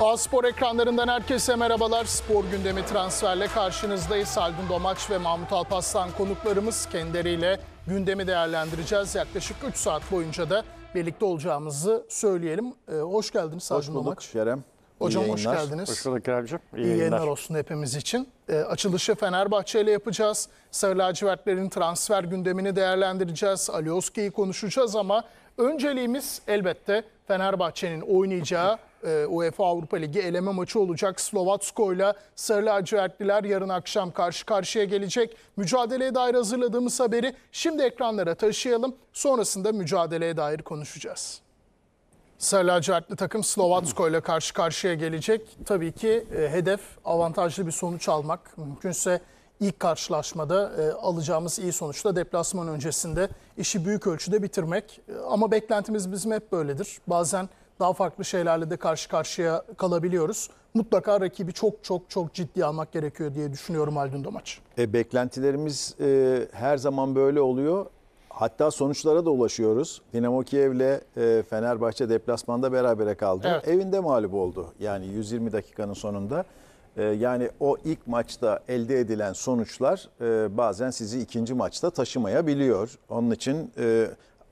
A-Spor ekranlarından herkese merhabalar. Spor gündemi transferle karşınızdayız. Aldın Domaç ve Mahmut Alpaslan konuklarımız kendileriyle gündemi değerlendireceğiz. Yaklaşık 3 saat boyunca da birlikte olacağımızı söyleyelim. Ee, hoş geldiniz Aldın Domaç. Hoş bulduk Kerem. Hocam hoş geldiniz. Hoş bulduk Kerem'ciğim. İyi, İyi yayınlar. yayınlar olsun hepimiz için. E, açılışı Fenerbahçe ile yapacağız. Sarı lacivertlerin transfer gündemini değerlendireceğiz. Ali Oski'yi konuşacağız ama önceliğimiz elbette Fenerbahçe'nin oynayacağı e, UEFA Avrupa Ligi eleme maçı olacak. Slovatsko ile Sarı Lacivertliler yarın akşam karşı karşıya gelecek. Mücadeleye dair hazırladığımız haberi şimdi ekranlara taşıyalım. Sonrasında mücadeleye dair konuşacağız. Sarı lacivertli takım Slovatsko ile karşı karşıya gelecek. Tabii ki e, hedef avantajlı bir sonuç almak. Mümkünse ilk karşılaşmada e, alacağımız iyi sonuçta deplasman öncesinde işi büyük ölçüde bitirmek. E, ama beklentimiz bizim hep böyledir. Bazen daha farklı şeylerle de karşı karşıya kalabiliyoruz. Mutlaka rakibi çok çok çok ciddi almak gerekiyor diye düşünüyorum Haldun'da maç. E, beklentilerimiz e, her zaman böyle oluyor. Hatta sonuçlara da ulaşıyoruz. Dinamo Kiev'le e, Fenerbahçe deplasmanda berabere kaldı. Evet. Evinde mağlup oldu. Yani 120 dakikanın sonunda. E, yani o ilk maçta elde edilen sonuçlar e, bazen sizi ikinci maçta taşımayabiliyor. Onun için... E,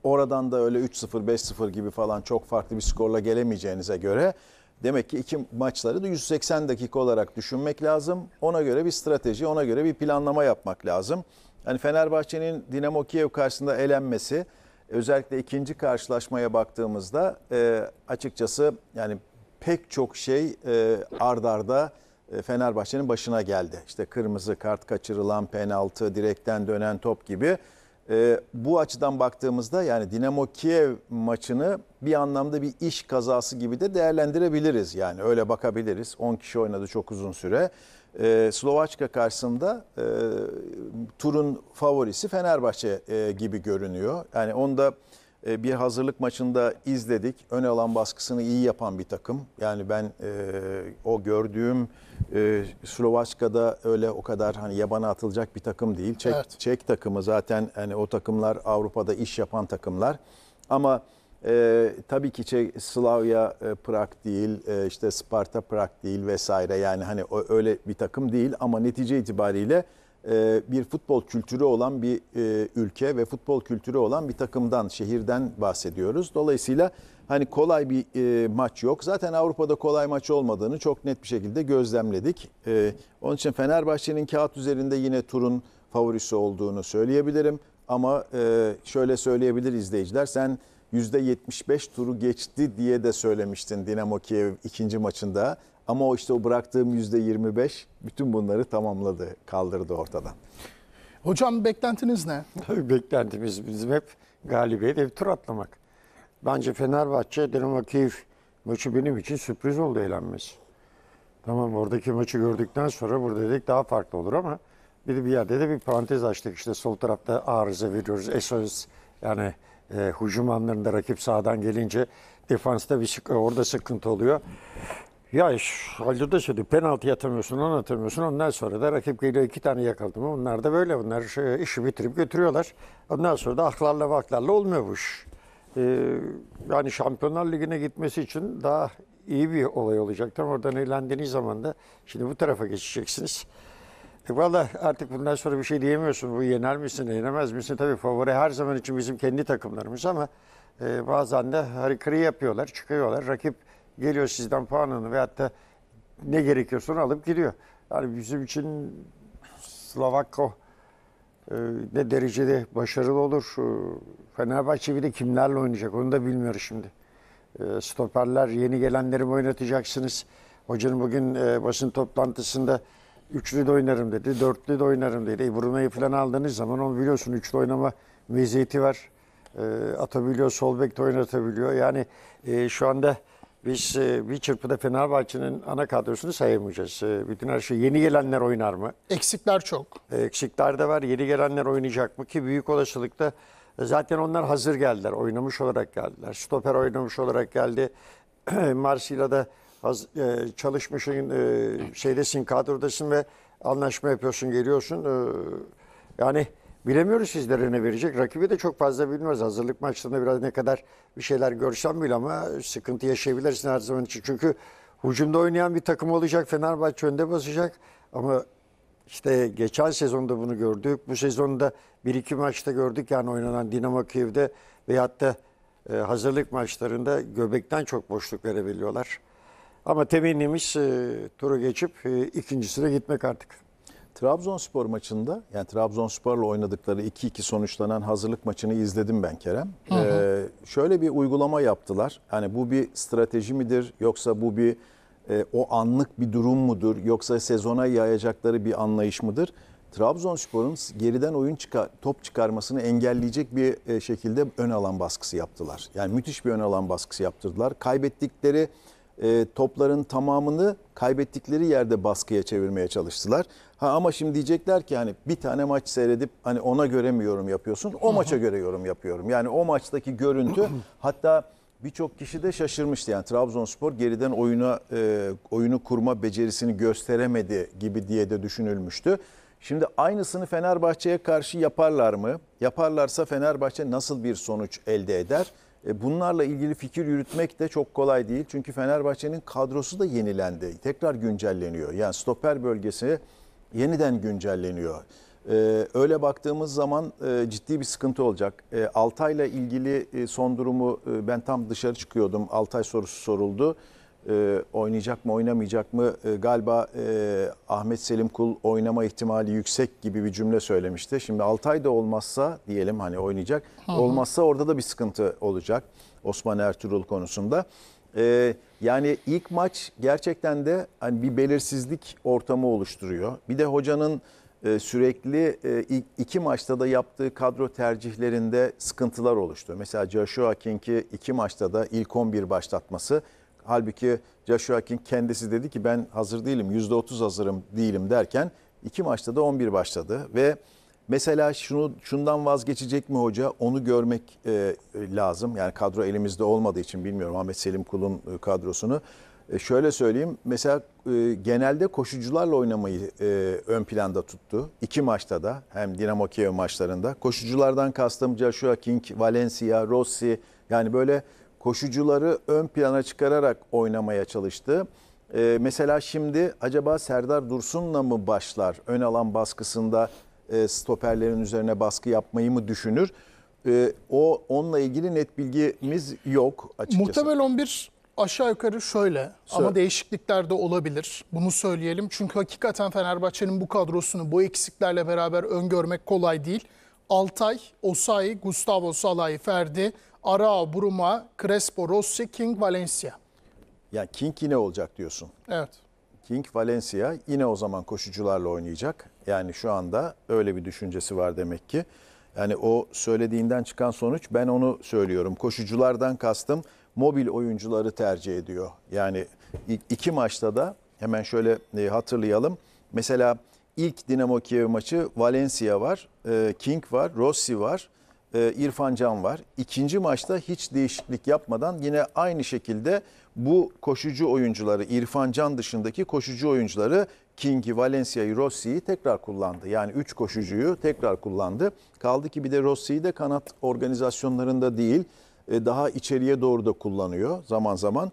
Oradan da öyle 3-0, 5-0 gibi falan çok farklı bir skorla gelemeyeceğinize göre demek ki iki maçları da 180 dakika olarak düşünmek lazım. Ona göre bir strateji, ona göre bir planlama yapmak lazım. Yani Fenerbahçe'nin Dinamo Kiev karşısında elenmesi özellikle ikinci karşılaşmaya baktığımızda e, açıkçası yani pek çok şey e, ardarda e, Fenerbahçe'nin başına geldi. İşte kırmızı kart kaçırılan penaltı, direkten dönen top gibi e, bu açıdan baktığımızda yani Dinamo Kiev maçını bir anlamda bir iş kazası gibi de değerlendirebiliriz. Yani öyle bakabiliriz. 10 kişi oynadı çok uzun süre. E, Slovaçka karşısında e, turun favorisi Fenerbahçe e, gibi görünüyor. Yani onda e, bir hazırlık maçında izledik. Ön alan baskısını iyi yapan bir takım. Yani ben e, o gördüğüm e, Slovaçka'da öyle o kadar hani yabana atılacak bir takım değil. Çek, evet. Çek takımı zaten hani o takımlar Avrupa'da iş yapan takımlar. Ama e, tabii ki Çek, şey, Slavia e, Prag değil, e, işte Sparta Prag değil vesaire. Yani hani öyle bir takım değil ama netice itibariyle e, bir futbol kültürü olan bir e, ülke ve futbol kültürü olan bir takımdan, şehirden bahsediyoruz. Dolayısıyla hani kolay bir e, maç yok. Zaten Avrupa'da kolay maç olmadığını çok net bir şekilde gözlemledik. Onun için Fenerbahçe'nin kağıt üzerinde yine turun favorisi olduğunu söyleyebilirim. Ama şöyle söyleyebilir izleyiciler, sen %75 turu geçti diye de söylemiştin Dinamo Kiev ikinci maçında. Ama o işte o bıraktığım yüzde 25 bütün bunları tamamladı, kaldırdı ortadan. Hocam beklentiniz ne? Tabii beklentimiz bizim hep galibiyet, hep tur atlamak. Bence Fenerbahçe, Dinamo Kiev maçı benim için sürpriz oldu eğlenmesi. Tamam oradaki maçı gördükten sonra burada dedik daha farklı olur ama bir de bir yerde de bir parantez açtık. İşte sol tarafta arıza veriyoruz. SOS yani e, hücum anlarında rakip sağdan gelince defansta bir sık orada sıkıntı oluyor. Ya iş, Halil'de şimdi penaltı atamıyorsun, onu atamıyorsun. Ondan sonra da rakip geliyor iki tane yakaladı Onlar da böyle. Onlar şey, işi bitirip götürüyorlar. Ondan sonra da aklarla vaklarla olmuyor bu iş. Ee, yani Şampiyonlar Ligi'ne gitmesi için daha iyi bir olay olacak. Tam oradan eğlendiğiniz zaman da şimdi bu tarafa geçeceksiniz. E Valla artık bundan sonra bir şey diyemiyorsun. Bu yener misin, yenemez misin? Tabii favori her zaman için bizim kendi takımlarımız ama e, bazen de harikayı yapıyorlar, çıkıyorlar. Rakip geliyor sizden puanını veyahut da ne gerekiyorsa onu alıp gidiyor. Yani bizim için Slovakko e, ne derecede başarılı olur. E, Fenerbahçe bir de kimlerle oynayacak onu da bilmiyoruz şimdi. E, stoperler yeni gelenleri mi oynatacaksınız? Hocanın bugün e, basın toplantısında üçlü de oynarım dedi, dörtlü de oynarım dedi. E, Burunayı falan aldığınız zaman onu biliyorsun üçlü oynama meziyeti var. E, atabiliyor, sol bekte oynatabiliyor. Yani e, şu anda biz e, bir çırpıda Fenerbahçe'nin ana kadrosunu sayamayacağız. E, bütün her şey yeni gelenler oynar mı? Eksikler çok. E, eksikler de var. Yeni gelenler oynayacak mı ki büyük olasılıkta e, zaten onlar hazır geldiler. Oynamış olarak geldiler. Stoper oynamış olarak geldi. Marsilya'da haz, e, çalışmışsın, e, şeydesin, kadrodasın ve anlaşma yapıyorsun, geliyorsun. E, yani Bilemiyoruz sizlere ne verecek. Rakibi de çok fazla bilmiyoruz. Hazırlık maçlarında biraz ne kadar bir şeyler görsem bile ama sıkıntı yaşayabilirsin her zaman için. Çünkü hücumda oynayan bir takım olacak. Fenerbahçe önde basacak. Ama işte geçen sezonda bunu gördük. Bu sezonda bir iki maçta gördük. Yani oynanan Dinamo Kiev'de veyahut da e, hazırlık maçlarında göbekten çok boşluk verebiliyorlar. Ama temennimiz e, turu geçip e, ikincisine gitmek artık. Trabzonspor maçında yani Trabzonspor'la oynadıkları 2-2 sonuçlanan hazırlık maçını izledim ben Kerem. Hı hı. Ee, şöyle bir uygulama yaptılar. Hani bu bir strateji midir yoksa bu bir e, o anlık bir durum mudur yoksa sezona yayacakları bir anlayış mıdır? Trabzonspor'un geriden oyun çıkar, top çıkarmasını engelleyecek bir e, şekilde ön alan baskısı yaptılar. Yani müthiş bir ön alan baskısı yaptırdılar. Kaybettikleri e, topların tamamını kaybettikleri yerde baskıya çevirmeye çalıştılar. Ha ama şimdi diyecekler ki hani bir tane maç seyredip hani ona göre mi yorum yapıyorsun? O maça göre yorum yapıyorum. Yani o maçtaki görüntü hatta birçok kişi de şaşırmıştı. Yani Trabzonspor geriden oyuna e, oyunu kurma becerisini gösteremedi gibi diye de düşünülmüştü. Şimdi aynısını Fenerbahçe'ye karşı yaparlar mı? Yaparlarsa Fenerbahçe nasıl bir sonuç elde eder? E, bunlarla ilgili fikir yürütmek de çok kolay değil. Çünkü Fenerbahçe'nin kadrosu da yenilendi. Tekrar güncelleniyor. Yani stoper bölgesi yeniden güncelleniyor. E, öyle baktığımız zaman e, ciddi bir sıkıntı olacak. E, Altay'la ilgili son durumu ben tam dışarı çıkıyordum. Altay sorusu soruldu e, oynayacak mı oynamayacak mı e, galiba e, Ahmet Selim Kul oynama ihtimali yüksek gibi bir cümle söylemişti. Şimdi Altay da olmazsa diyelim hani oynayacak Hı -hı. olmazsa orada da bir sıkıntı olacak Osman Ertuğrul konusunda. E, yani ilk maç gerçekten de hani bir belirsizlik ortamı oluşturuyor. Bir de hocanın e, sürekli e, iki maçta da yaptığı kadro tercihlerinde sıkıntılar oluştu. Mesela Joshua King'i iki maçta da ilk 11 başlatması Halbuki Joshua King kendisi dedi ki ben hazır değilim, %30 hazırım değilim derken iki maçta da 11 başladı ve mesela şunu şundan vazgeçecek mi hoca onu görmek e, lazım. Yani kadro elimizde olmadığı için bilmiyorum Ahmet Selim Kul'un e, kadrosunu. E, şöyle söyleyeyim mesela e, genelde koşucularla oynamayı e, ön planda tuttu. İki maçta da hem Dinamo Kiev maçlarında. Koşuculardan kastım Joshua King, Valencia, Rossi yani böyle koşucuları ön plana çıkararak oynamaya çalıştı. Ee, mesela şimdi acaba Serdar Dursun'la mı başlar? Ön alan baskısında e, stoperlerin üzerine baskı yapmayı mı düşünür? E, o onunla ilgili net bilgimiz yok açıkçası. Muhtemel 11 aşağı yukarı şöyle Söyle. ama değişiklikler de olabilir. Bunu söyleyelim. Çünkü hakikaten Fenerbahçe'nin bu kadrosunu bu eksiklerle beraber öngörmek kolay değil. Altay, Osayi, Gustavo Salay, Ferdi, Arao, Bruma, Crespo, Rossi, King, Valencia. Yani King yine olacak diyorsun. Evet. King, Valencia yine o zaman koşucularla oynayacak. Yani şu anda öyle bir düşüncesi var demek ki. Yani o söylediğinden çıkan sonuç ben onu söylüyorum. Koşuculardan kastım mobil oyuncuları tercih ediyor. Yani iki maçta da hemen şöyle e, hatırlayalım. Mesela ilk Dinamo Kiev maçı Valencia var, e, King var, Rossi var e, İrfan Can var. İkinci maçta hiç değişiklik yapmadan yine aynı şekilde bu koşucu oyuncuları İrfan Can dışındaki koşucu oyuncuları King'i, Valencia'yı, Rossi'yi tekrar kullandı. Yani 3 koşucuyu tekrar kullandı. Kaldı ki bir de Rossi'yi de kanat organizasyonlarında değil e, daha içeriye doğru da kullanıyor zaman zaman.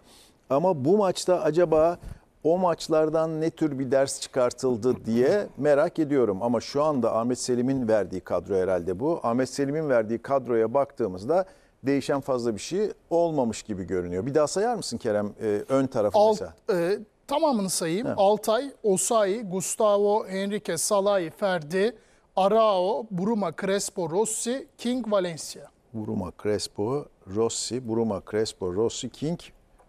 Ama bu maçta acaba o maçlardan ne tür bir ders çıkartıldı diye merak ediyorum. Ama şu anda Ahmet Selim'in verdiği kadro herhalde bu. Ahmet Selim'in verdiği kadroya baktığımızda değişen fazla bir şey olmamış gibi görünüyor. Bir daha sayar mısın Kerem e, ön tarafı Alt, mesela? E, tamamını sayayım. He. Altay, Osayi, Gustavo, Henrique, Salai, Ferdi, Arao, Buruma, Crespo, Rossi, King, Valencia. Buruma, Crespo, Rossi, Buruma, Crespo, Rossi, King,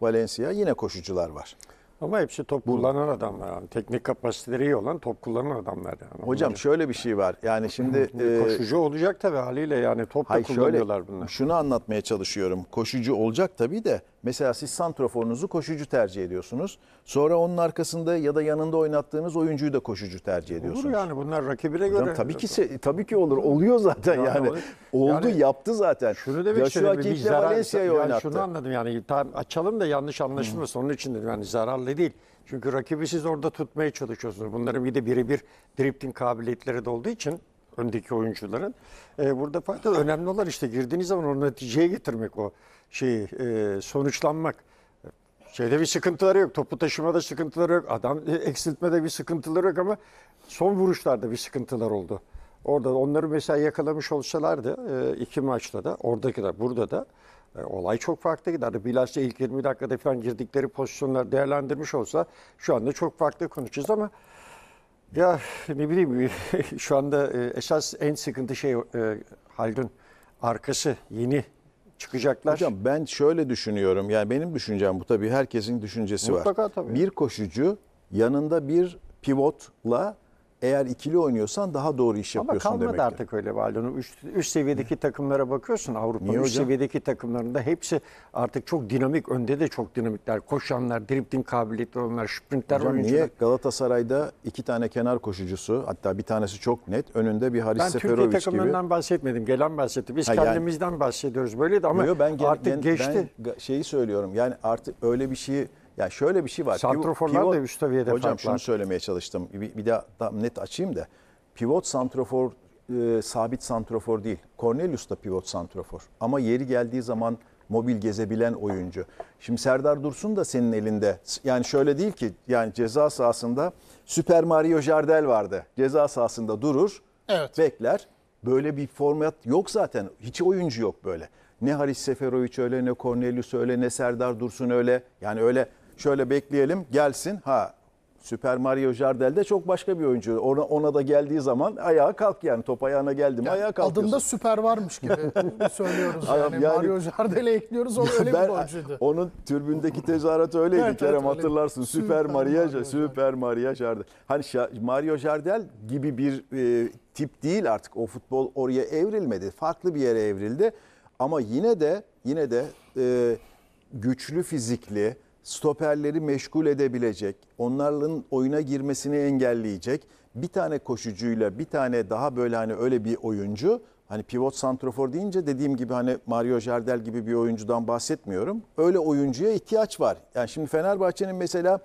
Valencia yine koşucular var. Ama hepsi top kullanan adamlar. Yani. Teknik kapasiteleri iyi olan top kullanan adamlar. Yani. Hocam Bunlar. şöyle bir şey var. Yani şimdi... e, Koşucu olacak tabii haliyle yani top da kullanıyorlar bunlar. Şunu anlatmaya çalışıyorum. Koşucu olacak tabii de Mesela siz santraforunuzu koşucu tercih ediyorsunuz. Sonra onun arkasında ya da yanında oynattığınız oyuncuyu da koşucu tercih ediyorsunuz. Olur yani bunlar rakibine göre. Tabii ki tabii ki olur. Oluyor zaten yani. yani. Oldu yani, yaptı zaten. Şunu demek Joshua istedim. Bir zarar, yani oynattı. Şunu anladım yani tam açalım da yanlış anlaşılmasın. Onun için dedim yani zararlı değil. Çünkü rakibi siz orada tutmaya çalışıyorsunuz. Bunların bir de birebir drifting kabiliyetleri de olduğu için öndeki oyuncuların. E, burada fayda önemli olan işte girdiğiniz zaman onu neticeye getirmek o şeyi e, sonuçlanmak. Şeyde bir sıkıntıları yok. Topu taşımada sıkıntıları yok. Adam eksiltmede bir sıkıntıları yok ama son vuruşlarda bir sıkıntılar oldu. Orada onları mesela yakalamış olsalardı e, iki maçta da oradaki de burada da e, olay çok farklı giderdi. Bilhassa ilk 20 dakikada falan girdikleri pozisyonlar değerlendirmiş olsa şu anda çok farklı konuşacağız ama ya ne bileyim şu anda e, esas en sıkıntı şey e, Haldun arkası yeni çıkacaklar. Hocam ben şöyle düşünüyorum. Yani benim düşüncem bu tabii herkesin düşüncesi Mutlaka var. tabii. Bir koşucu yanında bir pivotla eğer ikili oynuyorsan daha doğru iş yapıyorsun demek. Ama kalmadı demektir. artık öyle Valdan'ın. Üst, üst seviyedeki takımlara bakıyorsun Avrupa'nın üst seviyedeki takımlarında hepsi artık çok dinamik. Önde de çok dinamikler. Koşanlar, dripling kabiliyetli olanlar, sprintler Hocam oyuncular. Niye Galatasaray'da iki tane kenar koşucusu hatta bir tanesi çok net önünde bir Haris ben Seferovic gibi. Ben Türkiye takımlarından bahsetmedim. Gelen bahsetti. Biz ha, yani, kendimizden bahsediyoruz. Böyle de ama Yo, ben, artık ben, geçti. Ben şeyi söylüyorum yani artık öyle bir şeyi ya şöyle bir şey var. Santroforlar pivot, da üst seviyede Hocam farklar. şunu söylemeye çalıştım. Bir, bir daha tam net açayım da. Pivot santrofor e, sabit santrofor değil. Cornelius da pivot santrofor. Ama yeri geldiği zaman mobil gezebilen oyuncu. Şimdi Serdar Dursun da senin elinde. Yani şöyle değil ki yani ceza sahasında Süper Mario Jardel vardı. Ceza sahasında durur, evet. bekler. Böyle bir format yok zaten. Hiç oyuncu yok böyle. Ne Haris Seferovic öyle, ne Cornelius öyle, ne Serdar Dursun öyle. Yani öyle şöyle bekleyelim gelsin. Ha Süper Mario Jardel de çok başka bir oyuncu. Ona, ona da geldiği zaman ayağa kalk yani top ayağına geldi mi yani ayağa kalkıyorsun. Adında süper varmış gibi söylüyoruz yani. yani Mario Jardel'e ekliyoruz o öyle ben, bir oyuncuydu. Onun türbündeki tezahürat öyleydi evet, Kerem evet, hatırlarsın. Süper, süper Mario, Mario Süper Mario Jardel. Hani Mario Jardel gibi bir e, tip değil artık o futbol oraya evrilmedi. Farklı bir yere evrildi. Ama yine de yine de e, güçlü fizikli, stoperleri meşgul edebilecek, onların oyuna girmesini engelleyecek bir tane koşucuyla bir tane daha böyle hani öyle bir oyuncu hani pivot santrofor deyince dediğim gibi hani Mario Jardel gibi bir oyuncudan bahsetmiyorum. Öyle oyuncuya ihtiyaç var. Yani şimdi Fenerbahçe'nin mesela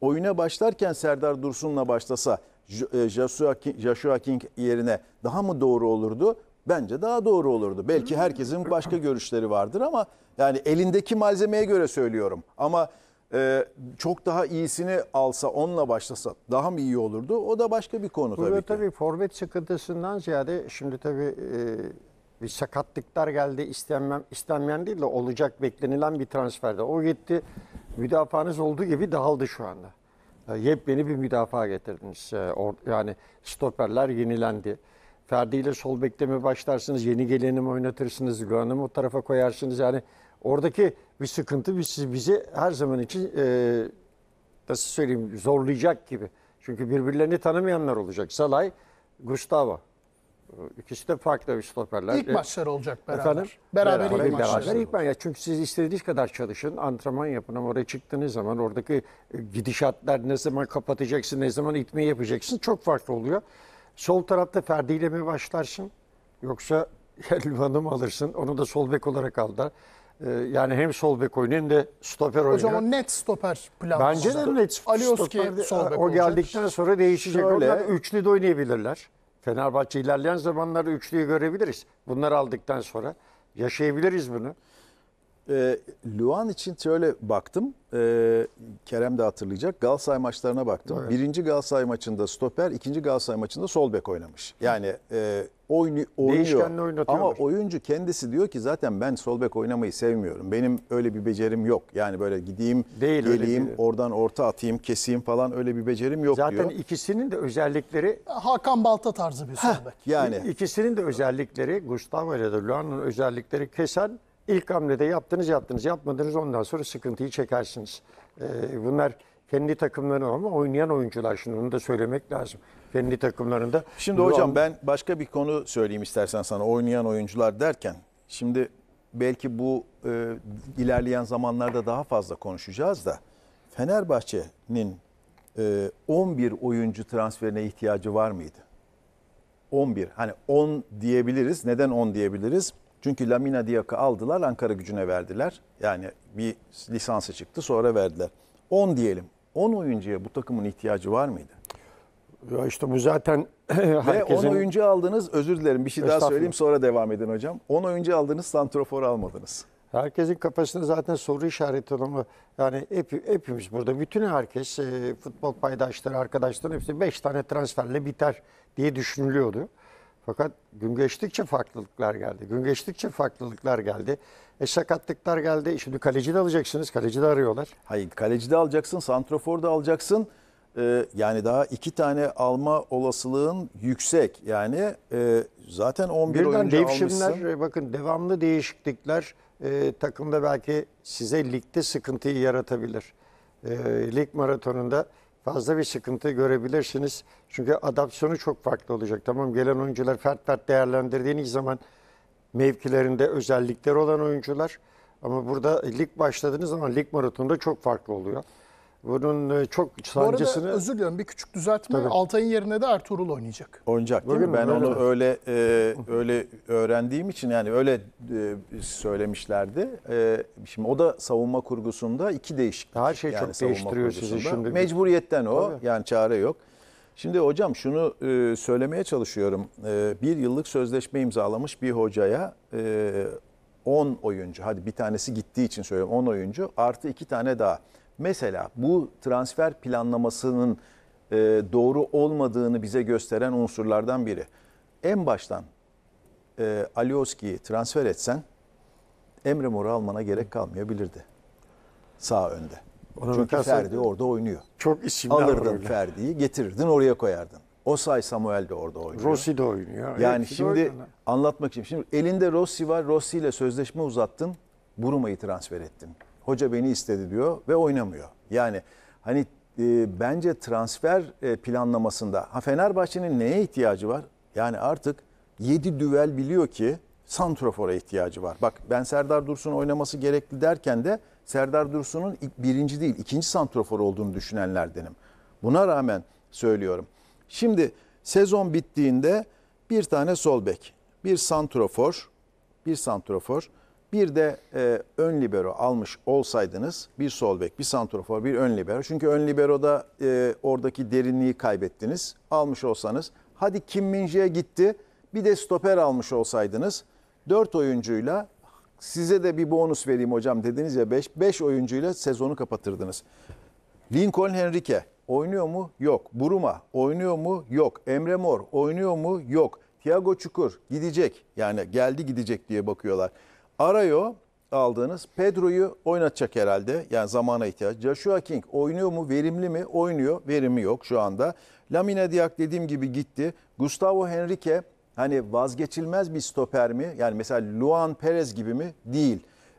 oyuna başlarken Serdar Dursun'la başlasa e, Joshua King yerine daha mı doğru olurdu? bence daha doğru olurdu. Belki herkesin başka görüşleri vardır ama yani elindeki malzemeye göre söylüyorum. Ama e, çok daha iyisini alsa onunla başlasa daha mı iyi olurdu? O da başka bir konu Burada tabii ki. tabii forvet sıkıntısından ziyade şimdi tabii e, bir sakatlıklar geldi istenmem, istenmeyen değil de olacak beklenilen bir transferde. O gitti müdafaanız olduğu gibi dağıldı şu anda. E, yepyeni bir müdafaa getirdiniz. E, or, yani stoperler yenilendi. Ferdi ile sol bekle mi başlarsınız? Yeni geleni mi oynatırsınız? Luan'ı mı o tarafa koyarsınız? Yani oradaki bir sıkıntı bizi, bizi her zaman için e, nasıl söyleyeyim zorlayacak gibi. Çünkü birbirlerini tanımayanlar olacak. Salay, Gustavo. İkisi de farklı bir stoperler. İlk e, maçlar olacak beraber. Efendim? Beraber, beraber ilk maçları. Beraber ilk maçları. Çünkü siz istediğiniz kadar çalışın, antrenman yapın ama oraya çıktığınız zaman oradaki gidişatlar ne zaman kapatacaksın, ne zaman itmeyi yapacaksın çok farklı oluyor. Sol tarafta Ferdi ile mi başlarsın? Yoksa Elvan'ı mı alırsın? Onu da sol bek olarak aldı. Ee, yani hem sol bek oynuyor hem de stoper oynuyor. Hocam o net stoper planı. Bence de net Alioski, stoper. sol bek o geldikten olacak. sonra değişecek. Şöyle. Onlar üçlü de oynayabilirler. Fenerbahçe ilerleyen zamanlarda üçlüyü görebiliriz. Bunları aldıktan sonra yaşayabiliriz bunu. E, Luan için şöyle baktım. E, Kerem de hatırlayacak. Galatasaray maçlarına baktım. Evet. Birinci Galatasaray maçında stoper, ikinci Galatasaray maçında sol bek oynamış. Yani e, oynu, oynuyor. Ama oyuncu kendisi diyor ki zaten ben sol bek oynamayı sevmiyorum. Benim öyle bir becerim yok. Yani böyle gideyim, Değil, geleyim, oradan orta atayım, keseyim falan öyle bir becerim yok zaten diyor. Zaten ikisinin de özellikleri... Hakan Balta tarzı bir sol bek. Yani. ikisinin de özellikleri, Gustavo ile de Luan'ın özellikleri kesen İlk hamlede yaptınız yaptınız yapmadınız ondan sonra sıkıntıyı çekersiniz. Ee, bunlar kendi takımlarında ama oynayan oyuncular şimdi onu da söylemek lazım. Kendi takımlarında. Şimdi hocam ben başka bir konu söyleyeyim istersen sana oynayan oyuncular derken. Şimdi belki bu e, ilerleyen zamanlarda daha fazla konuşacağız da Fenerbahçe'nin e, 11 oyuncu transferine ihtiyacı var mıydı? 11 hani 10 diyebiliriz. Neden 10 diyebiliriz? Çünkü Lamina Diak'ı aldılar Ankara gücüne verdiler. Yani bir lisansı çıktı sonra verdiler. 10 diyelim. 10 oyuncuya bu takımın ihtiyacı var mıydı? Ya işte bu zaten herkesin... Ve 10 oyuncu aldınız, özür dilerim bir şey daha söyleyeyim sonra devam edin hocam. 10 oyuncu aldınız, santrofor almadınız. Herkesin kafasında zaten soru işareti olan yani hep, hepimiz burada bütün herkes e, futbol paydaşları, arkadaşları hepsi 5 tane transferle biter diye düşünülüyordu. Fakat gün geçtikçe farklılıklar geldi. Gün geçtikçe farklılıklar geldi. E sakatlıklar geldi. E, şimdi kaleci de alacaksınız. Kaleci de arıyorlar. Hayır kaleci de alacaksın, santrofor da alacaksın. Ee, yani daha iki tane alma olasılığın yüksek. Yani e, zaten 11 Birden oyuncu devşimler, almışsın. E, bakın devamlı değişiklikler e, takımda belki size ligde sıkıntıyı yaratabilir. E, lig maratonunda fazla bir sıkıntı görebilirsiniz. Çünkü adaptasyonu çok farklı olacak. Tamam gelen oyuncular fert fert değerlendirdiğiniz zaman mevkilerinde özellikleri olan oyuncular. Ama burada lig başladığınız zaman lig maratonunda çok farklı oluyor. Bunun e, çok sancısını... Bu arada özür diliyorum bir küçük düzeltme. Tabii. Altay'ın yerine de Ertuğrul oynayacak. Oynayacak değil Bugün mi? Ben öyle onu mi? öyle e, öyle öğrendiğim için yani öyle e, söylemişlerdi. E, şimdi o da savunma kurgusunda iki değişik. Her şey yani çok değiştiriyor sizi şimdi. Mecburiyetten o. Tabii. Yani çare yok. Şimdi hocam şunu e, söylemeye çalışıyorum. E, bir yıllık sözleşme imzalamış bir hocaya e, 10 oyuncu, hadi bir tanesi gittiği için söylüyorum 10 oyuncu artı iki tane daha Mesela bu transfer planlamasının e, doğru olmadığını bize gösteren unsurlardan biri. En baştan e, Alioski'yi transfer etsen Emre Mor'u almana gerek kalmayabilirdi. Sağ önde. Ona Çünkü Ferdi orada oynuyor. Çok isimler Alırdın Ferdi'yi getirirdin oraya koyardın. Osay Samuel de orada oynuyor. Rossi de oynuyor. Yani Hepsi şimdi oynuyor. anlatmak için. Şimdi elinde Rossi var. Rossi ile sözleşme uzattın. Buruma'yı transfer ettin. Hoca beni istedi diyor ve oynamıyor. Yani hani e, bence transfer e, planlamasında ha Fenerbahçe'nin neye ihtiyacı var? Yani artık 7 düvel biliyor ki santrofora ihtiyacı var. Bak ben Serdar Dursun oynaması gerekli derken de Serdar Dursun'un birinci değil ikinci santrofor olduğunu düşünenlerdenim. Buna rağmen söylüyorum. Şimdi sezon bittiğinde bir tane sol bek, bir santrofor, bir santrofor, bir de e, ön libero almış olsaydınız bir sol bek, bir santrofor, bir ön libero. Çünkü ön libero'da e, oradaki derinliği kaybettiniz. Almış olsanız hadi Kim Minje'ye gitti bir de stoper almış olsaydınız 4 oyuncuyla size de bir bonus vereyim hocam dediniz ya 5 5 oyuncuyla sezonu kapatırdınız. Lincoln Henrique oynuyor mu? Yok. Buruma oynuyor mu? Yok. Emre Mor oynuyor mu? Yok. Thiago Çukur gidecek. Yani geldi gidecek diye bakıyorlar. Arayo aldığınız Pedro'yu oynatacak herhalde. Yani zamana ihtiyaç. Joshua King oynuyor mu? Verimli mi? Oynuyor. Verimi yok şu anda. Lamine Diak dediğim gibi gitti. Gustavo Henrique hani vazgeçilmez bir stoper mi? Yani mesela Luan Perez gibi mi? Değil.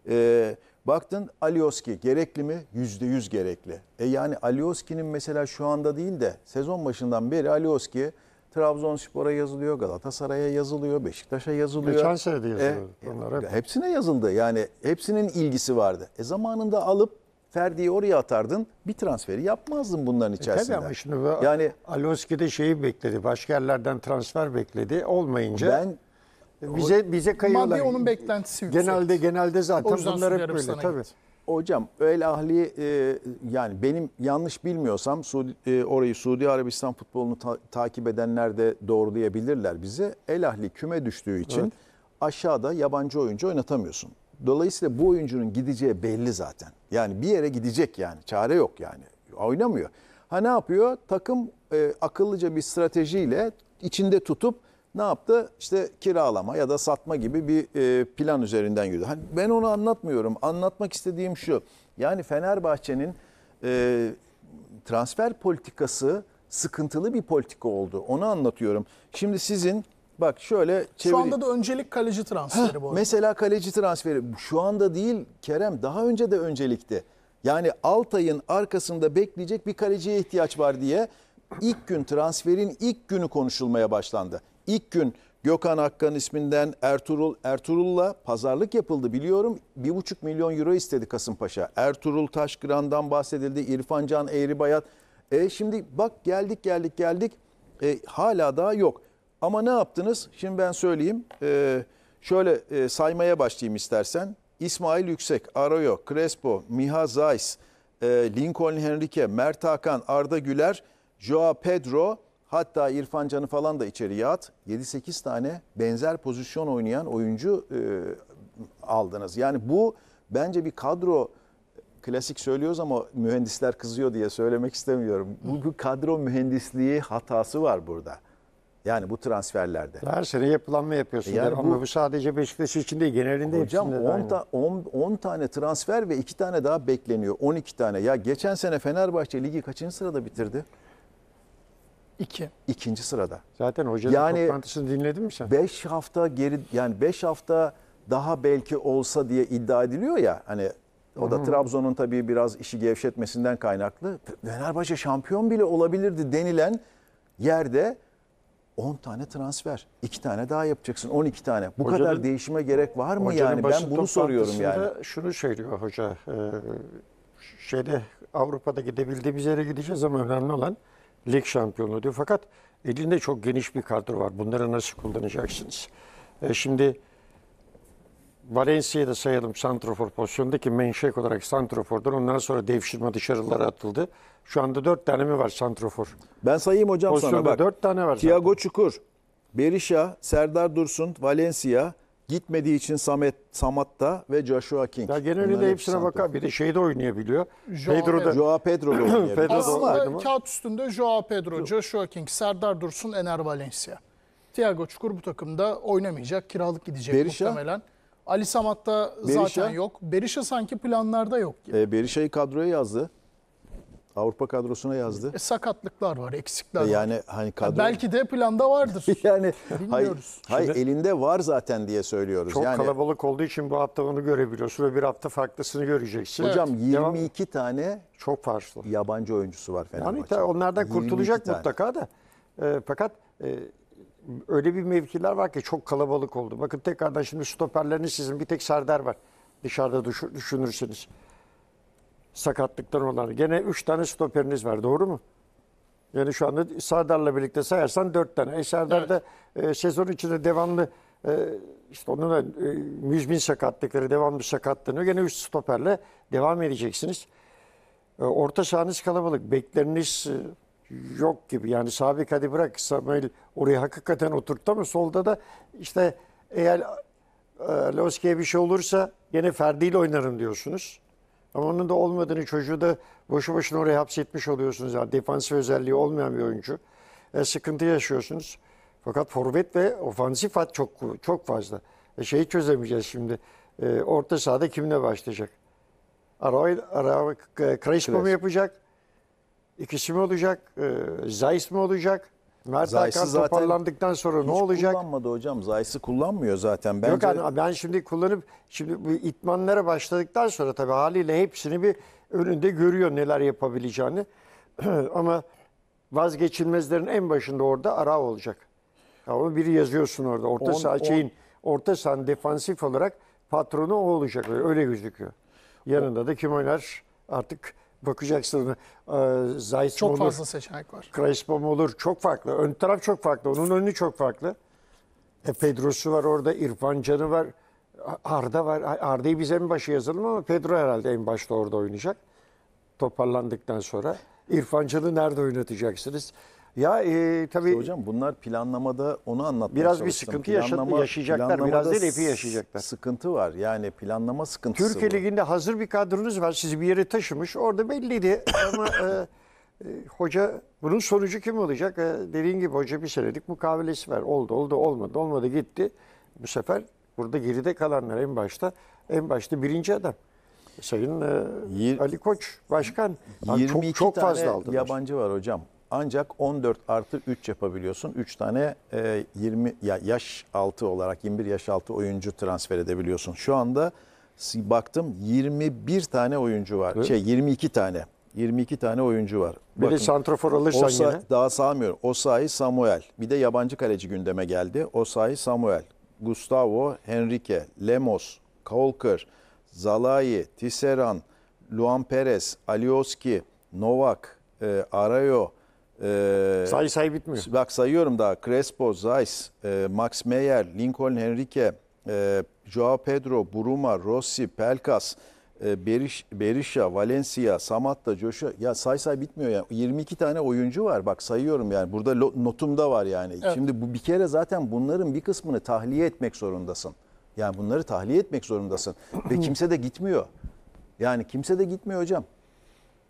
Ee, baktın Alioski gerekli mi? Yüzde yüz gerekli. E yani Alioski'nin mesela şu anda değil de sezon başından beri Alioski Trabzonspor'a yazılıyor, Galatasaray'a yazılıyor, Beşiktaş'a yazılıyor. Geçen sene de yazılıyor. E, e hep. Hepsine yazıldı. Yani hepsinin ilgisi vardı. E zamanında alıp Ferdi'yi oraya atardın. Bir transferi yapmazdın bunların içerisinde. E tabii ama şimdi yani, Alonski de şeyi bekledi. Başka yerlerden transfer bekledi. Olmayınca ben bize bize kayıyorlar. Maddi onun beklentisi yüksek. Genelde genelde zaten bunlar hep böyle tabii. Gitti. Hocam El Ahli e, yani benim yanlış bilmiyorsam Suudi, e, orayı Suudi Arabistan futbolunu ta, takip edenler de doğrulayabilirler bize. El Ahli küme düştüğü için evet. aşağıda yabancı oyuncu oynatamıyorsun. Dolayısıyla bu oyuncunun gideceği belli zaten. Yani bir yere gidecek yani. Çare yok yani. Oynamıyor. Ha ne yapıyor? Takım e, akıllıca bir stratejiyle içinde tutup ne yaptı? İşte kiralama ya da satma gibi bir e, plan üzerinden yürüdü. Hani ben onu anlatmıyorum. Anlatmak istediğim şu. Yani Fenerbahçe'nin e, transfer politikası sıkıntılı bir politika oldu. Onu anlatıyorum. Şimdi sizin bak şöyle çevir. Şu anda da öncelik kaleci transferi Heh, bu arada. Mesela kaleci transferi şu anda değil Kerem daha önce de öncelikti. Yani Altay'ın arkasında bekleyecek bir kaleciye ihtiyaç var diye ilk gün transferin ilk günü konuşulmaya başlandı. İlk gün Gökhan Akkan isminden Ertuğrul Ertuğrul'la pazarlık yapıldı biliyorum. 1,5 milyon euro istedi Kasımpaşa. Ertuğrul Taşkıran'dan bahsedildi. İrfan Can Eğribayat. E şimdi bak geldik geldik geldik. E, hala daha yok. Ama ne yaptınız? Şimdi ben söyleyeyim. E, şöyle e, saymaya başlayayım istersen. İsmail Yüksek, Arroyo, Crespo, Miha Zayis, e, Lincoln Henrique, Mert Hakan, Arda Güler, Joao Pedro, Hatta İrfan Can'ı falan da içeriye at. 7-8 tane benzer pozisyon oynayan oyuncu e, aldınız. Yani bu bence bir kadro klasik söylüyoruz ama mühendisler kızıyor diye söylemek istemiyorum. Bu bir kadro mühendisliği hatası var burada. Yani bu transferlerde. Her sene yapılanma yapıyorsun. E yani bu, ama bu sadece Beşiktaş için değil genelinde Hocam 10, ta, 10, 10 tane transfer ve 2 tane daha bekleniyor. 12 tane. Ya geçen sene Fenerbahçe ligi kaçıncı sırada bitirdi? İki. İkinci sırada. Zaten hocanın yani, toplantısını dinledin mi sen? Beş hafta geri yani beş hafta daha belki olsa diye iddia ediliyor ya hani o da Trabzon'un tabii biraz işi gevşetmesinden kaynaklı. Fenerbahçe şampiyon bile olabilirdi denilen yerde 10 tane transfer. 2 tane daha yapacaksın. 12 tane. Bu hocanın, kadar değişime gerek var mı yani? Ben bunu soruyorum yani. Şunu söylüyor hoca. Ee, şeyde Avrupa'da gidebildiğimiz yere gideceğiz ama önemli olan lig şampiyonu diyor. Fakat elinde çok geniş bir kadro var. Bunları nasıl kullanacaksınız? E şimdi Valencia'yı da sayalım Santrofor pozisyondaki menşek olarak Santrofor'dan ondan sonra devşirme dışarılara atıldı. Şu anda dört tane mi var Santrofor? Ben sayayım hocam Pozisyonda sana bak. dört tane var. Tiago Çukur, Berisha, Serdar Dursun, Valencia, Gitmediği için Samet Samatta ve Joshua King. Ya genelinde hepsine bakar. Bir de şeyde oynayabiliyor. Joao Pedro'da. Joao Pedro da oynayabiliyor. Pedro Aslında kağıt üstünde Joa Pedro, Joshua King, Serdar Dursun, Ener Valencia. Thiago Çukur bu takımda oynamayacak. Kiralık gidecek Berisha. muhtemelen. Ali Samat'ta Berisha. zaten yok. Berisha sanki planlarda yok gibi. E, Berisha'yı kadroya yazdı. Avrupa kadrosuna yazdı. E, sakatlıklar var, eksikler yani, e, Yani hani kadro... belki de planda vardır. yani bilmiyoruz. Hay, elinde var zaten diye söylüyoruz. Çok yani, kalabalık olduğu için bu hafta onu görebiliyorsun ve bir hafta farklısını göreceksin. Hocam evet. 22 Devam. tane çok farklı yabancı oyuncusu var Fenerbahçe. Yani onlardan kurtulacak tane. mutlaka da. E, fakat e, öyle bir mevkiler var ki çok kalabalık oldu. Bakın tekrardan şimdi stoperleriniz sizin bir tek Serdar var. Dışarıda düşünürsünüz sakatlıktan olan. Gene 3 tane stoperiniz var doğru mu? Yani şu anda Serdar'la birlikte sayarsan 4 tane. E Serdar da e, sezon içinde devamlı e, işte onun da e, 100 sakatlıkları devamlı sakatlanıyor. Gene 3 stoperle devam edeceksiniz. E, orta sahanız kalabalık. Bekleriniz e, yok gibi. Yani Sabi hadi bırak Samuel oraya hakikaten oturttu ama solda da işte eğer e, Loski'ye bir şey olursa yine Ferdi ile oynarım diyorsunuz. Ama onun da olmadığını çocuğu da boşu boşuna oraya hapsetmiş oluyorsunuz. Yani defansif özelliği olmayan bir oyuncu. E, sıkıntı yaşıyorsunuz. Fakat forvet ve ofansif hat çok çok fazla. E, şeyi çözemeyeceğiz şimdi. E, orta sahada kimle başlayacak? Aroy, Aroy, e, Crespo mu yapacak? İkisi mi olacak? E, Zeiss mi olacak? Mert Zayis'i Hakan toparlandıktan sonra ne olacak? kullanmadı hocam. Zayis'i kullanmıyor zaten. Bence... Yok yani ben şimdi kullanıp şimdi bu itmanlara başladıktan sonra tabii haliyle hepsini bir önünde görüyor neler yapabileceğini. Ama vazgeçilmezlerin en başında orada ara olacak. Ya onu biri yazıyorsun orada. Orta on, orta saha defansif olarak patronu o olacak. Öyle gözüküyor. Yanında da kim oynar artık bakacaksın ee, Zayt Çok olur, fazla seçenek var. Crespo olur? Çok farklı. Ön taraf çok farklı. Onun önü çok farklı. E, Pedro'su var orada, İrfan Can'ı var. Arda var. Arda'yı biz en başa yazalım ama Pedro herhalde en başta orada oynayacak. Toparlandıktan sonra. İrfan Can'ı nerede oynatacaksınız? Ya e, tabii işte hocam bunlar planlamada onu anlatmaya Biraz bir sıkıntı yaşa yaşayacaklar. Biraz değil epi yaşayacaklar. Sıkıntı var. Yani planlama sıkıntısı Türkiye var. Ligi'nde hazır bir kadronuz var. Sizi bir yere taşımış. Orada belliydi ama e, e, hoca bunun sonucu kim olacak? E, dediğin gibi hoca bir senelik mukavelesi var. Oldu oldu olmadı olmadı gitti. Bu sefer burada geride kalanlar en başta en başta birinci adam. Sayın e, Ali Koç başkan. 22 çok, çok tane fazla aldı. yabancı var hocam ancak 14 artı 3 yapabiliyorsun. 3 tane e, 20 ya yaş altı olarak 21 yaş altı oyuncu transfer edebiliyorsun. Şu anda baktım 21 tane oyuncu var. Evet. Şey 22 tane. 22 tane oyuncu var. Bir Bakın, de santrafor alırsan Osa, yine. Daha sağmıyorum. Osayi Samuel. Bir de yabancı kaleci gündeme geldi. Osayi Samuel. Gustavo Henrique. Lemos. Kolker. Zalai. Tisseran. Luan Perez. Alioski. Novak. E, Arayo. Ee, say say bitmiyor. Bak sayıyorum daha. Crespo, Zeiss, e, Max Meyer, Lincoln Henrique, e, Joao Pedro, Buruma, Rossi, Pelkas, e, Beriş, Berisha, Valencia, Samatta, Joshua. Ya say say bitmiyor yani. 22 tane oyuncu var. Bak sayıyorum yani. Burada notumda var yani. Evet. Şimdi bu bir kere zaten bunların bir kısmını tahliye etmek zorundasın. Yani bunları tahliye etmek zorundasın. Ve kimse de gitmiyor. Yani kimse de gitmiyor hocam.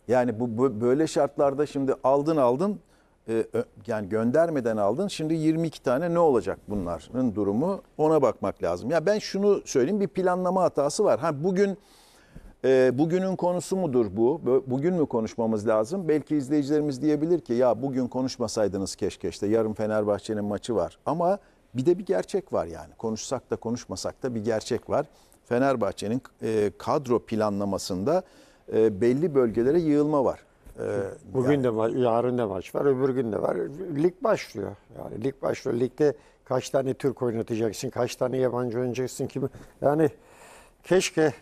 Yani bu böyle şartlarda şimdi aldın aldın e, yani göndermeden aldın. Şimdi 22 tane ne olacak bunların durumu ona bakmak lazım. Ya ben şunu söyleyeyim bir planlama hatası var. Ha bugün e, bugünün konusu mudur bu? Bugün mü konuşmamız lazım? Belki izleyicilerimiz diyebilir ki ya bugün konuşmasaydınız keşke işte yarın Fenerbahçe'nin maçı var. Ama bir de bir gerçek var yani. Konuşsak da konuşmasak da bir gerçek var. Fenerbahçe'nin e, kadro planlamasında e, belli bölgelere yığılma var. E, Bugün yani. de maç, yarın da maç var, öbür gün de var. Lig başlıyor. Yani lig başlıyor. Ligde kaç tane Türk oynatacaksın, kaç tane yabancı oynayacaksın kimi? Yani keşke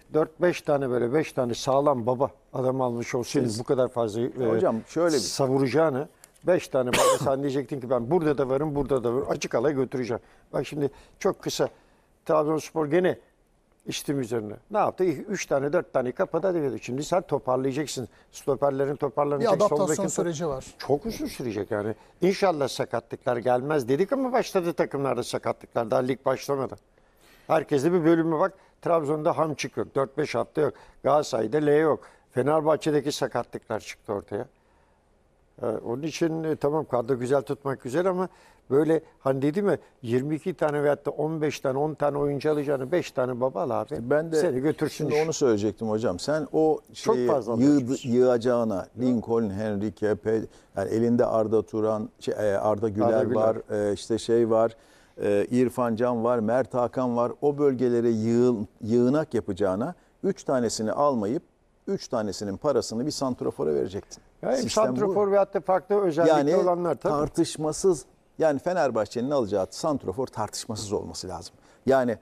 4-5 tane böyle 5 tane sağlam baba adam almış olsaydı bu kadar fazla e, Hocam şöyle bir savuracağını. 5 tane baba sen diyecektin ki ben burada da varım, burada da varım. Açık alaya götüreceğim. Bak şimdi çok kısa Trabzonspor gene İçtim üzerine. Ne yaptı? Üç tane dört tane kapıda dedi. Şimdi sen toparlayacaksın. Stoperlerin toparlanacak. Bir adaptasyon Soldaki süreci var. Çok uzun sürecek yani. İnşallah sakatlıklar gelmez dedik ama başladı takımlarda sakatlıklar. Daha lig başlamadı. Herkeste bir bölümü bak. Trabzon'da ham yok. dört beş hafta yok. Galatasaray'da L yok. Fenerbahçe'deki sakatlıklar çıktı ortaya. Ee, onun için e, tamam kadro güzel tutmak güzel ama Böyle hani dedim mi 22 tane veyahut da 15 tane 10 tane oyuncu alacağını 5 tane baba al abi. İşte ben de seni götürsün. Şimdi onu söyleyecektim hocam. Sen o şeyi Çok fazla yığ, yığacağına Lincoln, Henry, Pe, yani elinde Arda Turan, şey, e, Arda Güler, Arda var, e, işte şey var. E, İrfan Can var, Mert Hakan var. O bölgelere yığıl, yığınak yapacağına 3 tanesini almayıp 3 tanesinin parasını bir santrafora verecektin. Yani santrafor veyahut da farklı özellikli yani, olanlar tabii. tartışmasız yani Fenerbahçe'nin alacağı santrofor tartışmasız olması lazım. Yani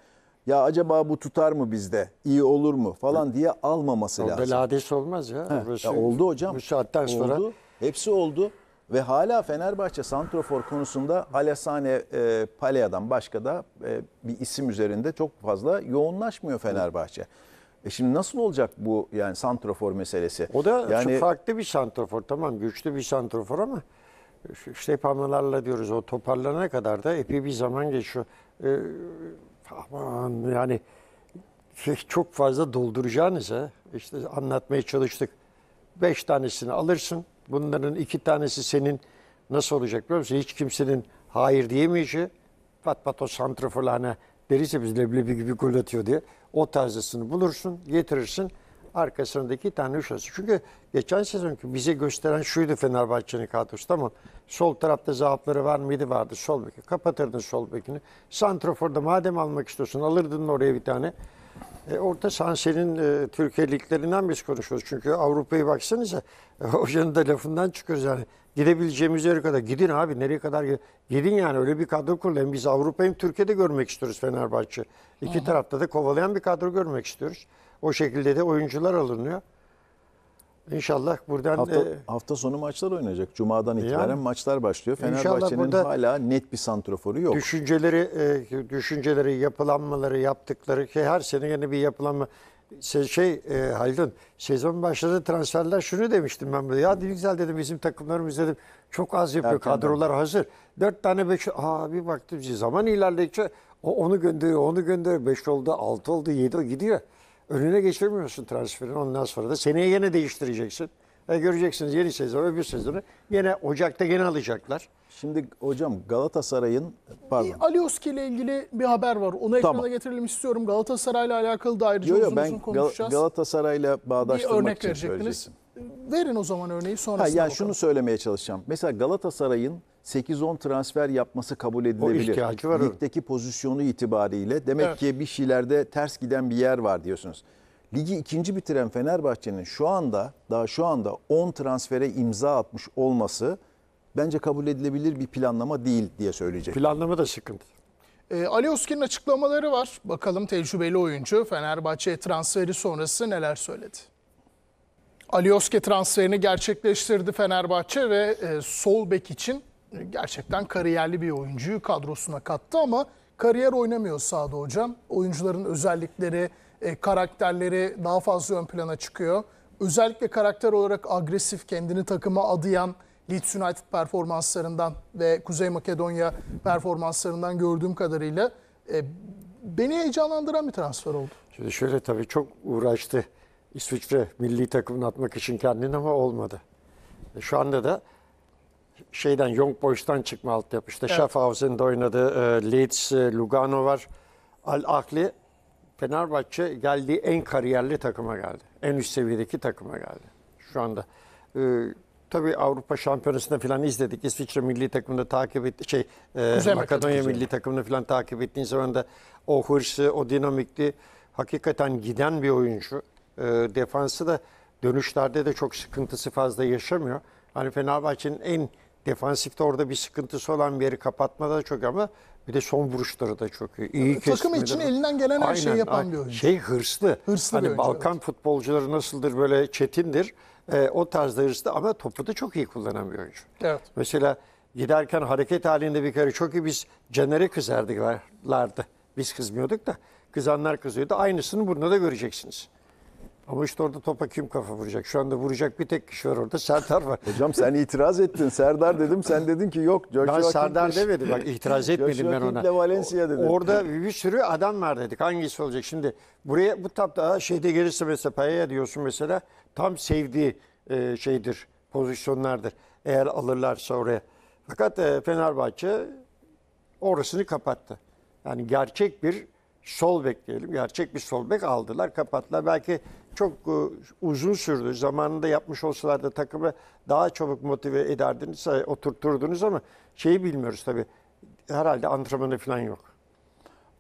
ya acaba bu tutar mı bizde, iyi olur mu falan diye almaması o lazım. Belades olmaz ya. He, Burası, ya oldu hocam. Bu saatten sonra. Oldu, hepsi oldu ve hala Fenerbahçe santrofor konusunda Alessane e, Palea'dan başka da e, bir isim üzerinde çok fazla yoğunlaşmıyor Fenerbahçe. E şimdi nasıl olacak bu yani santrofor meselesi? O da yani, farklı bir santrofor tamam güçlü bir santrofor ama işte hamlelerle diyoruz o toparlanana kadar da epey bir zaman geçiyor. E, aman yani çok fazla dolduracağınıza işte anlatmaya çalıştık. Beş tanesini alırsın. Bunların iki tanesi senin nasıl olacak biliyor musun? Hiç kimsenin hayır diyemeyeceği. Pat pat o santrafor hani deriz ya biz leblebi gibi gol atıyor diye. O tarzısını bulursun, getirirsin arkasındaki tane şurası. Çünkü geçen sezonki bize gösteren şuydu Fenerbahçe'nin kadrosu tamam. Sol tarafta zaafları var mıydı? Vardı. Sol beki. Kapatırdın sol bekini. Santrofor'da madem almak istiyorsun alırdın oraya bir tane. E, orta sahan senin e, Türkiye liglerinden biz konuşuyoruz. Çünkü Avrupa'yı baksanıza e, hocanın da lafından çıkıyoruz yani. Gidebileceğimiz yere kadar gidin abi nereye kadar gidin. yani öyle bir kadro kurun. biz Avrupa'yı Türkiye'de görmek istiyoruz Fenerbahçe. İki Aha. tarafta da kovalayan bir kadro görmek istiyoruz. O şekilde de oyuncular alınıyor. İnşallah buradan hafta, e, hafta sonu maçlar oynayacak. Cuma'dan itibaren yani, maçlar başlıyor. Fenerbahçe'nin hala net bir santroforu yok. Düşünceleri, e, düşünceleri, yapılanmaları yaptıkları ki her sene yeni bir yapılanma şey e, Haldun sezon başladı transferler şunu demiştim ben böyle. Ya güzel dedim bizim takımlarımız dedim çok az yapıyor Erken kadrolar ben. hazır. Dört tane beş aa bir baktım zaman ilerledikçe onu gönderiyor onu gönderiyor. Beş oldu altı oldu yedi gidiyor önüne geçirmiyorsun transferin ondan sonra da. Seneye yine değiştireceksin. E göreceksiniz yeni sezon öbür sezonu yine Ocak'ta yine alacaklar. Şimdi hocam Galatasaray'ın pardon. E, Alioski ile ilgili bir haber var. Onu ekrana tamam. getirelim istiyorum. Galatasaray'la alakalı da ayrıca yo, yo, uzun ben uzun konuşacağız. Gal Galatasaray'la bağdaştırmak bir örnek için verecektiniz. Verin o zaman örneği sonrasında ha, ya bakalım. Şunu söylemeye çalışacağım. Mesela Galatasaray'ın 8-10 transfer yapması kabul edilebilir. O ihtiyacı var. Ligdeki pozisyonu itibariyle demek evet. ki bir şeylerde ters giden bir yer var diyorsunuz. Ligi ikinci bitiren Fenerbahçe'nin şu anda daha şu anda 10 transfere imza atmış olması bence kabul edilebilir bir planlama değil diye söyleyecek. Planlama da sıkıntı. E, Ali Özkin'in açıklamaları var. Bakalım tecrübeli oyuncu Fenerbahçe transferi sonrası neler söyledi. Ali Özke transferini gerçekleştirdi Fenerbahçe ve e, sol bek için ee, gerçekten kariyerli bir oyuncuyu kadrosuna kattı ama kariyer oynamıyor sahada hocam. Oyuncuların özellikleri, e, karakterleri daha fazla ön plana çıkıyor. Özellikle karakter olarak agresif, kendini takıma adayan Leeds United performanslarından ve Kuzey Makedonya performanslarından gördüğüm kadarıyla e, beni heyecanlandıran bir transfer oldu. Şimdi şöyle tabii çok uğraştı İsviçre milli takımını atmak için kendini ama olmadı. Şu anda da şeyden Young Boys'tan çıkma altyapı. İşte evet. Schaffhausen'de oynadı. E, Leeds, e, Lugano var. Al Akli Fenerbahçe geldiği en kariyerli takıma geldi. En üst seviyedeki takıma geldi şu anda. E, tabii Avrupa Şampiyonası'nda falan izledik. İsviçre milli takımını takip etti. Şey, e, Makedonya milli takımını falan takip ettiğin zaman da o hırsı, o dinamikli hakikaten giden bir oyuncu. E, defansı da dönüşlerde de çok sıkıntısı fazla yaşamıyor. Hani Fenerbahçe'nin en Defansifte orada bir sıkıntısı olan bir yeri kapatmada çok ama bir de son vuruşları da çok iyi. iyi Takım için elinden gelen her şeyi yapan aynen. bir oyuncu. Şey hırslı. Hırslı hani oyuncu, Balkan evet. futbolcuları nasıldır böyle çetindir. Ee, o tarzda hırslı ama topu da çok iyi kullanan bir oyuncu. Evet. Mesela giderken hareket halinde bir kere çok iyi biz Caner'e kızardılardı. Biz kızmıyorduk da kızanlar kızıyordu. Aynısını burada da göreceksiniz. Ama işte orada topa kim kafa vuracak? Şu anda vuracak bir tek kişi var orada Serdar var. Hocam sen itiraz ettin. Serdar dedim sen dedin ki yok. Joshua ben Serdar Kint'miş. Şey- demedim bak itiraz etmedim ben ona. Valencia dedim. Orada bir sürü adam var dedik. Hangisi olacak? Şimdi buraya bu tapta şeyde gelirse mesela Paya'ya diyorsun mesela tam sevdiği e, şeydir pozisyonlardır. Eğer alırlarsa oraya. Fakat e, Fenerbahçe orasını kapattı. Yani gerçek bir sol bek diyelim. Gerçek bir sol bek aldılar, kapattılar. Belki çok e, uzun sürdü. Zamanında yapmış olsalardı takımı daha çabuk motive ederdiniz, e, oturturdunuz ama şeyi bilmiyoruz tabii. Herhalde antrenmanı falan yok.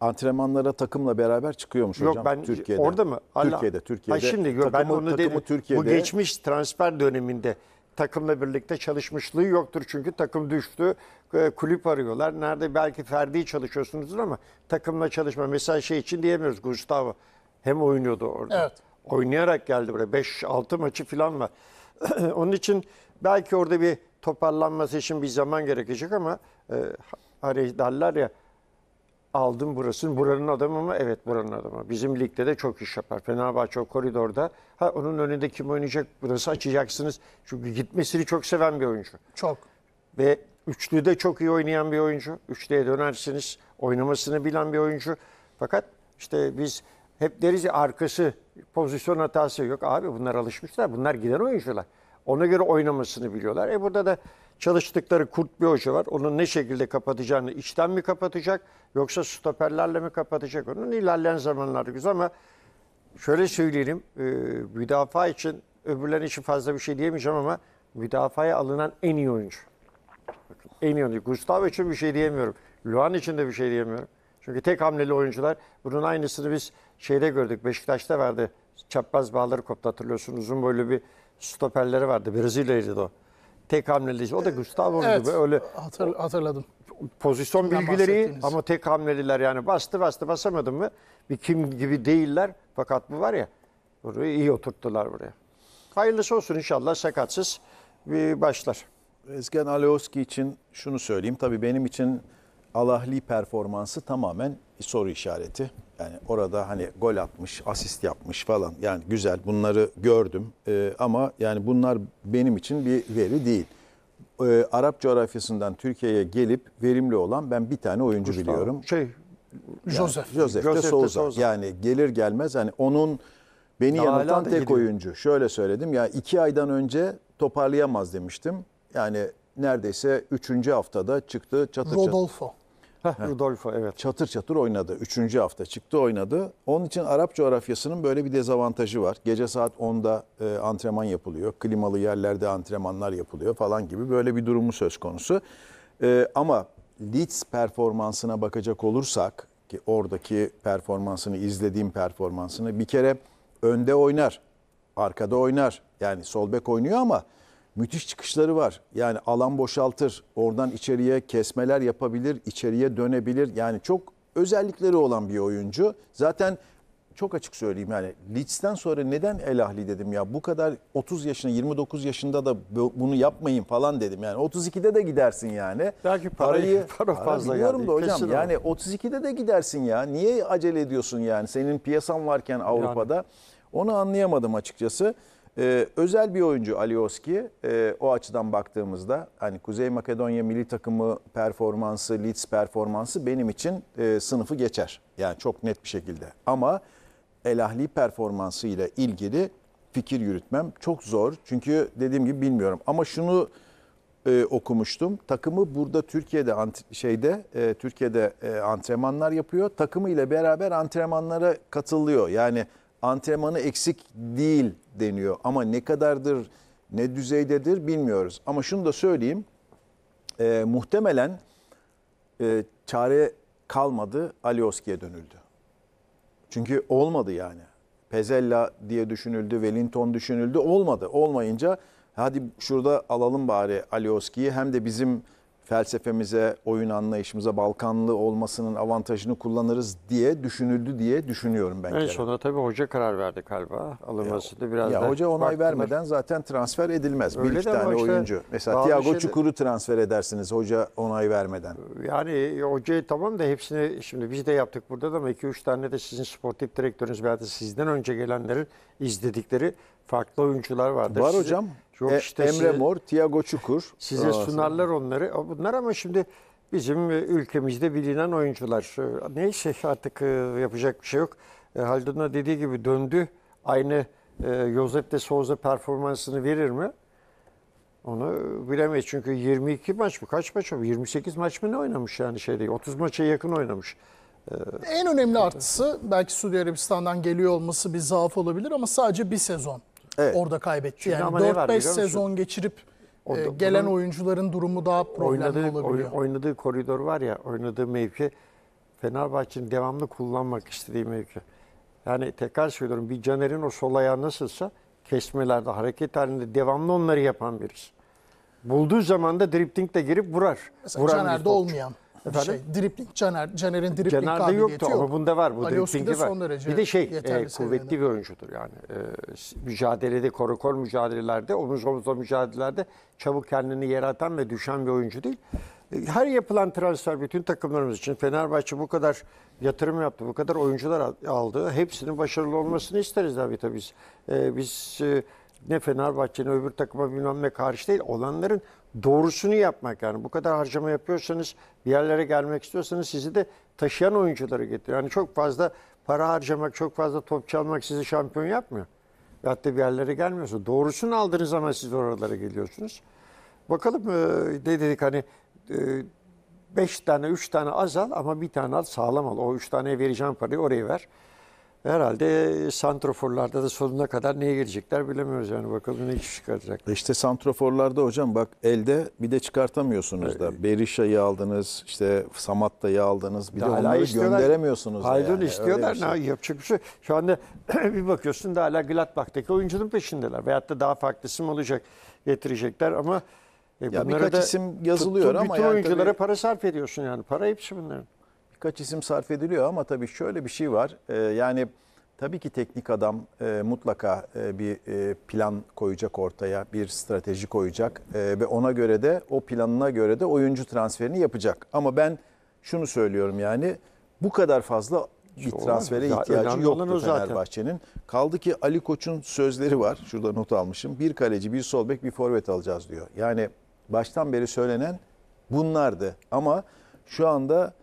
Antrenmanlara takımla beraber çıkıyormuş yok, hocam ben, Türkiye'de. Orada mı? Türkiye'de, Türkiye'de. Ha şimdi yok, takımı, ben onu dedim. Türkiye'de. Bu geçmiş transfer döneminde takımla birlikte çalışmışlığı yoktur. Çünkü takım düştü, e, kulüp arıyorlar. Nerede belki ferdi çalışıyorsunuzdur ama takımla çalışma. Mesela şey için diyemiyoruz Gustavo. Hem oynuyordu orada. Evet oynayarak geldi buraya. 5-6 maçı falan var. Onun için belki orada bir toparlanması için bir zaman gerekecek ama e, hani derler ya aldım burasını. Buranın adamı mı? Evet buranın adamı. Bizim ligde de çok iş yapar. Fenerbahçe o koridorda. Ha onun önünde kim oynayacak? Burası açacaksınız. Çünkü gitmesini çok seven bir oyuncu. Çok. Ve üçlüde çok iyi oynayan bir oyuncu. Üçlüye dönersiniz. Oynamasını bilen bir oyuncu. Fakat işte biz hep deriz ya arkası Pozisyon hatası yok. Abi bunlar alışmışlar. Bunlar giden oyuncular. Ona göre oynamasını biliyorlar. E burada da çalıştıkları kurt bir hoca var. Onun ne şekilde kapatacağını içten mi kapatacak yoksa stoperlerle mi kapatacak onun ilerleyen zamanlarda güzel ama şöyle söyleyelim e, müdafaa için öbürler için fazla bir şey diyemeyeceğim ama müdafaya alınan en iyi oyuncu. Bakın, en iyi oyuncu. Gustav için bir şey diyemiyorum. Luan için de bir şey diyemiyorum. Çünkü tek hamleli oyuncular. Bunun aynısını biz şeyde gördük. Beşiktaş'ta vardı. Çapraz bağları koptu hatırlıyorsun. Uzun boylu bir stoperleri vardı. Brezilya'ydı o. Tek hamleliydi. O da Gustavo'ydu. Evet, öyle hatır, hatırladım. Pozisyon Bundan bilgileri ama tek hamleliler yani bastı bastı basamadım mı bir kim gibi değiller. Fakat bu var ya burayı iyi oturttular buraya. Hayırlısı olsun inşallah sakatsız bir başlar. Ezgen Alioski için şunu söyleyeyim. Tabii benim için Alahli performansı tamamen soru işareti. Yani orada hani gol atmış, asist yapmış falan. Yani güzel bunları gördüm. Ee, ama yani bunlar benim için bir veri değil. Ee, Arap coğrafyasından Türkiye'ye gelip verimli olan ben bir tane oyuncu Mustafa. biliyorum. Şey Joseph. Yani, Joseph, Joseph de Souza. Yani gelir gelmez hani onun beni Daha yanıltan tek gidiyor. oyuncu. Şöyle söyledim ya iki aydan önce toparlayamaz demiştim. Yani neredeyse üçüncü haftada çıktı çatır Rodolfo. çatır. Heh, Rudolfo evet. Çatır çatır oynadı. Üçüncü hafta çıktı oynadı. Onun için Arap coğrafyasının böyle bir dezavantajı var. Gece saat 10'da e, antrenman yapılıyor. Klimalı yerlerde antrenmanlar yapılıyor falan gibi böyle bir durumu söz konusu. E, ama Leeds performansına bakacak olursak ki oradaki performansını izlediğim performansını bir kere önde oynar, arkada oynar. Yani sol bek oynuyor ama müthiş çıkışları var. Yani alan boşaltır, oradan içeriye kesmeler yapabilir, içeriye dönebilir. Yani çok özellikleri olan bir oyuncu. Zaten çok açık söyleyeyim yani Leeds'ten sonra neden El Ahli dedim ya bu kadar 30 yaşında 29 yaşında da bunu yapmayın falan dedim. Yani 32'de de gidersin yani. Belki parayı, parayı para fazla para geldi. da hocam Kesin yani 32'de de gidersin ya. Niye acele ediyorsun yani? Senin piyasan varken Avrupa'da. Yani. Onu anlayamadım açıkçası. Ee, özel bir oyuncu Alioski. Ee, o açıdan baktığımızda hani Kuzey Makedonya milli takımı performansı, Leeds performansı benim için e, sınıfı geçer. Yani çok net bir şekilde. Ama El Ahli performansı ile ilgili fikir yürütmem çok zor. Çünkü dediğim gibi bilmiyorum. Ama şunu e, okumuştum. Takımı burada Türkiye'de şeyde e, Türkiye'de e, antrenmanlar yapıyor. Takımı ile beraber antrenmanlara katılıyor. Yani antrenmanı eksik değil deniyor. Ama ne kadardır, ne düzeydedir bilmiyoruz. Ama şunu da söyleyeyim. E, muhtemelen e, çare kalmadı, Alioski'ye dönüldü. Çünkü olmadı yani. Pezella diye düşünüldü, Wellington düşünüldü. Olmadı. Olmayınca hadi şurada alalım bari Alioski'yi. Hem de bizim felsefemize, oyun anlayışımıza Balkanlı olmasının avantajını kullanırız diye düşünüldü diye düşünüyorum ben. En yani sonunda tabii hoca karar verdi galiba alınmasını ya, biraz. Ya hoca onay baktınlar. vermeden zaten transfer edilmez. Öyle bir iki tane işte, oyuncu. Mesela Thiago şey Çukur'u transfer edersiniz hoca onay vermeden. Yani hoca tamam da hepsini şimdi biz de yaptık burada da ama iki üç tane de sizin sportif direktörünüz belki sizden önce gelenlerin izledikleri farklı oyuncular vardır. Var Sizin, hocam. Yok e, işte Emre şey- size, Mor, Tiago Çukur. Size sunarlar onları. Bunlar ama şimdi bizim e, ülkemizde bilinen oyuncular. Neyse artık e, yapacak bir şey yok. E, Haldun'a dediği gibi döndü. Aynı Josep de Souza performansını verir mi? Onu bilemeyiz. Çünkü 22 maç mı? Kaç maç mı? 28 maç mı ne oynamış yani şeyde? 30 maça yakın oynamış. En önemli artısı belki Suudi Arabistan'dan geliyor olması bir zaaf olabilir ama sadece bir sezon. Evet. Orada kaybetti. Şimdi yani 4-5 sezon geçirip Orada, e, gelen onun, oyuncuların durumu daha problemli oynadığı, olabiliyor. Oynadığı koridor var ya, oynadığı mevki Fenerbahçe'nin devamlı kullanmak istediği mevki. Yani tekrar söylüyorum bir Caner'in o sol ayağı nasılsa kesmelerde, hareket halinde devamlı onları yapan birisi. Bulduğu zaman da driptingle girip vurar. Mesela vuran Caner'de olmayan. Efendim? şey. Dripling Caner, Caner'in dripling Caner'de kabiliyeti yoktu ama bunda var. Bu Ali var. Bir de şey e, kuvvetli bir oyuncudur yani. E, mücadelede, korokor mücadelelerde, omuz omuzla mücadelelerde çabuk kendini yaratan ve düşen bir oyuncu değil. E, her yapılan transfer bütün takımlarımız için Fenerbahçe bu kadar yatırım yaptı, bu kadar oyuncular aldı. Hepsinin başarılı olmasını isteriz tabii tabii biz. E, biz e, ne Fenerbahçe'nin öbür takıma bilmem ne karşı değil. Olanların doğrusunu yapmak yani. Bu kadar harcama yapıyorsanız bir yerlere gelmek istiyorsanız sizi de taşıyan oyuncuları getir. Yani çok fazla para harcamak, çok fazla top çalmak sizi şampiyon yapmıyor. Ve hatta bir yerlere gelmiyorsunuz. Doğrusunu aldığınız zaman siz oralara geliyorsunuz. Bakalım e, ne dedik hani e, beş tane üç tane azal ama bir tane al sağlam al. O üç tane vereceğim parayı oraya ver. Herhalde santroforlarda da sonuna kadar neye girecekler bilemiyoruz yani bakalım ne iş çıkaracaklar. E işte santroforlarda hocam bak elde bir de çıkartamıyorsunuz da. Berisha'yı aldınız, işte Samatta'yı aldınız. Bir de, de onları gönderemiyorsunuz. Haydun yani. istiyorlar. Şey. Ne yapacak bir şey. Şu anda bir bakıyorsun da hala Gladbach'taki oyuncunun peşindeler. Veyahut da daha farklı isim olacak getirecekler ama e, ya bunlara da isim yazılıyor ama bütün yani oyunculara tabii... para sarf ediyorsun yani. Para hepsi bunların birkaç isim sarf ediliyor ama tabii şöyle bir şey var. E, yani tabii ki teknik adam e, mutlaka e, bir e, plan koyacak ortaya, bir strateji koyacak e, ve ona göre de o planına göre de oyuncu transferini yapacak. Ama ben şunu söylüyorum yani bu kadar fazla bir transfere ihtiyacı yoktu Fenerbahçe'nin. Kaldı ki Ali Koç'un sözleri var. Şurada not almışım. Bir kaleci, bir sol bek, bir forvet alacağız diyor. Yani baştan beri söylenen bunlardı. Ama şu anda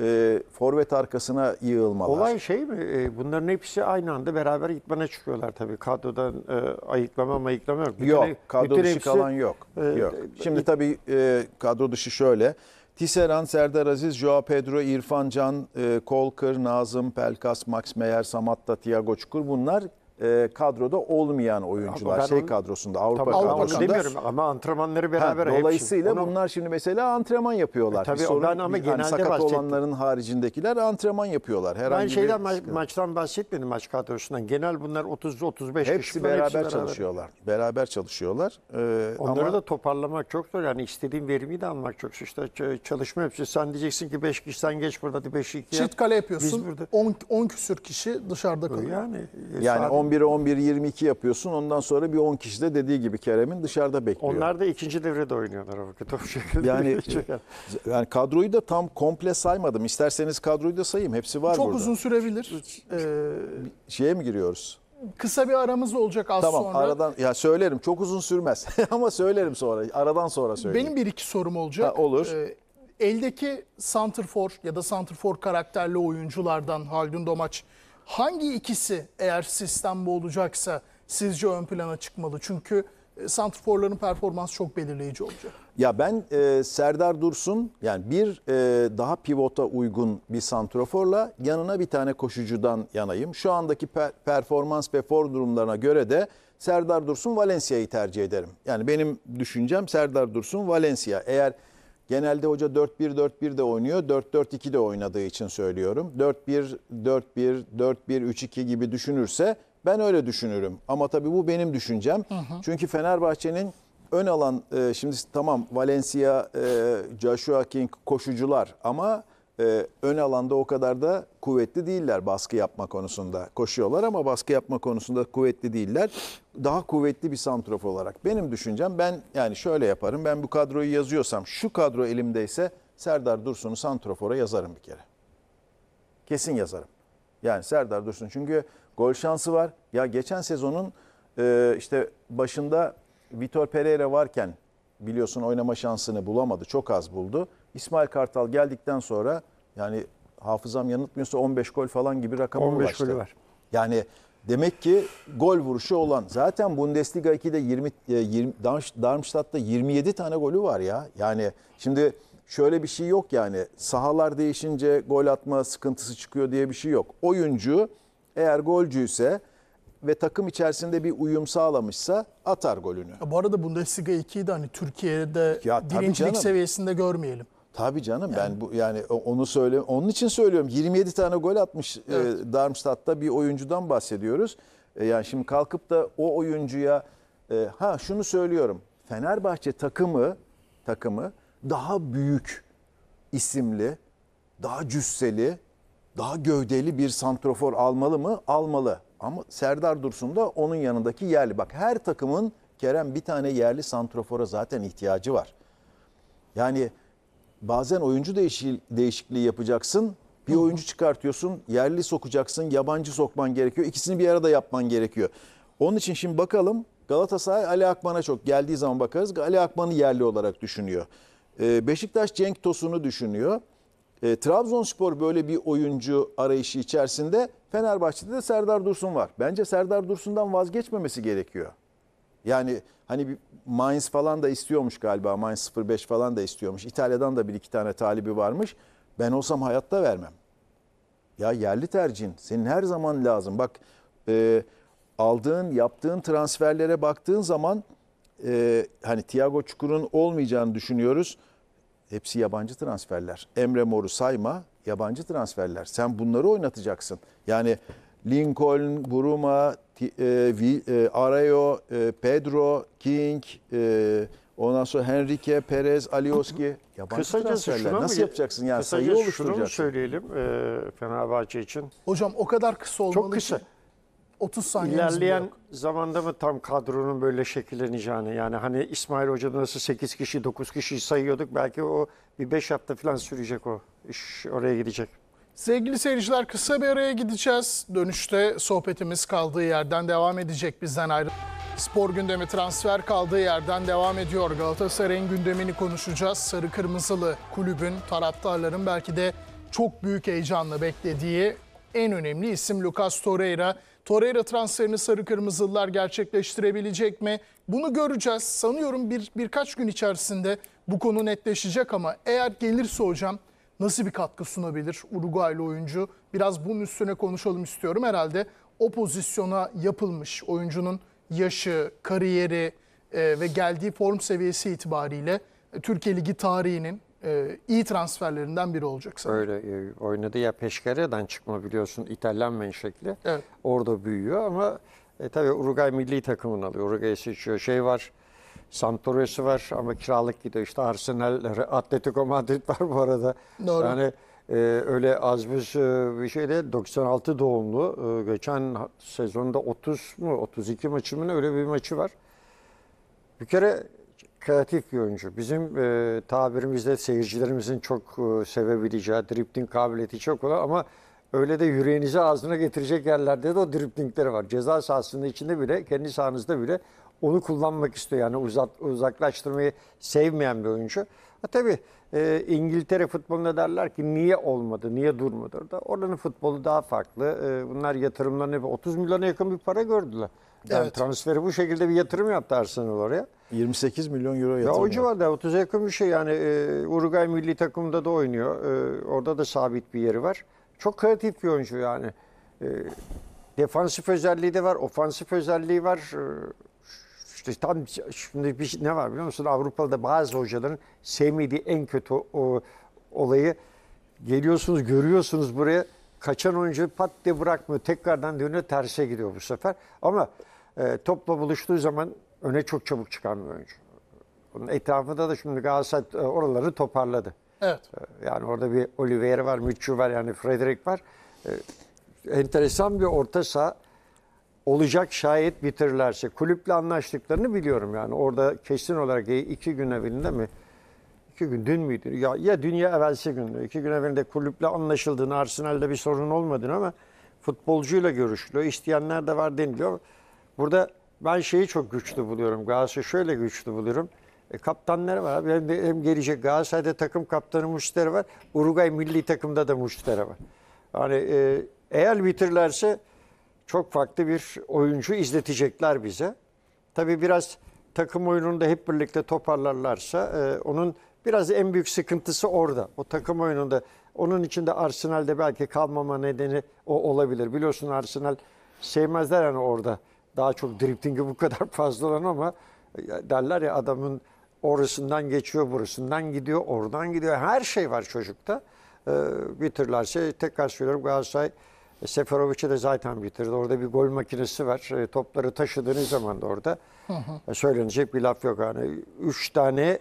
e, forvet arkasına yığılmalar. Olay şey mi? E, bunların hepsi aynı anda beraber itmana çıkıyorlar tabii. Kadrodan e, ayıklama mayıklama yok. Bütün, yok. Kadro dışı hepsi, kalan yok. E, yok. E, Şimdi e, tabii e, kadro dışı şöyle. Tisseran, Serdar Aziz, Joao Pedro, İrfan Can, e, Kolkır, Nazım, Pelkas, Max Meyer, Samatta, Tiago Çukur bunlar e, kadroda olmayan oyuncular ben şey onu, kadrosunda Avrupa tamam, kadrosunda. Demiyorum ama antrenmanları beraber ha, Dolayısıyla onu, bunlar şimdi mesela antrenman yapıyorlar. E, tabii sorun, ben ama bir, genelde hani sakat olanların haricindekiler antman yapıyorlar. Herhangi ben şeyden ma maçtan bahsetmedim maç kadrosundan. Genel bunlar 30 35 hepsi kişi beraber hepsi beraber çalışıyorlar. Beraber çalışıyorlar. Ee, Onları ama... da toparlamak çok zor. Yani istediğin verimi de almak çok zor. İşte çalışma hepsi. Sen diyeceksin ki 5 kişi sen geç burada 5 2 Çift kale yapıyorsun. 10 10 küsür kişi dışarıda kalıyor. Yani e, yani 11 11'e 11, 22 yapıyorsun. Ondan sonra bir 10 kişi de dediği gibi Kerem'in dışarıda bekliyor. Onlar da ikinci devrede oynuyorlar o vakit. O şekilde yani, yani kadroyu da tam komple saymadım. İsterseniz kadroyu da sayayım. Hepsi var Çok burada. Çok uzun sürebilir. Ee, Şeye mi giriyoruz? Kısa bir aramız olacak az tamam, sonra. Tamam aradan ya söylerim çok uzun sürmez ama söylerim sonra aradan sonra söyleyeyim. Benim bir iki sorum olacak. Ha, olur. Ee, eldeki santrfor ya da santrfor karakterli oyunculardan Haldun Domaç Hangi ikisi eğer sistem bu olacaksa sizce ön plana çıkmalı? Çünkü e, santrforların performansı çok belirleyici olacak. Ya ben e, Serdar Dursun yani bir e, daha pivota uygun bir santroforla yanına bir tane koşucudan yanayım. Şu andaki per, performans ve for durumlarına göre de Serdar Dursun Valencia'yı tercih ederim. Yani benim düşüncem Serdar Dursun Valencia. Eğer Genelde hoca 4-1-4-1 de oynuyor. 4-4-2 de oynadığı için söylüyorum. 4-1-4-1, 4-1-3-2 gibi düşünürse ben öyle düşünürüm. Ama tabii bu benim düşüncem. Hı hı. Çünkü Fenerbahçe'nin ön alan e, şimdi tamam Valencia, e, Joshua King koşucular ama e, ön alanda o kadar da kuvvetli değiller baskı yapma konusunda. Koşuyorlar ama baskı yapma konusunda kuvvetli değiller. Daha kuvvetli bir santrof olarak. Benim düşüncem ben yani şöyle yaparım. Ben bu kadroyu yazıyorsam şu kadro elimdeyse Serdar Dursun'u santrofora yazarım bir kere. Kesin yazarım. Yani Serdar Dursun çünkü gol şansı var. Ya geçen sezonun e, işte başında Vitor Pereira varken biliyorsun oynama şansını bulamadı. Çok az buldu. İsmail Kartal geldikten sonra yani hafızam yanıltmıyorsa 15 gol falan gibi rakama 15 ulaştı. golü var. Yani demek ki gol vuruşu olan zaten Bundesliga 2'de 20, 20 Darmstadt'ta 27 tane golü var ya. Yani şimdi şöyle bir şey yok yani sahalar değişince gol atma sıkıntısı çıkıyor diye bir şey yok. Oyuncu eğer golcüyse ve takım içerisinde bir uyum sağlamışsa atar golünü. Ya bu arada Bundesliga 2'yi de hani Türkiye'de ya, birincilik canım. seviyesinde görmeyelim. Tabii canım yani. ben bu yani onu söyle onun için söylüyorum. 27 tane gol atmış e, evet. e, Darmstadt'ta bir oyuncudan bahsediyoruz. E, yani şimdi kalkıp da o oyuncuya e, ha şunu söylüyorum. Fenerbahçe takımı takımı daha büyük isimli, daha cüsseli, daha gövdeli bir santrofor almalı mı? Almalı. Ama Serdar Dursun da onun yanındaki yerli. Bak her takımın Kerem bir tane yerli santrofora zaten ihtiyacı var. Yani bazen oyuncu değişikliği yapacaksın. Bir oyuncu çıkartıyorsun, yerli sokacaksın, yabancı sokman gerekiyor. İkisini bir arada yapman gerekiyor. Onun için şimdi bakalım Galatasaray Ali Akman'a çok geldiği zaman bakarız. Ali Akman'ı yerli olarak düşünüyor. Ee, Beşiktaş Cenk Tosun'u düşünüyor. Ee, Trabzonspor böyle bir oyuncu arayışı içerisinde Fenerbahçe'de de Serdar Dursun var. Bence Serdar Dursun'dan vazgeçmemesi gerekiyor. Yani hani bir Mainz falan da istiyormuş galiba. Mainz 05 falan da istiyormuş. İtalya'dan da bir iki tane talibi varmış. Ben olsam hayatta vermem. Ya yerli tercihin senin her zaman lazım. Bak e, aldığın, yaptığın transferlere baktığın zaman e, hani Thiago Çukur'un olmayacağını düşünüyoruz. Hepsi yabancı transferler. Emre Mor'u sayma yabancı transferler. Sen bunları oynatacaksın. Yani Lincoln, Buruma, e, e, Arayo, e, Pedro, King, ondan sonra Henrique, Perez, Alioski. Yabancı Kısacası şuna mı- Nasıl yapacaksın yani kısaca oluşturacaksın? şunu mu oluşturacaksın? söyleyelim e, Fenerbahçe için? Hocam o kadar kısa olmalı Çok kısa. ki 30 saniye. İlerleyen zamanda mı tam kadronun böyle şekilleneceğini yani hani İsmail Hoca'da nasıl 8 kişi 9 kişi sayıyorduk belki o bir 5 hafta falan sürecek o iş oraya gidecek. Sevgili seyirciler kısa bir araya gideceğiz. Dönüşte sohbetimiz kaldığı yerden devam edecek bizden ayrı. Spor gündemi transfer kaldığı yerden devam ediyor. Galatasaray'ın gündemini konuşacağız. Sarı Kırmızılı kulübün, taraftarların belki de çok büyük heyecanla beklediği en önemli isim Lucas Torreira. Torreira transferini sarı kırmızılılar gerçekleştirebilecek mi? Bunu göreceğiz. Sanıyorum bir birkaç gün içerisinde bu konu netleşecek ama eğer gelirse hocam nasıl bir katkı sunabilir Uruguaylı oyuncu? Biraz bunun üstüne konuşalım istiyorum. Herhalde o pozisyona yapılmış oyuncunun yaşı, kariyeri e, ve geldiği form seviyesi itibariyle e, Türkiye Ligi tarihinin e, iyi transferlerinden biri olacak sanırım. Öyle e, oynadı ya Peşkere'den çıkma biliyorsun İtalyan menşekli. Evet. Orada büyüyor ama e, tabii Uruguay milli takımını alıyor. Uruguay'ı seçiyor. Şey var Santorio'su var ama kiralık gidiyor. İşte Arsenal, Atletico Madrid var bu arada. Doğru. Yani e, öyle az bir e, şey değil. 96 doğumlu. E, geçen sezonda 30 mu 32 maçımın öyle bir maçı var. Bir kere kreatif bir oyuncu. Bizim e, tabirimizde seyircilerimizin çok e, sevebileceği, dripling kabiliyeti çok olan ama öyle de yüreğinizi ağzına getirecek yerlerde de o driplingleri var. Ceza sahasının içinde bile, kendi sahanızda bile onu kullanmak istiyor. Yani uzat, uzaklaştırmayı sevmeyen bir oyuncu. Ha, tabii e, İngiltere futbolunda derler ki niye olmadı, niye durmadı orada. Oranın futbolu daha farklı. E, bunlar yatırımlarını hep 30 milyona yakın bir para gördüler. Yani evet. transferi bu şekilde bir yatırım yaptı Arsenal oraya. 28 milyon euro yatırım. Ya o civarda 30 yakın bir şey yani e, Uruguay milli takımında da oynuyor. E, orada da sabit bir yeri var. Çok kreatif bir oyuncu yani. E, defansif özelliği de var, ofansif özelliği var. E, işte tam şimdi bir, şey, ne var biliyor musun? Avrupa'da bazı hocaların sevmediği en kötü o, olayı geliyorsunuz görüyorsunuz buraya kaçan oyuncu pat diye bırakmıyor. Tekrardan dönüyor terse gidiyor bu sefer. Ama e, topla buluştuğu zaman öne çok çabuk çıkan bir oyuncu. Onun etrafında da şimdi Galatasaray e, oraları toparladı. Evet. E, yani orada bir Oliveira var, Mütçü var yani Frederick var. E, enteresan bir orta saha olacak şayet bitirirlerse. Kulüple anlaştıklarını biliyorum yani. Orada kesin olarak iki gün evinde mi? iki gün dün müydü? Ya, ya dünya ya evvelsi gün. İki gün evinde kulüple anlaşıldığını, Arsenal'de bir sorun olmadığını ama futbolcuyla görüşülüyor. isteyenler de var deniliyor. Burada ben şeyi çok güçlü buluyorum. Galatasaray'ı şöyle güçlü buluyorum. E, kaptanları var abi. Hem, de, hem gelecek Galatasaray'da takım kaptanı Muştere var. Uruguay milli takımda da Muştere var. Yani e, eğer bitirlerse çok farklı bir oyuncu izletecekler bize. Tabii biraz takım oyununda hep birlikte toparlarlarsa e, onun biraz en büyük sıkıntısı orada. O takım oyununda onun içinde Arsenal'de belki kalmama nedeni o olabilir. Biliyorsun Arsenal sevmezler yani orada. Daha çok driftingi bu kadar fazla olan ama derler ya adamın orasından geçiyor, burasından gidiyor, oradan gidiyor. Her şey var çocukta. Ee, bitirlerse tekrar söylüyorum Galatasaray e, Seferovic'i de zaten bitirdi. Orada bir gol makinesi var. E, topları taşıdığınız zaman da orada hı E, söylenecek bir laf yok. Yani üç tane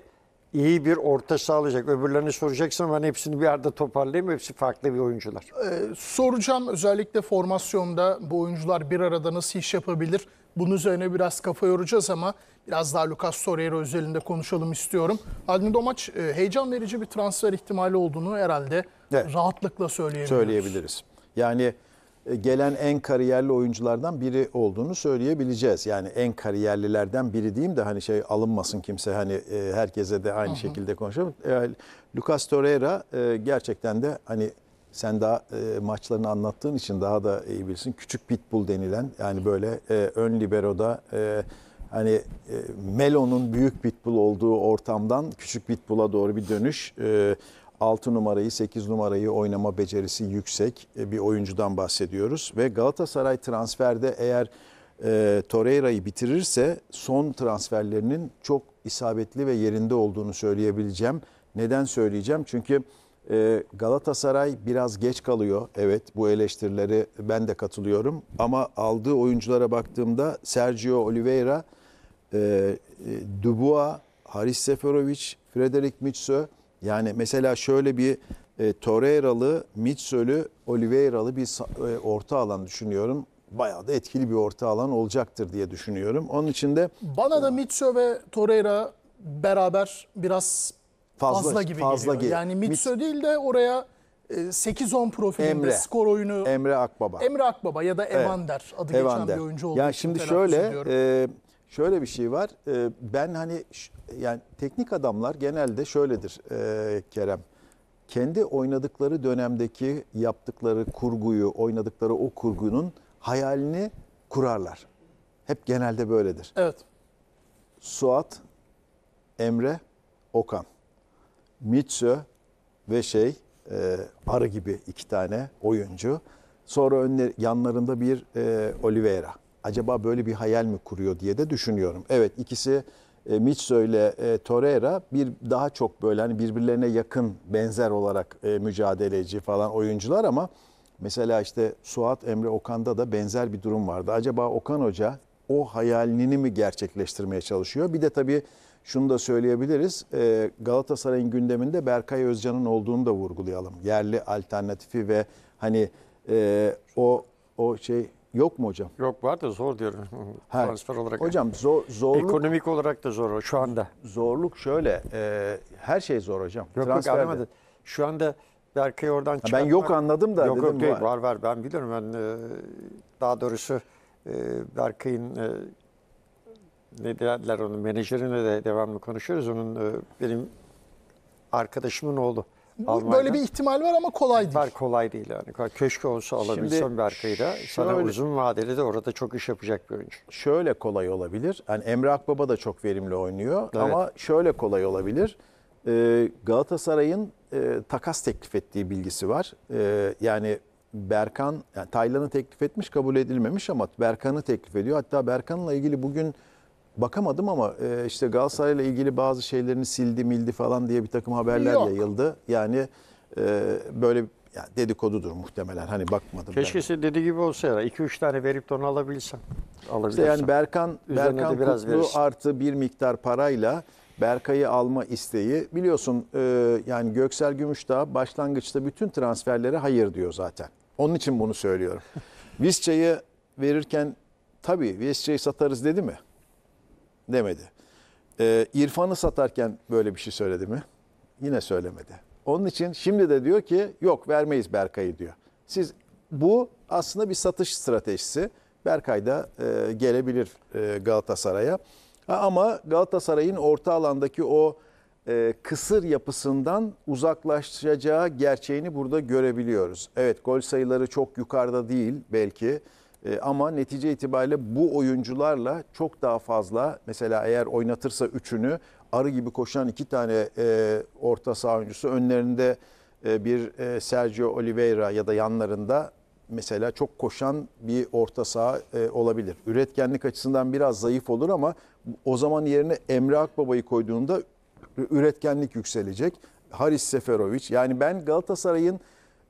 iyi bir orta sağlayacak. Öbürlerini soracaksam ben hepsini bir arada toparlayayım. Hepsi farklı bir oyuncular. Ee, soracağım özellikle formasyonda bu oyuncular bir arada nasıl iş yapabilir? Bunun üzerine biraz kafa yoracağız ama biraz daha Lucas Torreira özelinde konuşalım istiyorum. Adnan maç e, heyecan verici bir transfer ihtimali olduğunu herhalde evet. rahatlıkla söyleyebiliriz. Söyleyebiliriz. Yani e, gelen en kariyerli oyunculardan biri olduğunu söyleyebileceğiz. Yani en kariyerlilerden biri diyeyim de hani şey alınmasın kimse hani e, herkese de aynı hı hı. şekilde konuşalım. E, Lucas Torreira gerçekten de hani sen daha maçlarını anlattığın için daha da iyi bilirsin. Küçük pitbull denilen yani böyle ön liberoda e, hani Melo'nun büyük pitbull olduğu ortamdan küçük pitbull'a doğru bir dönüş. 6 numarayı 8 numarayı oynama becerisi yüksek e, bir oyuncudan bahsediyoruz. Ve Galatasaray transferde eğer e, Torreira'yı bitirirse son transferlerinin çok isabetli ve yerinde olduğunu söyleyebileceğim. Neden söyleyeceğim? Çünkü e, Galatasaray biraz geç kalıyor. Evet bu eleştirileri ben de katılıyorum. Ama aldığı oyunculara baktığımda Sergio Oliveira, e, e Dubois, Haris Seferovic, Frederik Mitsu, yani mesela şöyle bir e, Torreira'lı, Mitchell'ü, Oliveira'lı bir e, orta alan düşünüyorum. Bayağı da etkili bir orta alan olacaktır diye düşünüyorum. Onun için de... Bana da Mitchell ve Torreira beraber biraz fazla, fazla gibi fazla geliyor. Gibi. Yani Mitchell Mit değil de oraya 8-10 e, profilinde Emre, skor oyunu Emre Akbaba. Emre Akbaba ya da Evander evet. adı Evander. geçen bir oyuncu olduğu Ya şimdi şöyle e, şöyle bir şey var. E, ben hani yani teknik adamlar genelde şöyledir e, Kerem. Kendi oynadıkları dönemdeki yaptıkları kurguyu, oynadıkları o kurgunun hayalini kurarlar. Hep genelde böyledir. Evet. Suat, Emre, Okan, Mitsö ve şey e, Arı gibi iki tane oyuncu. Sonra önler, yanlarında bir e, Oliveira. Acaba böyle bir hayal mi kuruyor diye de düşünüyorum. Evet ikisi e, Mitso ile e, Torreira bir daha çok böyle hani birbirlerine yakın benzer olarak e, mücadeleci falan oyuncular ama mesela işte Suat Emre Okan'da da benzer bir durum vardı. Acaba Okan Hoca o hayalini mi gerçekleştirmeye çalışıyor? Bir de tabii şunu da söyleyebiliriz. E, Galatasaray'ın gündeminde Berkay Özcan'ın olduğunu da vurgulayalım. Yerli alternatifi ve hani e, o o şey Yok mu hocam? Yok var da zor diyorum. Ha. Transfer olarak. Hocam zor, zorluk... Ekonomik olarak da zor şu anda. Zorluk şöyle. E, her şey zor hocam. Yok, Transferde. Yok, anlamadım. şu anda Berkay oradan ha, Ben yok anladım da yok, dedim. Yok yok var. var var ben biliyorum. Ben, e, daha doğrusu e, Berkay'ın e, ne derler onun menajerine de devamlı konuşuyoruz. Onun e, benim arkadaşımın oğlu. Almanya'da. Böyle bir ihtimal var ama kolay değil. Var kolay değil yani. Köşke olsa alabilsem Berkay'ı da sana öyle, uzun vadeli de orada çok iş yapacak bir oyuncu. Şöyle kolay olabilir. Yani Emre Akbaba da çok verimli oynuyor evet. ama şöyle kolay olabilir. Ee, Galatasaray'ın e, takas teklif ettiği bilgisi var. Ee, yani Berkan, yani Taylan'ı teklif etmiş kabul edilmemiş ama Berkan'ı teklif ediyor. Hatta Berkan'la ilgili bugün bakamadım ama e, işte Galatasaray ile ilgili bazı şeylerini sildi mildi falan diye bir takım haberler Yok. yayıldı. Yani e, böyle yani dedikodudur muhtemelen. Hani bakmadım. Keşke ben. dediği gibi olsaydı. ya. 2-3 tane verip de onu alabilsem. İşte yani Berkan, Üzerine Berkan biraz Kutlu verirsin. artı bir miktar parayla Berkay'ı alma isteği. Biliyorsun e, yani Göksel Gümüşdağ başlangıçta bütün transferlere hayır diyor zaten. Onun için bunu söylüyorum. Visca'yı verirken tabii Visca'yı satarız dedi mi? demedi. Ee, İrfan'ı satarken böyle bir şey söyledi mi? Yine söylemedi. Onun için şimdi de diyor ki yok vermeyiz Berkay'ı diyor. Siz bu aslında bir satış stratejisi. Berkay da e, gelebilir e, Galatasaray'a. Ama Galatasaray'ın orta alandaki o e, kısır yapısından uzaklaşacağı gerçeğini burada görebiliyoruz. Evet gol sayıları çok yukarıda değil belki. E, ama netice itibariyle bu oyuncularla çok daha fazla mesela eğer oynatırsa üçünü arı gibi koşan iki tane e, orta saha oyuncusu önlerinde e, bir e, Sergio Oliveira ya da yanlarında mesela çok koşan bir orta saha e, olabilir. Üretkenlik açısından biraz zayıf olur ama o zaman yerine Emre Akbaba'yı koyduğunda üretkenlik yükselecek. Haris Seferovic yani ben Galatasaray'ın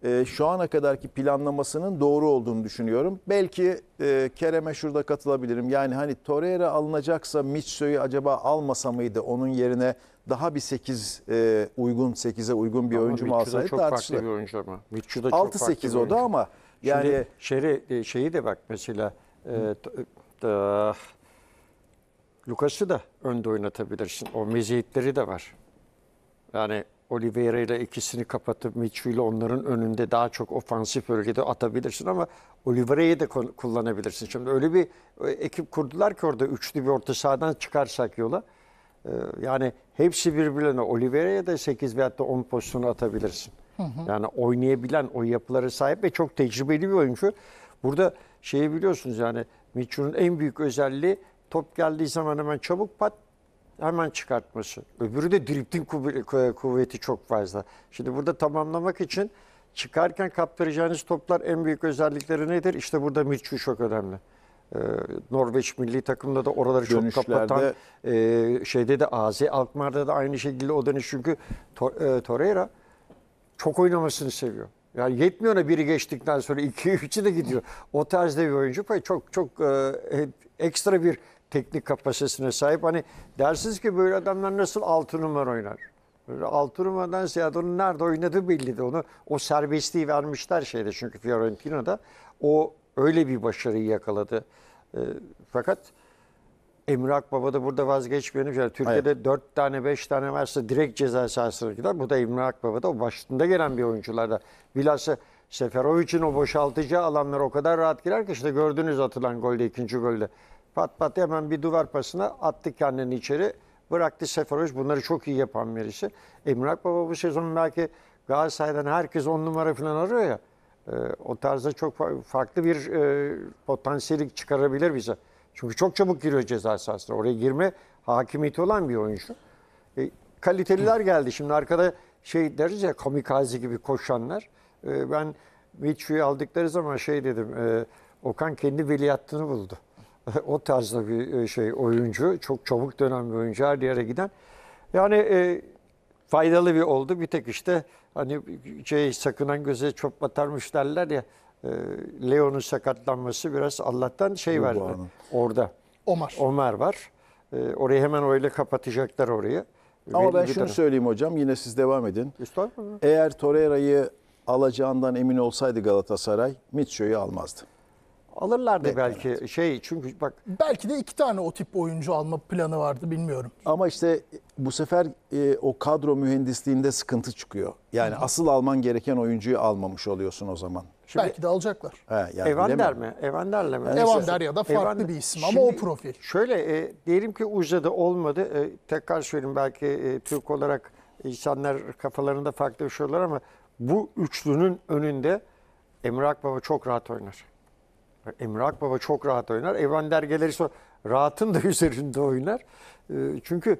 e, şu ana kadarki planlamasının doğru olduğunu düşünüyorum. Belki e, Kerem'e şurada katılabilirim. Yani hani Torreira alınacaksa Mitso'yu acaba almasa mıydı? Onun yerine daha bir 8 e, uygun 8'e uygun bir ama oyuncu mu alsaydı çok tartışılır. farklı bir oyuncu ama. Mitsuda çok 6-8 o da ama yani şeri, e, şeyi de bak mesela e, da, Lucas'ı da önde oynatabilirsin. O meziyetleri de var. Yani Oliveira ile ikisini kapatıp Mitchell ile onların önünde daha çok ofansif bölgede atabilirsin ama Oliveira'yı da kullanabilirsin. Şimdi öyle bir e, ekip kurdular ki orada üçlü bir orta sahadan çıkarsak yola. E, yani hepsi birbirine Oliveira'ya da 8 veya da 10 pozisyonu atabilirsin. Hı hı. Yani oynayabilen o yapılara sahip ve çok tecrübeli bir oyuncu. Burada şeyi biliyorsunuz yani Mitchell'un en büyük özelliği top geldiği zaman hemen çabuk pat hemen çıkartması. Öbürü de driptin kuvveti çok fazla. Şimdi burada tamamlamak için çıkarken kaptıracağınız toplar en büyük özellikleri nedir? İşte burada Mitchell çok önemli. Ee, Norveç milli takımda da oraları çok kapatan e, şeyde de Azi Alkmaar'da da aynı şekilde o dönüş çünkü to, e, Torreira çok oynamasını seviyor. Yani yetmiyor ona biri geçtikten sonra 2 3'ü de gidiyor. O tarzda bir oyuncu pay çok çok e, ekstra bir teknik kapasitesine sahip. Hani dersiniz ki böyle adamlar nasıl altı numara oynar? Böyle altı numaradan ziyade onun nerede oynadığı belliydi. Onu o serbestliği vermişler şeyde çünkü Fiorentina'da o öyle bir başarıyı yakaladı. E, fakat Emre Akbaba da burada vazgeçmiyor. Yani Türkiye'de Hayır. 4 tane 5 tane varsa direkt ceza sahasına gider. Bu da Emre Akbaba da o başında gelen bir oyuncularda. Bilhassa Seferovic'in o boşaltıcı alanlar o kadar rahat girer ki işte gördünüz atılan golde ikinci golde. Pat pat hemen bir duvar pasına attı kendini içeri. Bıraktı Seferovic. Bunları çok iyi yapan birisi. Emrah Baba bu sezon belki Galatasaray'dan herkes on numara falan arıyor ya. E, o tarzda çok farklı bir e, potansiyeli çıkarabilir bize. Çünkü çok çabuk giriyor ceza sahasına. Oraya girme hakimiyeti olan bir oyuncu. E, kaliteliler geldi. Şimdi arkada şey deriz ya kamikazi gibi koşanlar. E, ben Mitchu'yu aldıkları zaman şey dedim. E, Okan kendi veliahtını buldu. o tarzda bir e, şey oyuncu. Çok çabuk dönen bir oyuncu her yere giden. Yani e, faydalı bir oldu. Bir tek işte hani şey sakınan göze çok batarmış derler ya. E, Leon'un sakatlanması biraz Allah'tan şey verdi orada. Omar. Omar var. E, orayı hemen öyle kapatacaklar orayı. Ama ben şunu taraf. söyleyeyim hocam yine siz devam edin. Eğer Torreira'yı alacağından emin olsaydı Galatasaray Mitcho'yu almazdı alırlardı. Belki şey çünkü bak. Belki de iki tane o tip oyuncu alma planı vardı bilmiyorum. Ama işte e, bu sefer e, o kadro mühendisliğinde sıkıntı çıkıyor. Yani Hı. asıl alman gereken oyuncuyu almamış oluyorsun o zaman. Şimdi, Belki de alacaklar. He, yani Evander mi? Evander'le mi? Yani Evander ya da farklı Evander. bir isim Şimdi, ama o profil. Şöyle e, diyelim ki Uzca'da olmadı. E, tekrar söyleyeyim belki e, Türk olarak insanlar kafalarında farklı bir düşünüyorlar ama bu üçlünün önünde Emrah Baba çok rahat oynar. Emrah Baba çok rahat oynar. Evren Dergeleri sonra rahatın da üzerinde oynar. Ee, çünkü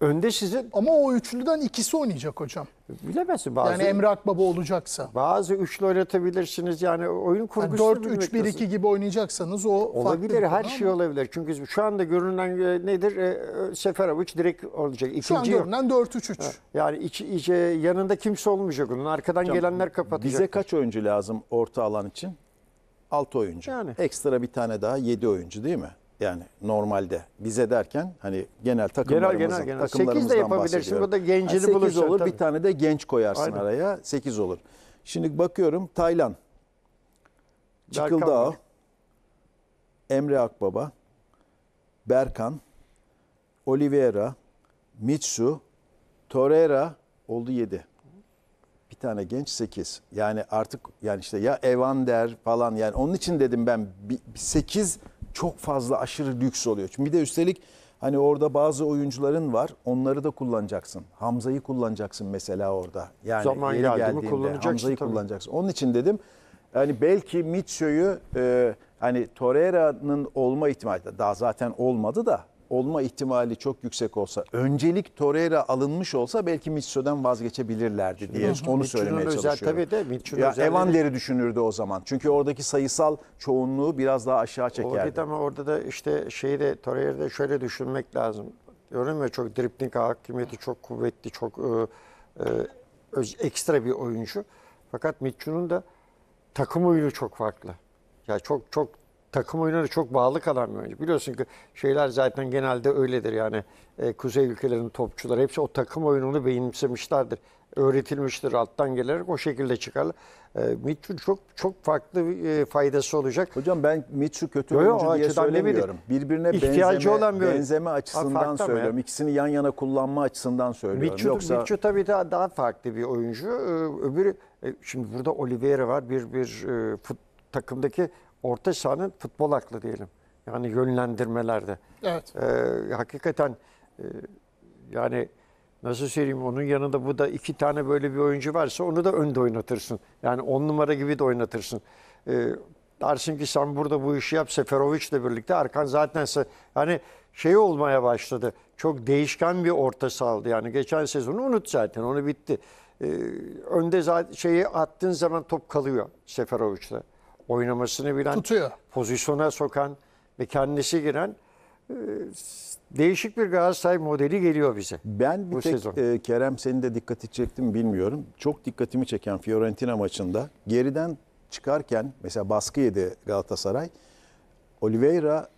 önde sizin... Ama o üçlüden ikisi oynayacak hocam. Bilemezsin bazı... Yani Emrah Baba olacaksa. Bazı üçlü oynatabilirsiniz. Yani oyun kurgusunu yani 4-3-1-2 gibi oynayacaksanız o Olabilir, her şey ama. olabilir. Çünkü şu anda görünen e, nedir? E, e Seferovic direkt olacak. İkinci şu an görünen 4-3-3. Yani iki, iki, yanında kimse olmayacak onun. Arkadan hocam, gelenler kapatacak. Bize kaç oyuncu lazım orta alan için? 6 oyuncu. Yani. Ekstra bir tane daha 7 oyuncu değil mi? Yani normalde bize derken hani genel takımlarımızın genel, genel, genel. takımlarımızdan 8 de yapabilirsin. Bu da gencini yani bulursun. olur. Tabii. Bir tane de genç koyarsın Aynen. araya. 8 olur. Şimdi bakıyorum Taylan. Çıkıldağ. Emre Akbaba. Berkan. Oliveira. Mitsu. Torreira oldu 7 tane genç 8. Yani artık yani işte ya Evander falan yani onun için dedim ben 8 çok fazla aşırı lüks oluyor. Çünkü bir de üstelik hani orada bazı oyuncuların var. Onları da kullanacaksın. Hamza'yı kullanacaksın mesela orada. Yani Zaman yeri geldiğinde Hamza'yı kullanacaksın. Onun için dedim hani belki Mitcho'yu e, hani Torreira'nın olma ihtimali daha zaten olmadı da olma ihtimali çok yüksek olsa, öncelik Torreira alınmış olsa belki Mitso'dan vazgeçebilirlerdi diye Hı. onu söylemeye özel, çalışıyorum. Özel, tabii de Mitchell'ın özel. Evander'i düşünürdü o zaman. Çünkü oradaki sayısal çoğunluğu biraz daha aşağı çekerdi. Olabilir ama orada da işte şeyi de Torreira'da şöyle düşünmek lazım. Görünmüyor çok dripling hakimiyeti çok kuvvetli, çok e, e öz, ekstra bir oyuncu. Fakat Mitchell'un da takım oyunu çok farklı. Ya çok çok takım oyununa çok bağlı kalan bir oyuncu. Biliyorsun ki şeyler zaten genelde öyledir yani e, kuzey ülkelerin topçuları hepsi o takım oyununu benimsemişlerdir. Öğretilmiştir alttan gelerek o şekilde çıkar. E, Mitchell çok çok farklı e, faydası olacak. Hocam ben Mitchell kötü yo, yo, oyuncu diye söylemiyorum. Demedim. Birbirine İhtiyacı benzeme, olan bir... benzeme açısından ha, söylüyorum. Ya. İkisini yan yana kullanma açısından söylüyorum. Mitchell, Yoksa... Mitchell tabii daha, daha farklı bir oyuncu. Ee, öbürü, e, şimdi burada Oliveira var bir bir e, fut, takımdaki orta sahanın futbol aklı diyelim. Yani yönlendirmelerde. Evet. Ee, hakikaten e, yani nasıl söyleyeyim onun yanında bu da iki tane böyle bir oyuncu varsa onu da önde oynatırsın. Yani on numara gibi de oynatırsın. Ee, dersin ki sen burada bu işi yap Seferovic'le birlikte Arkan zaten hani şey olmaya başladı. Çok değişken bir orta saldı yani geçen sezonu unut zaten onu bitti. Ee, önde zaten şeyi attığın zaman top kalıyor Seferovic'le oynamasını bilen, Tutuyor. pozisyona sokan ve kendisi giren e, değişik bir Galatasaray modeli geliyor bize. Ben bir bu tek sezon. E, Kerem senin de dikkati çektim bilmiyorum. Çok dikkatimi çeken Fiorentina maçında geriden çıkarken mesela baskı yedi Galatasaray. Oliveira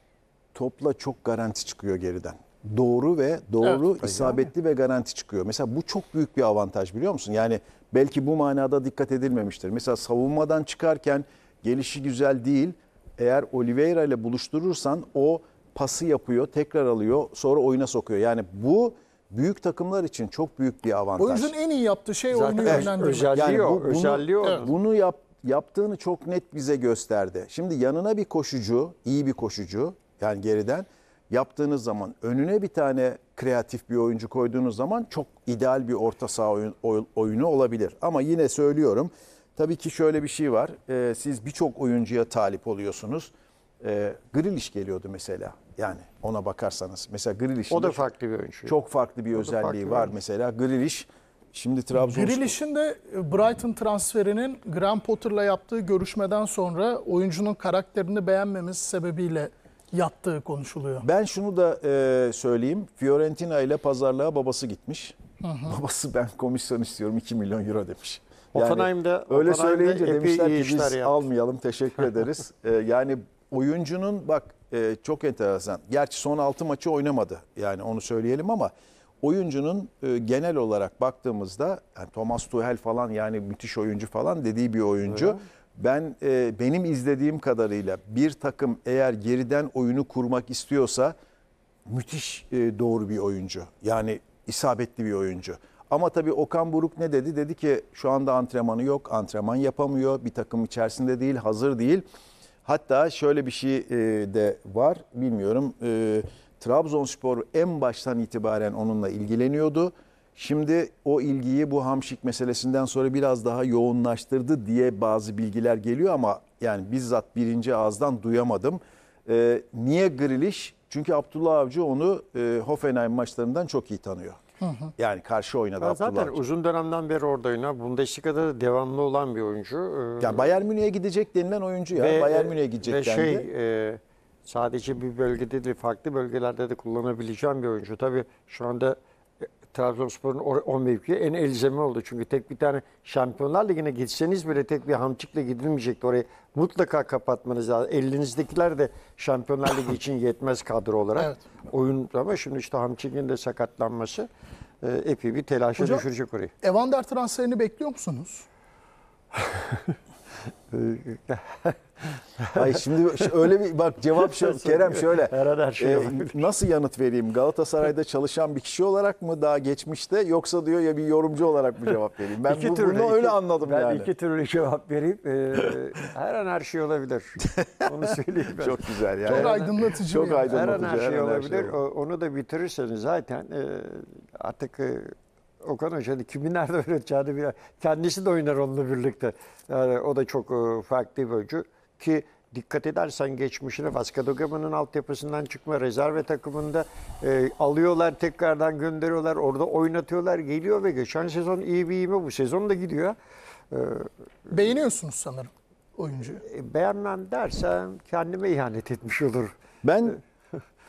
topla çok garanti çıkıyor geriden. Doğru ve doğru evet, isabetli yani. ve garanti çıkıyor. Mesela bu çok büyük bir avantaj biliyor musun? Yani belki bu manada dikkat edilmemiştir. Mesela savunmadan çıkarken gelişi güzel değil. Eğer Oliveira ile buluşturursan o pası yapıyor, tekrar alıyor, sonra oyuna sokuyor. Yani bu büyük takımlar için çok büyük bir avantaj. Oyuncunun en iyi yaptığı şey Zaten oyunu yönlendirmek. Yani bu, bunu, özelliyor. Evet. bunu yap, yaptığını çok net bize gösterdi. Şimdi yanına bir koşucu, iyi bir koşucu yani geriden yaptığınız zaman önüne bir tane kreatif bir oyuncu koyduğunuz zaman çok ideal bir orta saha oyun, oyunu olabilir. Ama yine söylüyorum Tabii ki şöyle bir şey var. E, siz birçok oyuncuya talip oluyorsunuz. E, ee, Grilish geliyordu mesela. Yani ona bakarsanız. Mesela Grilish. O da farklı bir oyuncu. Çok farklı bir o özelliği farklı var oyuncu. mesela. Grilish şimdi Trabzon. Grilish'in de e, Brighton transferinin Graham Potter'la yaptığı görüşmeden sonra oyuncunun karakterini beğenmemiz sebebiyle yattığı konuşuluyor. Ben şunu da e, söyleyeyim. Fiorentina ile pazarlığa babası gitmiş. Hı hı. Babası ben komisyon istiyorum 2 milyon euro demiş. Yani öyle Oppenheim'de söyleyince demişler ki biz yaptı. almayalım teşekkür ederiz. ee, yani oyuncunun bak e, çok enteresan. Gerçi son 6 maçı oynamadı. Yani onu söyleyelim ama oyuncunun e, genel olarak baktığımızda yani Thomas Tuchel falan yani müthiş oyuncu falan dediği bir oyuncu. Evet. Ben e, benim izlediğim kadarıyla bir takım eğer geriden oyunu kurmak istiyorsa müthiş e, doğru bir oyuncu. Yani isabetli bir oyuncu. Ama tabii Okan Buruk ne dedi? Dedi ki şu anda antrenmanı yok, antrenman yapamıyor, bir takım içerisinde değil, hazır değil. Hatta şöyle bir şey e, de var, bilmiyorum. E, Trabzonspor en baştan itibaren onunla ilgileniyordu. Şimdi o ilgiyi bu hamşik meselesinden sonra biraz daha yoğunlaştırdı diye bazı bilgiler geliyor ama yani bizzat birinci ağızdan duyamadım. E, niye Grilish? Çünkü Abdullah Avcı onu Hoffenheim maçlarından çok iyi tanıyor. Hı Yani karşı oynadı Abdullah Zaten uzun dönemden beri orada oynar. Bundesliga'da da devamlı olan bir oyuncu. Ee, yani Bayern Münih'e gidecek denilen oyuncu ya. Ve, e, Bayern Münih'e gidecek ve şey, E, sadece bir bölgede değil farklı bölgelerde de kullanabileceğim bir oyuncu. Tabii şu anda Trabzonspor'un o, mevkiye en elzemi oldu. Çünkü tek bir tane Şampiyonlar Ligi'ne gitseniz bile tek bir hamçıkla gidilmeyecekti. Orayı mutlaka kapatmanız lazım. Elinizdekiler de Şampiyonlar Ligi için yetmez kadro olarak. Evet. Oyun ama şimdi işte hamçıkın da sakatlanması e, epey bir telaşa Hocam, düşürecek orayı. Evander transferini bekliyor musunuz? Ay şimdi öyle bir bak cevap şu Kerem şöyle. e, nasıl yanıt vereyim? Galatasaray'da çalışan bir kişi olarak mı daha geçmişte yoksa diyor ya bir yorumcu olarak mı cevap vereyim? Ben iki bu, türlü, bunu iki, öyle anladım ben yani. Ben iki türlü cevap vereyim. Ee, her an her şey olabilir. Onu söyleyeyim ben. Çok güzel yani. Çok aydınlatıcı. Çok aydınlatıcı. Her an her şey olabilir. Her şey olabilir. Onu da bitirirseniz zaten e, artık e, Okan Hoca'nın hani kimi nerede oynatacağını bilen, kendisi de oynar onunla birlikte. Yani o da çok e, farklı bir oyuncu. Ki dikkat edersen geçmişine Vasco da Gama'nın altyapısından çıkma rezerve takımında e, alıyorlar tekrardan gönderiyorlar orada oynatıyorlar geliyor ve geçen sezon iyi bir iyime bu sezon da gidiyor. E, Beğeniyorsunuz sanırım oyuncuyu. E, beğenmem dersem kendime ihanet etmiş olur. Ben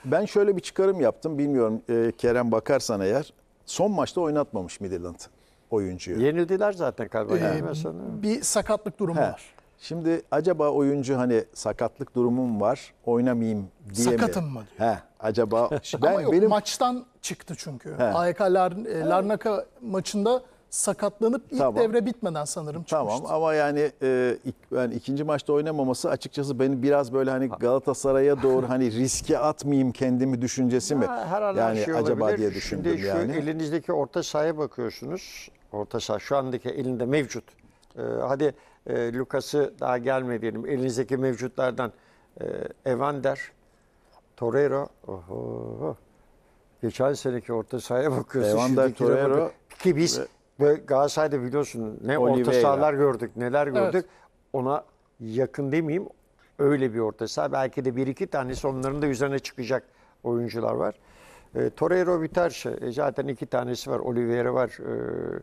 ben şöyle bir çıkarım yaptım bilmiyorum e, Kerem bakarsan eğer Son maçta oynatmamış Midland oyuncuyu. Yenildiler zaten galiba. Ee, bir sakatlık durumu He. var. Şimdi acaba oyuncu hani sakatlık durumum var oynamayayım diye Sakatım mi? mı? Diyor. He, acaba ben, Ama yok benim... maçtan çıktı çünkü. He. Larnaka maçında sakatlanıp ilk tamam. devre bitmeden sanırım çıkmıştı. Tamam ama yani e, ik, yani ikinci maçta oynamaması açıkçası beni biraz böyle hani Galatasaray'a doğru hani riske atmayayım kendimi düşüncesi ya, mi? Herhalde yani şey acaba diye düşündüm Şimdi şu yani. elinizdeki orta sahaya bakıyorsunuz. Orta saha şu andaki elinde mevcut. Ee, hadi e, Lucas'ı daha gelme diyelim. Elinizdeki mevcutlardan e, Evander, Torreira, oho, geçen seneki orta sahaya bakıyorsunuz. Evander, Torreira, ki biz ve Galatasaray'da biliyorsun ne Oliveira. orta sahalar gördük, neler gördük. Evet. Ona yakın demeyeyim öyle bir orta saha. Belki de bir iki tanesi onların da üzerine çıkacak oyuncular var. E, Torreiro biterse e, zaten iki tanesi var. Oliveira var, e,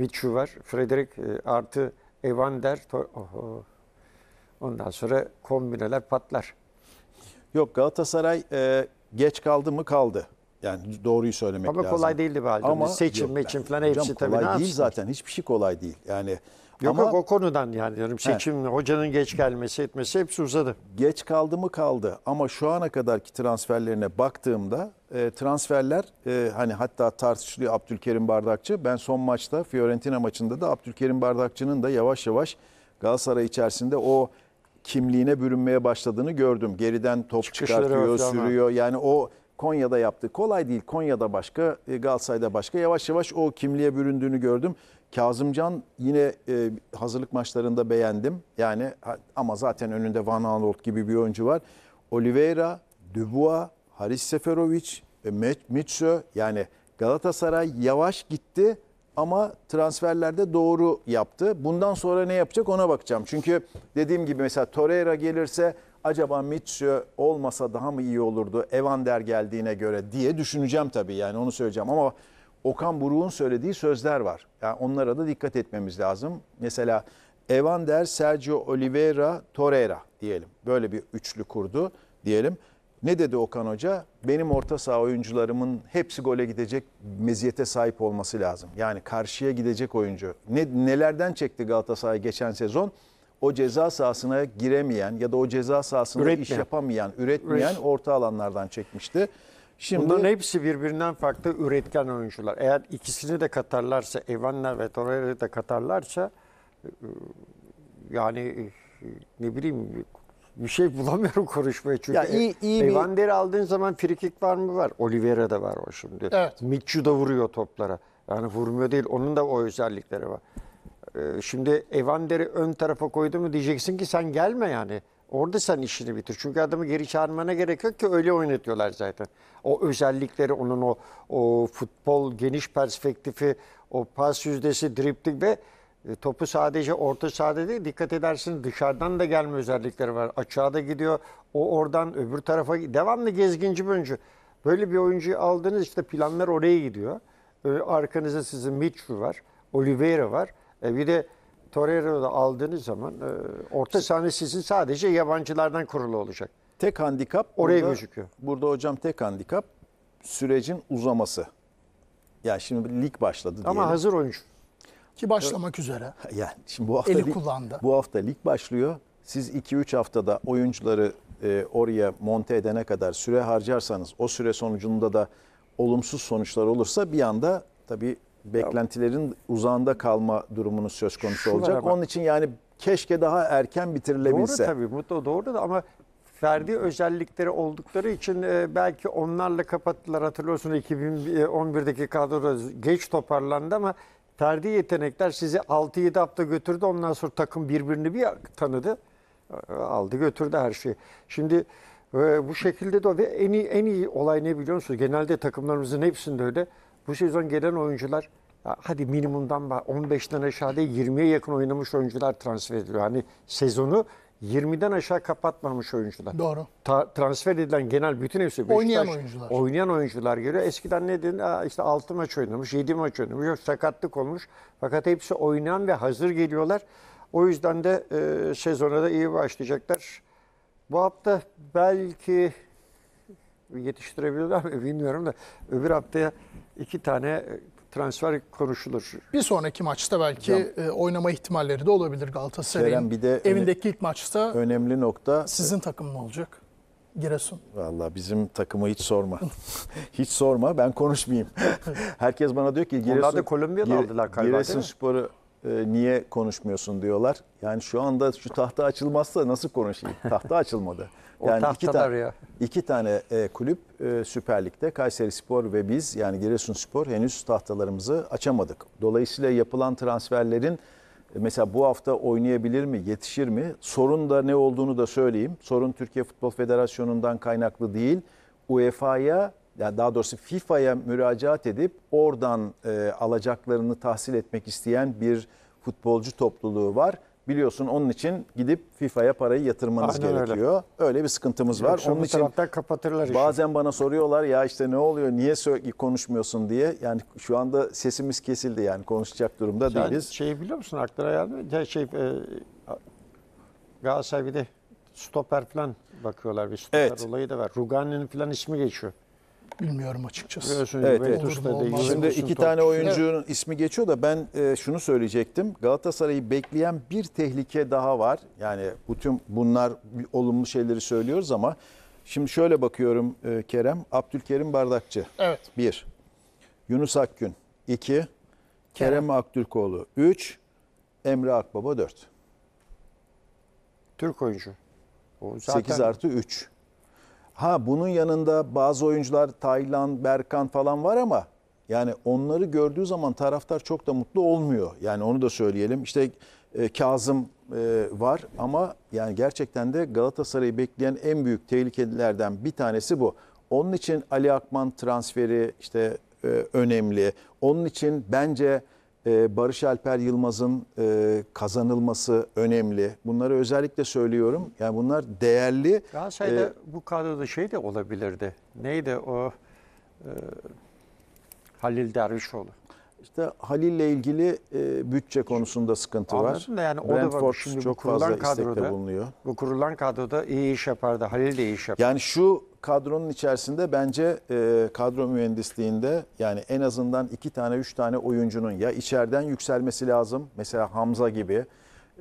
Vichu var, Frederick e, artı Evander. Oho. Ondan sonra kombineler patlar. Yok Galatasaray e, geç kaldı mı kaldı. Yani doğruyu söylemek Ama lazım. Ama kolay değildi belki seçim, yok, falan falan hocam, hepsi tabii kolay değil zaten. Hiçbir şey kolay değil. Yani Yok Ama, yok o konudan yani diyorum seçim he. hocanın geç gelmesi etmesi hepsi uzadı. Geç kaldı mı kaldı ama şu ana kadarki transferlerine baktığımda e, transferler e, hani hatta tartışılıyor Abdülkerim Bardakçı. Ben son maçta Fiorentina maçında da Abdülkerim Bardakçı'nın da yavaş yavaş Galatasaray içerisinde o kimliğine bürünmeye başladığını gördüm. Geriden top Çıkışları çıkartıyor, sürüyor. Yani o Konya'da yaptı. Kolay değil. Konya'da başka, e, Galatasaray'da başka. Yavaş yavaş o kimliğe büründüğünü gördüm. Kazımcan yine e, hazırlık maçlarında beğendim. Yani ama zaten önünde Van Aanholt gibi bir oyuncu var. Oliveira, Dubois, Haris Seferovic, e, Mitsu yani Galatasaray yavaş gitti ama transferlerde doğru yaptı. Bundan sonra ne yapacak ona bakacağım. Çünkü dediğim gibi mesela Torreira gelirse acaba Mitchell olmasa daha mı iyi olurdu Evander geldiğine göre diye düşüneceğim tabii yani onu söyleyeceğim ama Okan Buruk'un söylediği sözler var. Yani onlara da dikkat etmemiz lazım. Mesela Evander, Sergio Oliveira, Torreira diyelim. Böyle bir üçlü kurdu diyelim. Ne dedi Okan Hoca? Benim orta saha oyuncularımın hepsi gole gidecek meziyete sahip olması lazım. Yani karşıya gidecek oyuncu. Ne, nelerden çekti Galatasaray geçen sezon? o ceza sahasına giremeyen ya da o ceza sahasında üretmeyen. iş yapamayan, üretmeyen Üret. orta alanlardan çekmişti. Şimdi Bunların hepsi birbirinden farklı üretken oyuncular. Eğer ikisini de katarlarsa, Evanlar ve Torreira'yı da katarlarsa e, e, yani e, ne bileyim bir şey bulamıyorum konuşmaya çünkü. Ya iyi, iyi Evander bir... aldığın zaman frikik var mı var? Oliveira da var o şimdi. Evet. Mitchu da vuruyor toplara. Yani vurmuyor değil. Onun da o özellikleri var. Ee, şimdi Evander'i ön tarafa koydu mu diyeceksin ki sen gelme yani. Orada sen işini bitir. Çünkü adamı geri çağırmana gerek yok ki öyle oynatıyorlar zaten. O özellikleri onun o, o futbol geniş perspektifi, o pas yüzdesi, driptik ve e, topu sadece orta sahada değil dikkat edersin dışarıdan da gelme özellikleri var. Açığa da gidiyor. O oradan öbür tarafa devamlı gezginci bir oyuncu. Böyle bir oyuncuyu aldınız işte planlar oraya gidiyor. Arkanızda sizin Mitchell var, Oliveira var. E bir de Torreira'da aldığınız zaman e, orta sahne sizin sadece yabancılardan kurulu olacak. Tek handikap oraya burada, gözüküyor. Burada hocam tek handikap sürecin uzaması. Yani şimdi lig başladı diyelim. Ama hazır oyuncu. Ki başlamak üzere. Yani şimdi bu hafta Eli lig, kullandı. Bu hafta lig başlıyor. Siz 2-3 haftada oyuncuları e, oraya monte edene kadar süre harcarsanız o süre sonucunda da olumsuz sonuçlar olursa bir anda tabii beklentilerin uzağında kalma durumunuz söz konusu Şu olacak. Onun için yani keşke daha erken bitirilebilse. Doğru tabii da doğru da ama Ferdi özellikleri oldukları için e, belki onlarla kapattılar. Hatırlıyorsunuz 2011'deki e, kadro geç toparlandı ama Ferdi yetenekler sizi 6-7 hafta götürdü. Ondan sonra takım birbirini bir tanıdı. E, aldı götürdü her şeyi. Şimdi bu şekilde de ve en iyi, en iyi olay ne biliyor musunuz? Genelde takımlarımızın hepsinde öyle. Bu sezon gelen oyuncular hadi minimumdan 15'ten aşağı değil 20'ye yakın oynamış oyuncular transfer ediliyor. Hani sezonu 20'den aşağı kapatmamış oyuncular. Doğru. Ta, transfer edilen genel bütün hepsi Beşiktaş, oynayan oyuncular. Oynayan oyuncular geliyor. Eskiden ne dedin? İşte işte 6 maç oynamış, 7 maç oynamış, sakatlık olmuş. Fakat hepsi oynayan ve hazır geliyorlar. O yüzden de e, sezona da iyi başlayacaklar. Bu hafta belki yetiştirebilirler mi bilmiyorum da öbür haftaya iki tane e, transfer konuşulur. Bir sonraki maçta belki e, oynama ihtimalleri de olabilir Galatasaray'ın. bir de evindeki ilk maçta önemli nokta sizin takım ne olacak? Giresun. Valla bizim takımı hiç sorma. hiç sorma ben konuşmayayım. Herkes bana diyor ki Giresun, Onlar da Kolombiya'da aldılar galiba Giresun Spor'u e, niye konuşmuyorsun diyorlar. Yani şu anda şu tahta açılmazsa nasıl konuşayım? Tahta açılmadı. Yani o iki, ta ya. iki tane e, kulüp e, Süper Lig'de Kayseri Spor ve biz yani Giresun Spor henüz tahtalarımızı açamadık. Dolayısıyla yapılan transferlerin e, mesela bu hafta oynayabilir mi, yetişir mi? Sorun da ne olduğunu da söyleyeyim. Sorun Türkiye Futbol Federasyonu'ndan kaynaklı değil. UEFA'ya yani daha doğrusu FIFA'ya müracaat edip oradan e, alacaklarını tahsil etmek isteyen bir futbolcu topluluğu var. Biliyorsun onun için gidip FIFA'ya parayı yatırmanız Aynen gerekiyor. Öyle. öyle bir sıkıntımız var. Yoksa onun için kapatırlar bazen işi. bana soruyorlar ya işte ne oluyor niye konuşmuyorsun diye. Yani şu anda sesimiz kesildi yani konuşacak durumda Sen değiliz. Şey biliyor musun aklına geldi Şey, e, Galatasaray bir de stoper falan bakıyorlar. Bir stoper evet. olayı da var. Rugani'nin falan ismi geçiyor bilmiyorum açıkçası. evet, evet. Değil. Şimdi iki tane oyuncunun evet. ismi geçiyor da ben e, şunu söyleyecektim. Galatasaray'ı bekleyen bir tehlike daha var. Yani bütün bunlar olumlu şeyleri söylüyoruz ama şimdi şöyle bakıyorum e, Kerem. Abdülkerim Bardakçı. Evet. Bir. Yunus Akgün. İki. Kerem, Kerem Aktürkoğlu. Üç. Emre Akbaba dört. Türk oyuncu. O zaten... 8 artı 3. Ha bunun yanında bazı oyuncular Taylan, Berkan falan var ama yani onları gördüğü zaman taraftar çok da mutlu olmuyor. Yani onu da söyleyelim. İşte e, Kazım e, var ama yani gerçekten de Galatasaray'ı bekleyen en büyük tehlikelerden bir tanesi bu. Onun için Ali Akman transferi işte e, önemli. Onun için bence ee, Barış Alper Yılmaz'ın e, kazanılması önemli. Bunları özellikle söylüyorum. Yani bunlar değerli. Galatasaray'da e, bu kadroda şey de olabilirdi. Neydi o e, Halil Dervişoğlu. İşte Halil'le ilgili e, bütçe konusunda sıkıntı Anladım var. Da yani Brentford o da var. şimdi çok fazla kadroda, istekte bulunuyor. Bu kurulan kadroda iyi iş yapardı. Halil de iyi iş yapardı. Yani şu kadronun içerisinde bence e, kadro mühendisliğinde yani en azından iki tane üç tane oyuncunun ya içeriden yükselmesi lazım. Mesela Hamza gibi,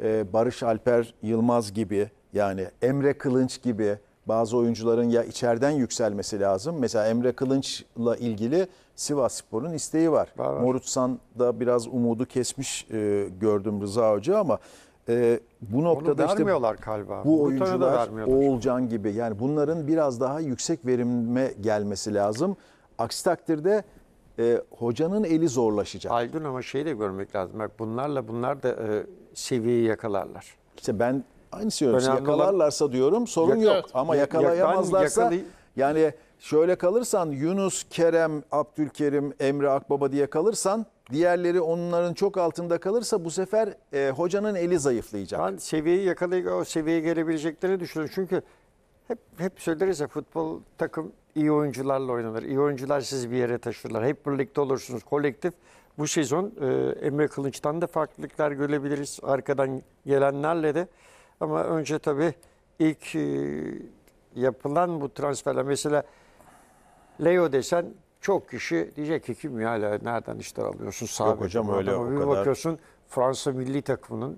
e, Barış Alper Yılmaz gibi yani Emre Kılınç gibi bazı oyuncuların ya içeriden yükselmesi lazım. Mesela Emre Kılınç'la ilgili Sivas Spor'un isteği var. var, var. Morutsan da biraz umudu kesmiş e, gördüm Rıza Hoca ama e, bu noktada Onu vermiyorlar işte galiba. bu oyuncular Oğulcan gibi yani bunların biraz daha yüksek verimime gelmesi lazım. Aksi takdirde e, hocanın eli zorlaşacak. Aydın ama şeyi de görmek lazım. Bak bunlarla bunlar da e, seviyeyi yakalarlar. İşte ben aynı söylüyorum. Yakalarlarsa diyorum sorun yok Evet. ama yakalayamazlarsa Yakalay- yani Şöyle kalırsan Yunus, Kerem, Abdülkerim, Emre Akbaba diye kalırsan diğerleri onların çok altında kalırsa bu sefer e, hocanın eli zayıflayacak. Ben seviyeyi yakalayıp o seviyeye gelebileceklerini düşünüyorum. Çünkü hep hep söyleriz ya futbol takım iyi oyuncularla oynanır. İyi oyuncular sizi bir yere taşırlar. Hep birlikte olursunuz kolektif. Bu sezon e, Emre Kılıç'tan da farklılıklar görebiliriz. Arkadan gelenlerle de. Ama önce tabii ilk e, yapılan bu transferler mesela Leo desen çok kişi diyecek ki kim ya nereden işler alıyorsun? Sabit Yok hocam öyle o bir kadar. bakıyorsun Fransa milli takımının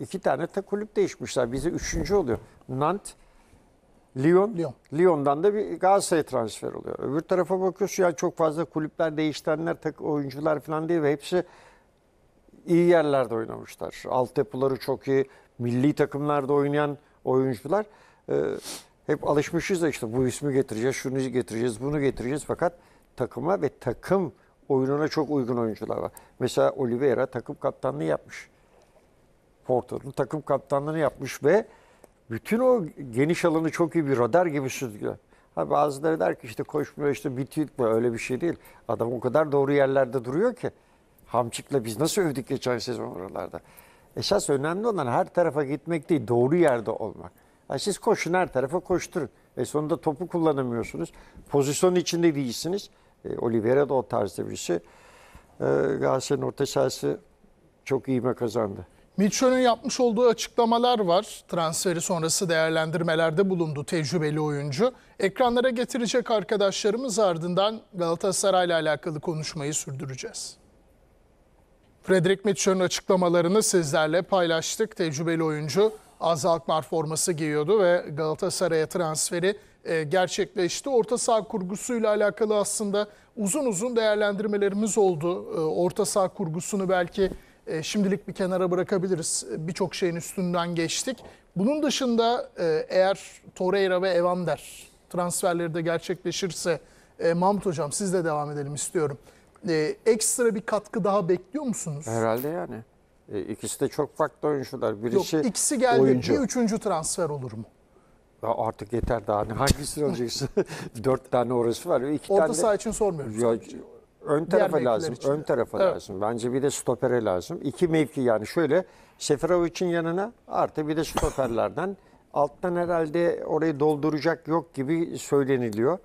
iki tane de kulüp değişmişler. bize üçüncü oluyor. Nant Lyon, Lyon. Lyon'dan da bir Galatasaray transfer oluyor. Öbür tarafa bakıyorsun yani çok fazla kulüpler değiştirenler, tak oyuncular falan değil ve hepsi iyi yerlerde oynamışlar. Altyapıları çok iyi, milli takımlarda oynayan oyuncular. Ee, hep alışmışız da işte bu ismi getireceğiz, şunu getireceğiz, bunu getireceğiz. Fakat takıma ve takım oyununa çok uygun oyuncular var. Mesela Oliveira takım kaptanlığı yapmış. Porto'nun takım kaptanlığını yapmış ve bütün o geniş alanı çok iyi bir radar gibi süzüyor. Ha bazıları der ki işte koşmuyor işte bitik mi öyle bir şey değil. Adam o kadar doğru yerlerde duruyor ki. Hamçık'la biz nasıl övdük geçen sezon oralarda. Esas önemli olan her tarafa gitmek değil doğru yerde olmak. Yani siz koşun her tarafa koşturun. Ve sonunda topu kullanamıyorsunuz. Pozisyon içinde değilsiniz. E, Oliveira da o tarzda birisi. E, Galatasaray'ın orta sahası çok iyi mi kazandı. Mitchell'ın yapmış olduğu açıklamalar var. Transferi sonrası değerlendirmelerde bulundu tecrübeli oyuncu. Ekranlara getirecek arkadaşlarımız ardından Galatasaray'la alakalı konuşmayı sürdüreceğiz. Frederick Mitchell'ın açıklamalarını sizlerle paylaştık. Tecrübeli oyuncu Azza forması giyiyordu ve Galatasaray'a transferi e, gerçekleşti. Orta saha kurgusuyla alakalı aslında uzun uzun değerlendirmelerimiz oldu. E, orta saha kurgusunu belki e, şimdilik bir kenara bırakabiliriz. Birçok şeyin üstünden geçtik. Bunun dışında eğer Torreira ve Evander transferleri de gerçekleşirse Mahmut Hocam sizle devam edelim istiyorum. Ekstra bir katkı daha bekliyor musunuz? Herhalde yani. E, ikisi de çok farklı oyuncular. Birisi Yok, ikisi geldi. Oyuncu. Bir üçüncü transfer olur mu? artık yeter daha. hangisi alacaksın? Dört tane orası var. İki Orta tane saha için sormuyorum. Ya, ön tarafa Diğer lazım. Ön tarafa evet. lazım. Bence bir de stopere lazım. İki mevki yani şöyle Seferovic'in yanına artı bir de stoperlerden alttan herhalde orayı dolduracak yok gibi söyleniliyor.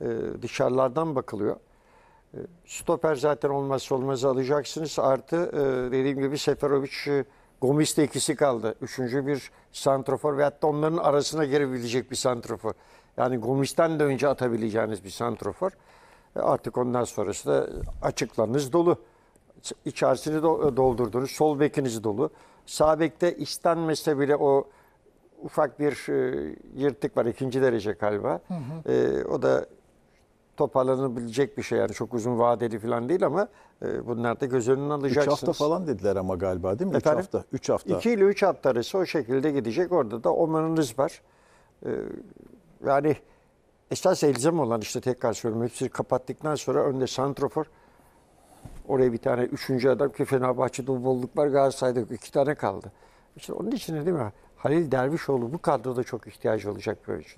Ee, dışarılardan bakılıyor. Ee, stoper zaten olmazsa olmaz alacaksınız. Artı e, dediğim gibi Seferovic, e, Gomis de ikisi kaldı. Üçüncü bir santrofor veyahut da onların arasına girebilecek bir santrofor. Yani Gomis'ten de önce atabileceğiniz bir santrofor. E, artık ondan sonrası da açıklarınız dolu. İçerisini do e, doldurdunuz. Sol bekiniz dolu. Sağ bekte istenmese bile o ufak bir yırtık var. ikinci derece galiba. Hı hı. E, o da toparlanabilecek bir şey. Yani çok uzun vadeli falan değil ama e, bunlar da göz önüne alacaksınız. 3 hafta falan dediler ama galiba değil mi? 3 hafta. 3 hafta. 2 ile 3 hafta arası o şekilde gidecek. Orada da omanınız var. E, yani esas elzem olan işte tekrar söylüyorum. Hepsini kapattıktan sonra önde Santrofor. Oraya bir tane üçüncü adam ki Fenerbahçe'de bolluk var. Galatasaray'da iki tane kaldı. İşte onun için değil mi? Halil Dervişoğlu bu kadroda çok ihtiyacı olacak bir oyuncu.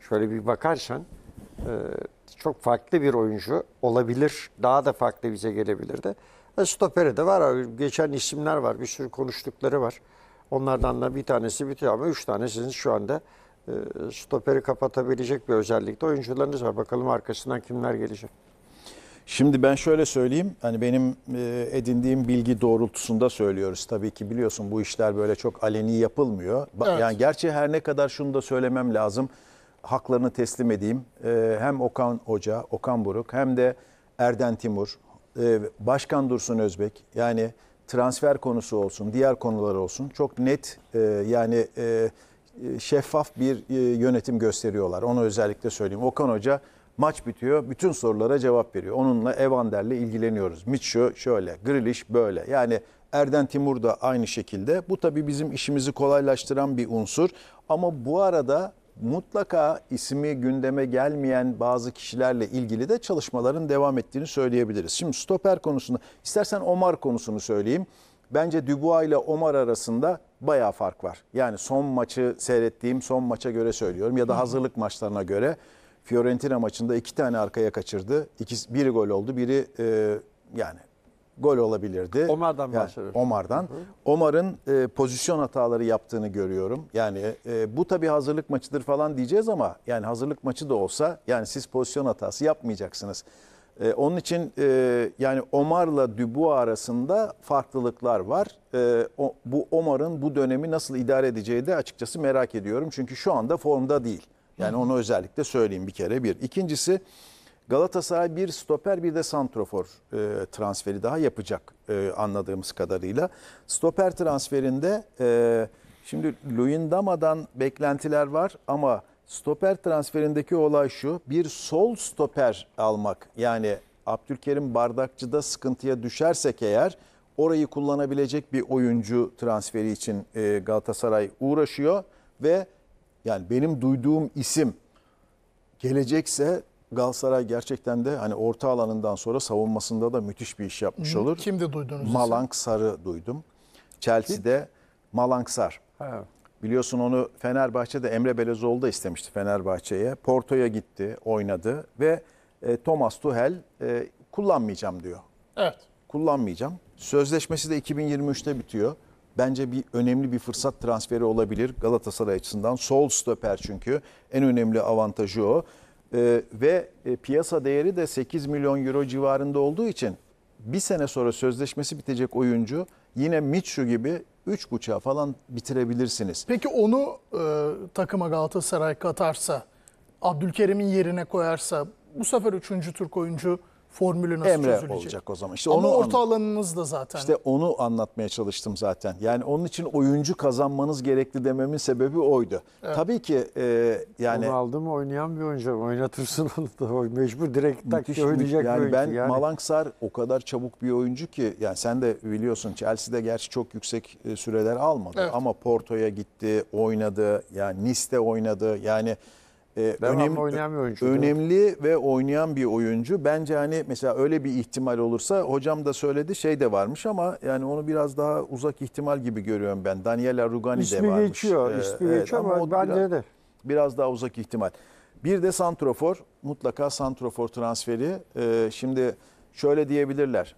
Şöyle bir bakarsan ee, çok farklı bir oyuncu olabilir. Daha da farklı bize gelebilirdi. E, stoperi de var. Geçen isimler var. Bir sürü konuştukları var. Onlardan da bir tanesi bitiyor ama üç tanesiniz şu anda e, stoperi kapatabilecek bir özellikte oyuncularınız var. Bakalım arkasından kimler gelecek. Şimdi ben şöyle söyleyeyim. Hani benim e, edindiğim bilgi doğrultusunda söylüyoruz. Tabii ki biliyorsun bu işler böyle çok aleni yapılmıyor. Evet. Yani gerçi her ne kadar şunu da söylemem lazım haklarını teslim edeyim. Ee, hem Okan Hoca, Okan Buruk hem de Erden Timur, ee, Başkan Dursun Özbek yani transfer konusu olsun, diğer konular olsun çok net e, yani e, şeffaf bir e, yönetim gösteriyorlar. Onu özellikle söyleyeyim. Okan Hoca maç bitiyor, bütün sorulara cevap veriyor. Onunla Evander'le ilgileniyoruz. Mitcho şöyle, Grilish böyle. Yani Erden Timur da aynı şekilde. Bu tabii bizim işimizi kolaylaştıran bir unsur. Ama bu arada mutlaka ismi gündeme gelmeyen bazı kişilerle ilgili de çalışmaların devam ettiğini söyleyebiliriz. Şimdi stoper konusunda istersen Omar konusunu söyleyeyim. Bence Dubois ile Omar arasında bayağı fark var. Yani son maçı seyrettiğim son maça göre söylüyorum ya da hazırlık maçlarına göre. Fiorentina maçında iki tane arkaya kaçırdı. İkisi, biri gol oldu, biri e, yani gol olabilirdi. Omar'dan yani, başlarız. Omar'dan. Omar'ın e, pozisyon hataları yaptığını görüyorum. Yani e, bu tabii hazırlık maçıdır falan diyeceğiz ama yani hazırlık maçı da olsa yani siz pozisyon hatası yapmayacaksınız. E, onun için e, yani Omar'la Dubois arasında farklılıklar var. E, o, bu Omar'ın bu dönemi nasıl idare edeceği de açıkçası merak ediyorum. Çünkü şu anda formda değil. Yani onu özellikle söyleyeyim bir kere bir. İkincisi... Galatasaray bir stoper bir de santrofor e, transferi daha yapacak e, anladığımız kadarıyla. Stoper transferinde e, şimdi Luyendama'dan beklentiler var ama stoper transferindeki olay şu bir sol stoper almak yani Abdülkerim Bardakçı'da sıkıntıya düşersek eğer orayı kullanabilecek bir oyuncu transferi için e, Galatasaray uğraşıyor ve yani benim duyduğum isim gelecekse Galatasaray gerçekten de hani orta alanından sonra savunmasında da müthiş bir iş yapmış olur. Kimde duydunuz? Malank Sarı duydum. Chelsea'de Malank Sar. Biliyorsun onu Fenerbahçe'de Emre Belezoğlu da istemişti Fenerbahçe'ye. Porto'ya gitti, oynadı ve e, Thomas Tuchel e, kullanmayacağım diyor. Evet. Kullanmayacağım. Sözleşmesi de 2023'te bitiyor. Bence bir önemli bir fırsat transferi olabilir Galatasaray açısından. Sol stoper çünkü en önemli avantajı o. Ee, ve e, piyasa değeri de 8 milyon euro civarında olduğu için bir sene sonra sözleşmesi bitecek oyuncu yine Mitchu gibi 3.5'a falan bitirebilirsiniz. Peki onu e, takıma Galatasaray katarsa, Abdülkerim'in yerine koyarsa bu sefer 3. Türk oyuncu formülü nasıl Emre çözülecek? olacak o zaman. İşte Ama onu orta alanınız da zaten. İşte onu anlatmaya çalıştım zaten. Yani onun için oyuncu kazanmanız gerekli dememin sebebi oydu. Evet. Tabii ki e, yani... Onu aldım oynayan bir oyuncu oynatırsın onu da mecbur direkt taktiği oynayacak yani bir oyuncu. Ben yani. Malangsar o kadar çabuk bir oyuncu ki yani sen de biliyorsun Chelsea'de gerçi çok yüksek e, süreler almadı. Evet. Ama Porto'ya gitti, oynadı. Yani Nice'de oynadı. Yani e, önemli oynayan bir oyuncu. Önemli ve oynayan bir oyuncu. Bence hani mesela öyle bir ihtimal olursa hocam da söyledi şey de varmış ama yani onu biraz daha uzak ihtimal gibi görüyorum ben. Daniela Rugani ismi de varmış. Geçiyor, ee, ismi evet, geçiyor ama, ama bence biraz, de. Biraz daha uzak ihtimal. Bir de Santrofor mutlaka Santrofor transferi. Ee, şimdi şöyle diyebilirler.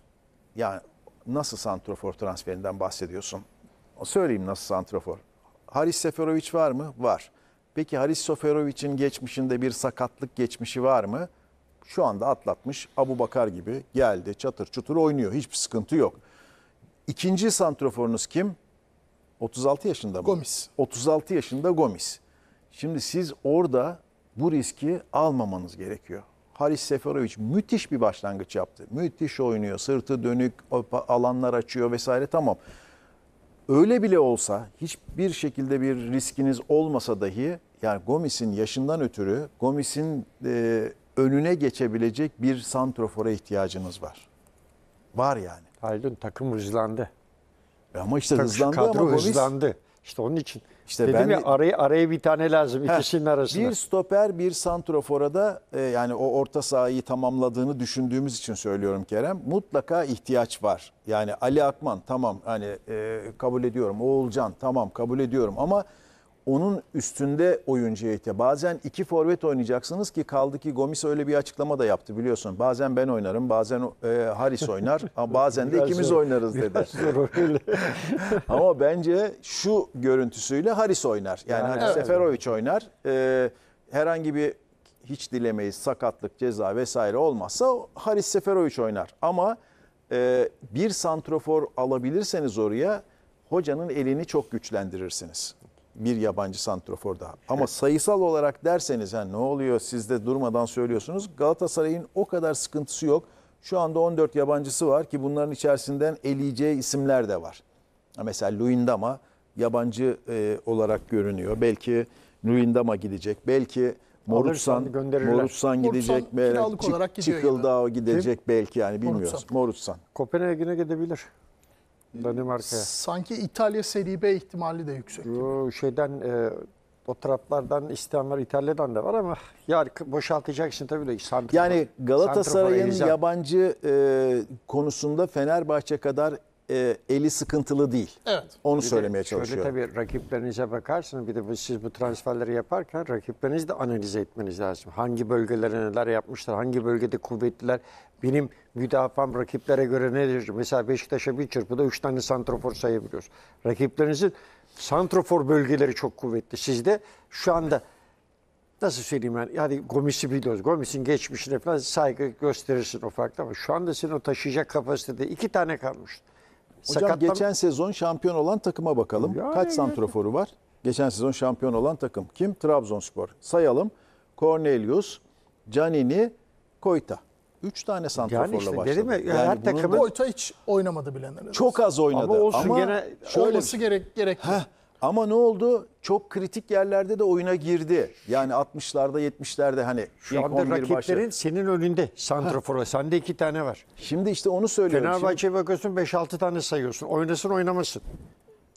Yani nasıl Santrofor transferinden bahsediyorsun? Söyleyeyim nasıl Santrofor. Haris Seferovic var mı? Var. Peki Haris Soferovic'in geçmişinde bir sakatlık geçmişi var mı? Şu anda atlatmış Abu Bakar gibi geldi çatır çutur oynuyor. Hiçbir sıkıntı yok. İkinci santroforunuz kim? 36 yaşında mı? Gomis. 36 yaşında Gomis. Şimdi siz orada bu riski almamanız gerekiyor. Haris Seferovic müthiş bir başlangıç yaptı. Müthiş oynuyor, sırtı dönük, alanlar açıyor vesaire tamam. Öyle bile olsa hiçbir şekilde bir riskiniz olmasa dahi yani Gomis'in yaşından ötürü Gomis'in e, önüne geçebilecek bir santrofora ihtiyacınız var. Var yani. Aydın takım hızlandı. E ama işte Takım, hızlandı kadro ama Gomis... hızlandı. İşte onun için. İşte Dedim ben ya araya, araya bir tane lazım Heh, ikisinin arasında. Bir stoper bir santrofora da e, yani o orta sahayı tamamladığını düşündüğümüz için söylüyorum Kerem. Mutlaka ihtiyaç var. Yani Ali Akman tamam hani e, kabul ediyorum. Oğulcan tamam kabul ediyorum ama onun üstünde oyuncuya ihtiyaç. Bazen iki forvet oynayacaksınız ki kaldı ki Gomis öyle bir açıklama da yaptı biliyorsun. Bazen ben oynarım, bazen e, Haris oynar, bazen de ikimiz oynarız dedi. Ama bence şu görüntüsüyle Haris oynar. Yani, yani Haris evet. Seferovic oynar. E, herhangi bir hiç dilemeyiz sakatlık, ceza vesaire olmazsa Haris Seferovic oynar. Ama e, bir santrofor alabilirseniz oraya hocanın elini çok güçlendirirsiniz bir yabancı santrofor daha. Ama sayısal olarak derseniz yani ne oluyor siz de durmadan söylüyorsunuz. Galatasaray'ın o kadar sıkıntısı yok. Şu anda 14 yabancısı var ki bunların içerisinden eleyeceği isimler de var. Mesela Luindama yabancı e, olarak görünüyor. Belki Luindama gidecek. Belki Morutsan, Morutsan gidecek. Morutsan, belki, olarak gidiyor Çıkıldao gidiyor. gidecek belki yani bilmiyoruz. Morutsan. Morutsan. gidebilir. Ee, Danimarka. Sanki İtalya Serie B ihtimali de yüksek. Yo, şeyden e, o taraflardan isteyen var İtalya'dan da var ama yani boşaltacak için tabii de Yani Galatasaray'ın yabancı e, konusunda Fenerbahçe kadar e, eli sıkıntılı değil. Evet. Onu bir söylemeye çalışıyorum. Şöyle tabii rakiplerinize bakarsınız. Bir de siz bu transferleri yaparken rakiplerinizi de analiz etmeniz lazım. Hangi bölgelere neler yapmışlar, hangi bölgede kuvvetliler. Benim müdafam rakiplere göre ne nedir? Mesela Beşiktaş'a bir çırpıda 3 tane santrofor sayabiliyoruz. Rakiplerinizin santrofor bölgeleri çok kuvvetli. Sizde şu anda nasıl söyleyeyim yani yani Gomis'i biliyoruz. Gomis'in geçmişine falan saygı gösterirsin o farklı ama şu anda seni o taşıyacak kapasitede iki tane kalmıştı. Hocam Sakatlar... geçen sezon şampiyon olan takıma bakalım. Yani, Kaç santroforu var? Geçen sezon şampiyon olan takım kim? Trabzonspor. Sayalım. Cornelius, Canini, Koyta. Üç tane santraforla yani işte, başladı. Mi? Yani, her takımın... Boyta hiç oynamadı bile. Çok az oynadı. Ama olsun ama gene şöyle olması gerek gerek. Heh, ama ne oldu? Çok kritik yerlerde de oyuna girdi. Yani 60'larda 70'lerde hani Şu ilk anda rakiplerin başladı. senin önünde santrafora. Sende iki tane var. Şimdi işte onu söylüyorum. Fenerbahçe'ye bakıyorsun 5-6 tane sayıyorsun. Oynasın oynamasın.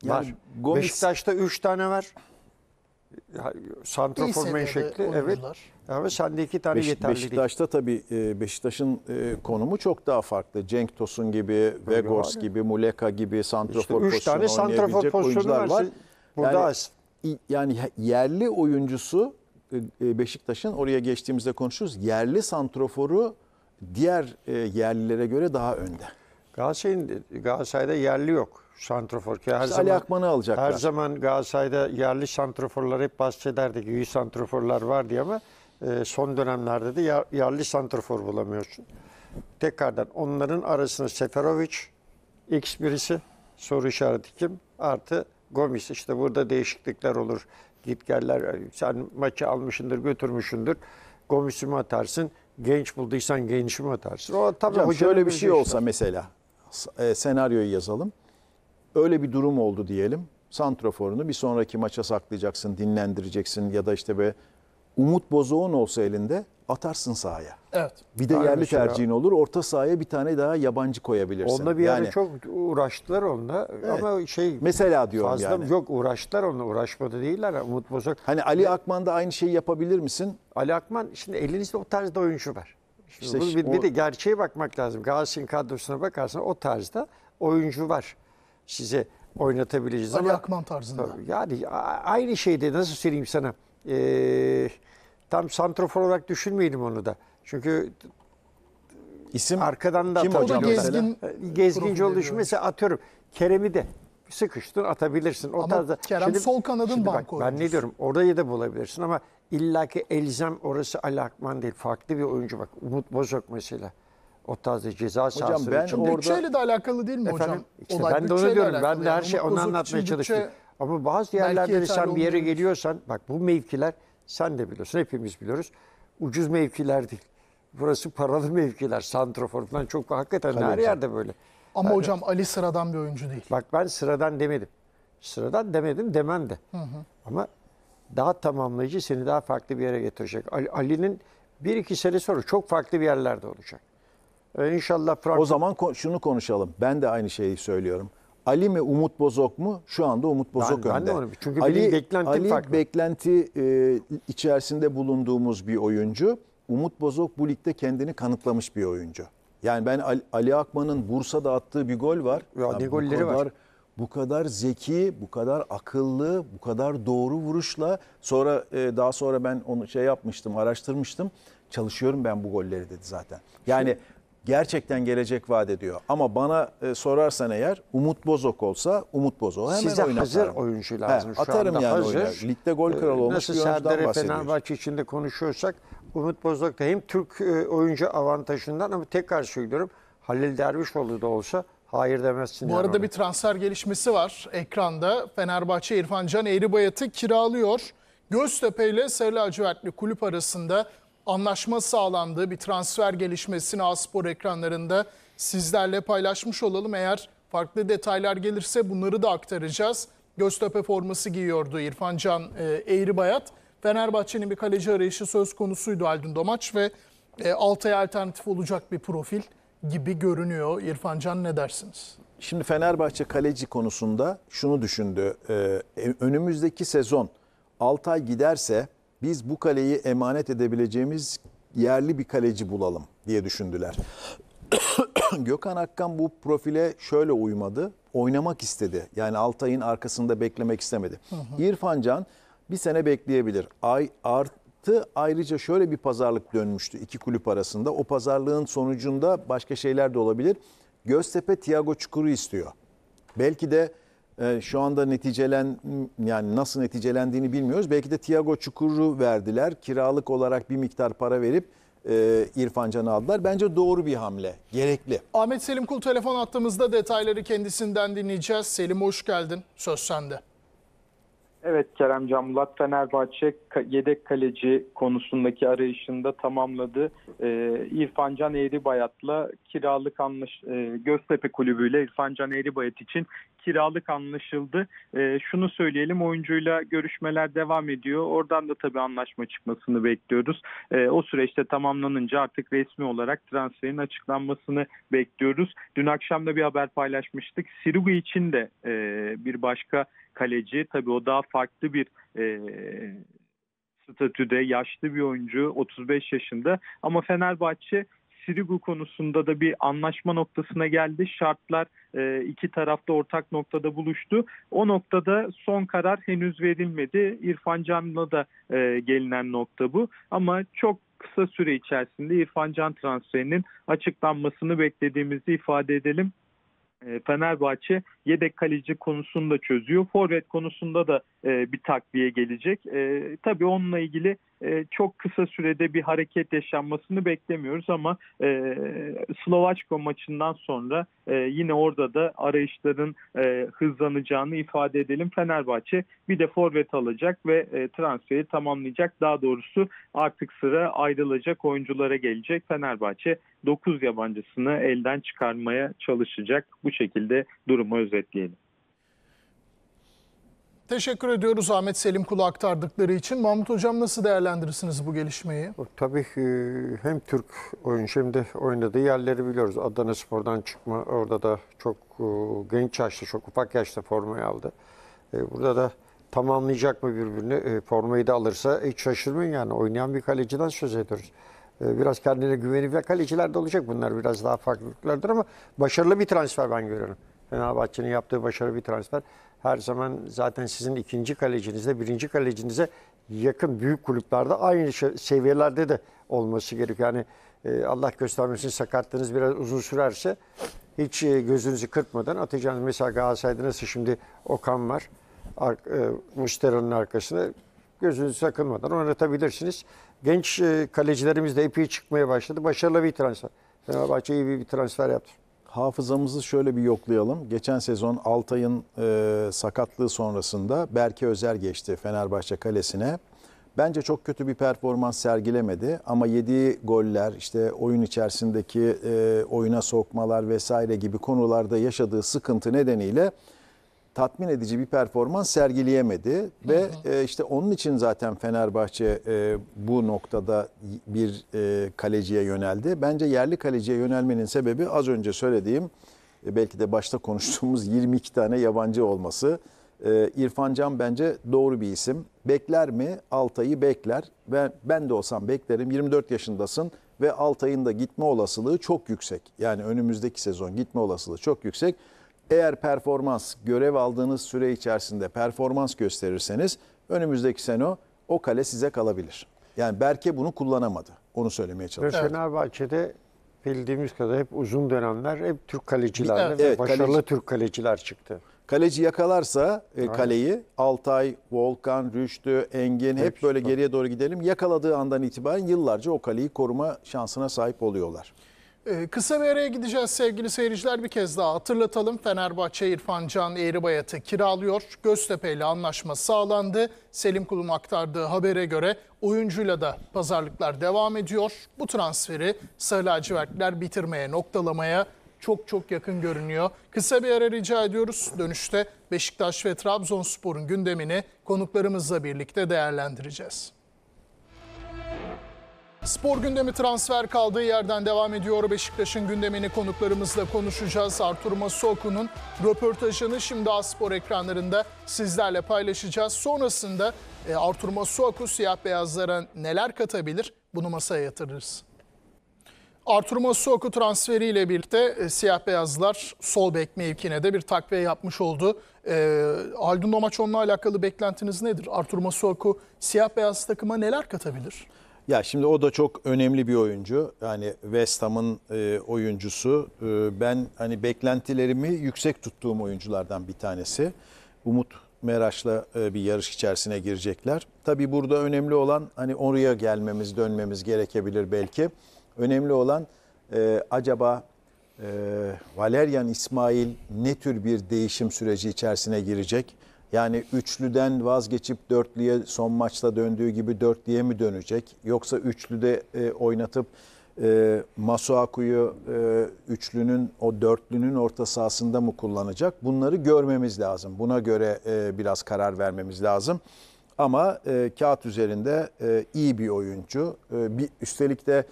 Yani var. Gomis... Beşiktaş'ta 3 tane var. Santrafor menşekli. Evet. Ama sende iki tane Beş, yeterli Beşiktaş'ta değil. tabii e, Beşiktaş'ın e, konumu çok daha farklı. Cenk Tosun gibi, Böyle Vegors gibi, Muleka gibi santrafor işte pozisyonu oynayabilecek santrafor oyuncular var. var. Burada yani, az. Yani yerli oyuncusu e, e, Beşiktaş'ın oraya geçtiğimizde konuşuruz. Yerli santroforu diğer e, yerlilere göre daha önde. Galatasaray'ın Galatasaray'da yerli yok santrofor ki her işte zaman Ali Akman'ı alacaklar. Her zaman Galatasaray'da yerli santroforlar hep bahsederdik. Yüz santroforlar var diye ama son dönemlerde de yerli santrofor bulamıyorsun. Tekrardan onların arasında Seferovic X birisi soru işareti kim? Artı Gomis işte burada değişiklikler olur. Gitgeller sen maçı almışındır götürmüşündür. Gomis'i mi atarsın? Genç bulduysan gençimi atarsın? O tabii Hocam şöyle bir şey işte. olsa şey mesela e, senaryoyu yazalım. Öyle bir durum oldu diyelim. Santraforunu bir sonraki maça saklayacaksın, dinlendireceksin ya da işte bir Umut Bozoğun olsa elinde atarsın sahaya. Evet. Bir de yerli şey tercihin olur. Orta sahaya bir tane daha yabancı koyabilirsin. Onda bir yani, çok uğraştılar onda. evet. ama şey mesela diyorum fazla yani. yok uğraştılar onda uğraşmadı değiller Umut Bozok. Hani Ali Akman da aynı şeyi yapabilir misin? Ali Akman şimdi elinizde o tarzda oyuncu var. İşte bu bir, bir de gerçeğe bakmak lazım. Galatasaray'ın kadrosuna bakarsan o tarzda oyuncu var. Size oynatabileceğiz Ali ama, Akman tarzında. Yani aynı şeyde nasıl söyleyeyim sana? Eee tam santrofor olarak düşünmeyelim onu da. Çünkü isim arkadan da kim hocam? Gezgin, e, gezginci olduğu için atıyorum. Kerem'i de sıkıştın atabilirsin. O ama tarzda. Kerem şimdi, sol kanadın banko. Ben ne diyorum orayı da bulabilirsin ama illaki elzem orası alakman değil. Farklı bir oyuncu bak. Umut Bozok mesela. O tarzda ceza sahası. Hocam ben için. orada... Bütçeyle de alakalı değil mi Efendim, hocam? Işte Olay ben de onu diyorum. Ben de her yani. şey onu anlatmaya çalıştım. Bütçe... Ama bazı yerlerde sen bir yere geliyorsan bak bu mevkiler sen de biliyorsun, hepimiz biliyoruz. Ucuz mevkiler değil. Burası paralı mevkiler. Santrofor falan çok hakikaten Tabii her hocam. yerde böyle. Ama yani, hocam Ali sıradan bir oyuncu değil. Bak ben sıradan demedim. Sıradan demedim demem de. Hı hı. Ama daha tamamlayıcı seni daha farklı bir yere getirecek. Ali, Ali'nin bir iki sene sonra çok farklı bir yerlerde olacak. Ee, inşallah Prag... O zaman ko şunu konuşalım. Ben de aynı şeyi söylüyorum. Ali mi Umut Bozok mu? Şu anda Umut Bozok ben, önde. Ben Çünkü Ali, beklenti Ali farklı. beklenti e, içerisinde bulunduğumuz bir oyuncu. Umut Bozok bu ligde kendini kanıtlamış bir oyuncu. Yani ben Ali, Ali Akman'ın Bursa'da attığı bir gol var. Ya, yani ne golleri kadar, var? Bu kadar zeki, bu kadar akıllı, bu kadar doğru vuruşla sonra e, daha sonra ben onu şey yapmıştım, araştırmıştım. Çalışıyorum ben bu golleri dedi zaten. Yani Şimdi, gerçekten gelecek vaat ediyor. Ama bana e, sorarsan eğer Umut Bozok olsa Umut Bozok hemen Size oynatarım. hazır oyuncu lazım He, şu atarım anda. yani hazır. Oyuna. Ligde gol ee, kralı olmuş Nasıl bir oyuncudan Serdar bahsediyoruz. Fenerbahçe içinde konuşuyorsak Umut Bozok da hem Türk e, oyuncu avantajından ama tekrar söylüyorum Halil Dervişoğlu da olsa hayır demezsin. Bu arada ona. bir transfer gelişmesi var ekranda. Fenerbahçe İrfan Can Eğribayat'ı kiralıyor. Göztepe ile Sarı kulüp arasında anlaşma sağlandığı bir transfer gelişmesini Aspor ekranlarında sizlerle paylaşmış olalım. Eğer farklı detaylar gelirse bunları da aktaracağız. Göztepe forması giyiyordu İrfan Can e, Eğribayat. Fenerbahçe'nin bir kaleci arayışı söz konusuydu Aldın Domaç ve e, Altay'a alternatif olacak bir profil gibi görünüyor. İrfan Can ne dersiniz? Şimdi Fenerbahçe kaleci konusunda şunu düşündü. Ee, önümüzdeki sezon Altay giderse biz bu kaleyi emanet edebileceğimiz yerli bir kaleci bulalım diye düşündüler. Gökhan Akkan bu profile şöyle uymadı. Oynamak istedi. Yani Altay'ın arkasında beklemek istemedi. Hı hı. İrfan Can bir sene bekleyebilir. Ay artı ayrıca şöyle bir pazarlık dönmüştü iki kulüp arasında. O pazarlığın sonucunda başka şeyler de olabilir. Göztepe Tiago Çukur'u istiyor. Belki de e, şu anda neticelen yani nasıl neticelendiğini bilmiyoruz. Belki de Tiago Çukur'u verdiler. Kiralık olarak bir miktar para verip e, İrfan Can'ı aldılar. Bence doğru bir hamle. Gerekli. Ahmet Selim Kul telefon attığımızda detayları kendisinden dinleyeceğiz. Selim hoş geldin. Söz sende. Evet Kerem Can Mulat Fenerbahçe yedek kaleci konusundaki arayışında tamamladı. Ee, İrfan Can Eğribayat'la kiralık anlaş e, Göztepe ile İrfan Can Eğribayat için kiralık anlaşıldı. E, şunu söyleyelim oyuncuyla görüşmeler devam ediyor. Oradan da tabii anlaşma çıkmasını bekliyoruz. E, o süreçte tamamlanınca artık resmi olarak transferin açıklanmasını bekliyoruz. Dün akşam da bir haber paylaşmıştık. Sirigu için de e, bir başka kaleci. Tabii o daha farklı bir e, statüde yaşlı bir oyuncu 35 yaşında ama Fenerbahçe Sirigu konusunda da bir anlaşma noktasına geldi. Şartlar e, iki tarafta ortak noktada buluştu. O noktada son karar henüz verilmedi. İrfan Can'la da e, gelinen nokta bu. Ama çok kısa süre içerisinde İrfan Can transferinin açıklanmasını beklediğimizi ifade edelim. E, Fenerbahçe yedek kaleci konusunda çözüyor. Forvet konusunda da e, bir takviye gelecek. E, tabii onunla ilgili e, çok kısa sürede bir hareket yaşanmasını beklemiyoruz ama e, Slovaçko maçından sonra e, yine orada da arayışların e, hızlanacağını ifade edelim. Fenerbahçe bir de forvet alacak ve transferi tamamlayacak. Daha doğrusu artık sıra ayrılacak oyunculara gelecek. Fenerbahçe 9 yabancısını elden çıkarmaya çalışacak. Bu şekilde durumu özetleyelim. Teşekkür ediyoruz Ahmet Selim Kul'a aktardıkları için. Mahmut Hocam nasıl değerlendirirsiniz bu gelişmeyi? Tabii e, hem Türk oyuncu hem de oynadığı yerleri biliyoruz. Adana Spor'dan çıkma orada da çok e, genç yaşta çok ufak yaşta formayı aldı. E, burada da tamamlayacak mı birbirini formayı da alırsa hiç şaşırmayın yani oynayan bir kaleciden söz ediyoruz biraz kendine güveni ve kaleciler de olacak bunlar biraz daha farklılıklardır ama başarılı bir transfer ben görüyorum. Fenerbahçe'nin yaptığı başarılı bir transfer her zaman zaten sizin ikinci kalecinizde, birinci kalecinize yakın büyük kulüplerde aynı şey, seviyelerde de olması gerekiyor. Yani e, Allah göstermesin sakatlığınız biraz uzun sürerse hiç e, gözünüzü kırpmadan atacağınız. Mesela Galatasaray'da nasıl şimdi Okan var ar, e, Mustera'nın arkasında gözünüzü sakınmadan oynatabilirsiniz. Genç e, kalecilerimiz de epey çıkmaya başladı. Başarılı bir transfer. Fenerbahçe iyi bir, bir transfer yaptı hafızamızı şöyle bir yoklayalım. Geçen sezon Altay'ın e, sakatlığı sonrasında Berke Özer geçti Fenerbahçe kalesine. Bence çok kötü bir performans sergilemedi ama yediği goller, işte oyun içerisindeki e, oyuna sokmalar vesaire gibi konularda yaşadığı sıkıntı nedeniyle tatmin edici bir performans sergileyemedi ve e, işte onun için zaten Fenerbahçe e, bu noktada bir e, kaleciye yöneldi. Bence yerli kaleciye yönelmenin sebebi az önce söylediğim e, belki de başta konuştuğumuz 22 tane yabancı olması. E, İrfan Can bence doğru bir isim. Bekler mi? Altay'ı bekler ve ben de olsam beklerim. 24 yaşındasın ve Altay'ın da gitme olasılığı çok yüksek. Yani önümüzdeki sezon gitme olasılığı çok yüksek. Eğer performans, görev aldığınız süre içerisinde performans gösterirseniz önümüzdeki sene o, o kale size kalabilir. Yani Berke bunu kullanamadı. Onu söylemeye çalışıyorum. Evet. Fenerbahçe'de bildiğimiz kadar hep uzun dönemler hep Türk kalecilerle evet, ve evet, başarılı kaleci, Türk kaleciler çıktı. Kaleci yakalarsa e, kaleyi Altay, Volkan, Rüştü, Engin hep, hep böyle geriye doğru gidelim. Yakaladığı andan itibaren yıllarca o kaleyi koruma şansına sahip oluyorlar. Ee, kısa bir araya gideceğiz sevgili seyirciler. Bir kez daha hatırlatalım. Fenerbahçe İrfan Can Eğribayat'ı kiralıyor. Göztepe ile anlaşma sağlandı. Selim Kul'un aktardığı habere göre oyuncuyla da pazarlıklar devam ediyor. Bu transferi Sarı Lacivertler bitirmeye, noktalamaya çok çok yakın görünüyor. Kısa bir ara rica ediyoruz. Dönüşte Beşiktaş ve Trabzonspor'un gündemini konuklarımızla birlikte değerlendireceğiz. Spor gündemi transfer kaldığı yerden devam ediyor. Beşiktaş'ın gündemini konuklarımızla konuşacağız. Artur Masoku'nun röportajını şimdi Aspor ekranlarında sizlerle paylaşacağız. Sonrasında e, Artur Masuaku siyah beyazlara neler katabilir bunu masaya yatırırız. Artur Masuaku transferiyle birlikte e, siyah beyazlar sol bek mevkine de bir takviye yapmış oldu. E, Aldun Domaç onunla alakalı beklentiniz nedir? Artur Masuaku siyah beyaz takıma neler katabilir? Ya şimdi o da çok önemli bir oyuncu. Yani West Ham'ın e, oyuncusu. E, ben hani beklentilerimi yüksek tuttuğum oyunculardan bir tanesi. Umut Meraş'la e, bir yarış içerisine girecekler. Tabii burada önemli olan hani oraya gelmemiz, dönmemiz gerekebilir belki. Önemli olan e, acaba e, Valerian İsmail ne tür bir değişim süreci içerisine girecek? Yani üçlüden vazgeçip dörtlüye son maçta döndüğü gibi dörtlüye mi dönecek? Yoksa üçlüde e, oynatıp e, Masuaku'yu e, üçlünün o dörtlünün orta sahasında mı kullanacak? Bunları görmemiz lazım. Buna göre e, biraz karar vermemiz lazım. Ama e, kağıt üzerinde e, iyi bir oyuncu. E, bir, üstelik de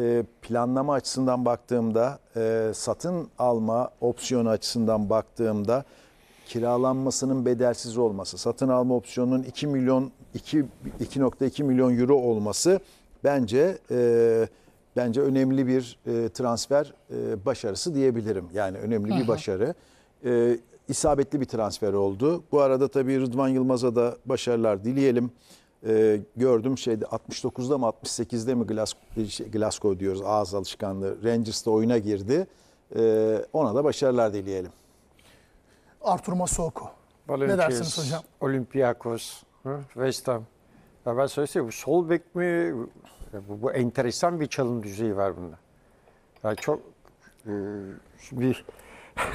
e, planlama açısından baktığımda, e, satın alma opsiyonu açısından baktığımda kiralanmasının bedelsiz olması, satın alma opsiyonunun 2 milyon 2.2 milyon euro olması bence e, bence önemli bir e, transfer e, başarısı diyebilirim. Yani önemli bir başarı. E, isabetli bir transfer oldu. Bu arada tabii Rıdvan Yılmaz'a da başarılar dileyelim. E, gördüm şeyde 69'da mı 68'de mi şey, Glasgow, diyoruz ağız alışkanlığı. Rangers'ta oyuna girdi. E, ona da başarılar dileyelim. Artur Masoko. Valentius, ne dersiniz hocam? Olympiakos, West Ham. Ya ben söyleyeyim sol bek mi? Bu, bu enteresan bir çalın düzeyi var bunda. Yani çok e, şimdi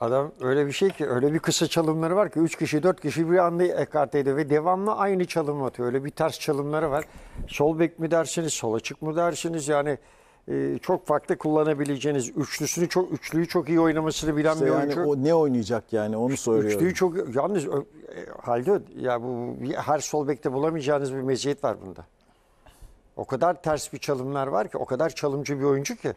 adam öyle bir şey ki öyle bir kısa çalımları var ki üç kişi dört kişi bir anda ekarte ediyor ve devamlı aynı çalım atıyor. Öyle bir ters çalımları var. Sol bek mi dersiniz, sola çık mı dersiniz? Yani ee, çok farklı kullanabileceğiniz üçlüsünü çok üçlüyü çok iyi oynamasını bilen işte bir yani oyuncu. O ne oynayacak yani onu soruyorum. Üçlüyü çok yalnız ö, e, ya bu her sol bekte bulamayacağınız bir meziyet var bunda. O kadar ters bir çalımlar var ki o kadar çalımcı bir oyuncu ki.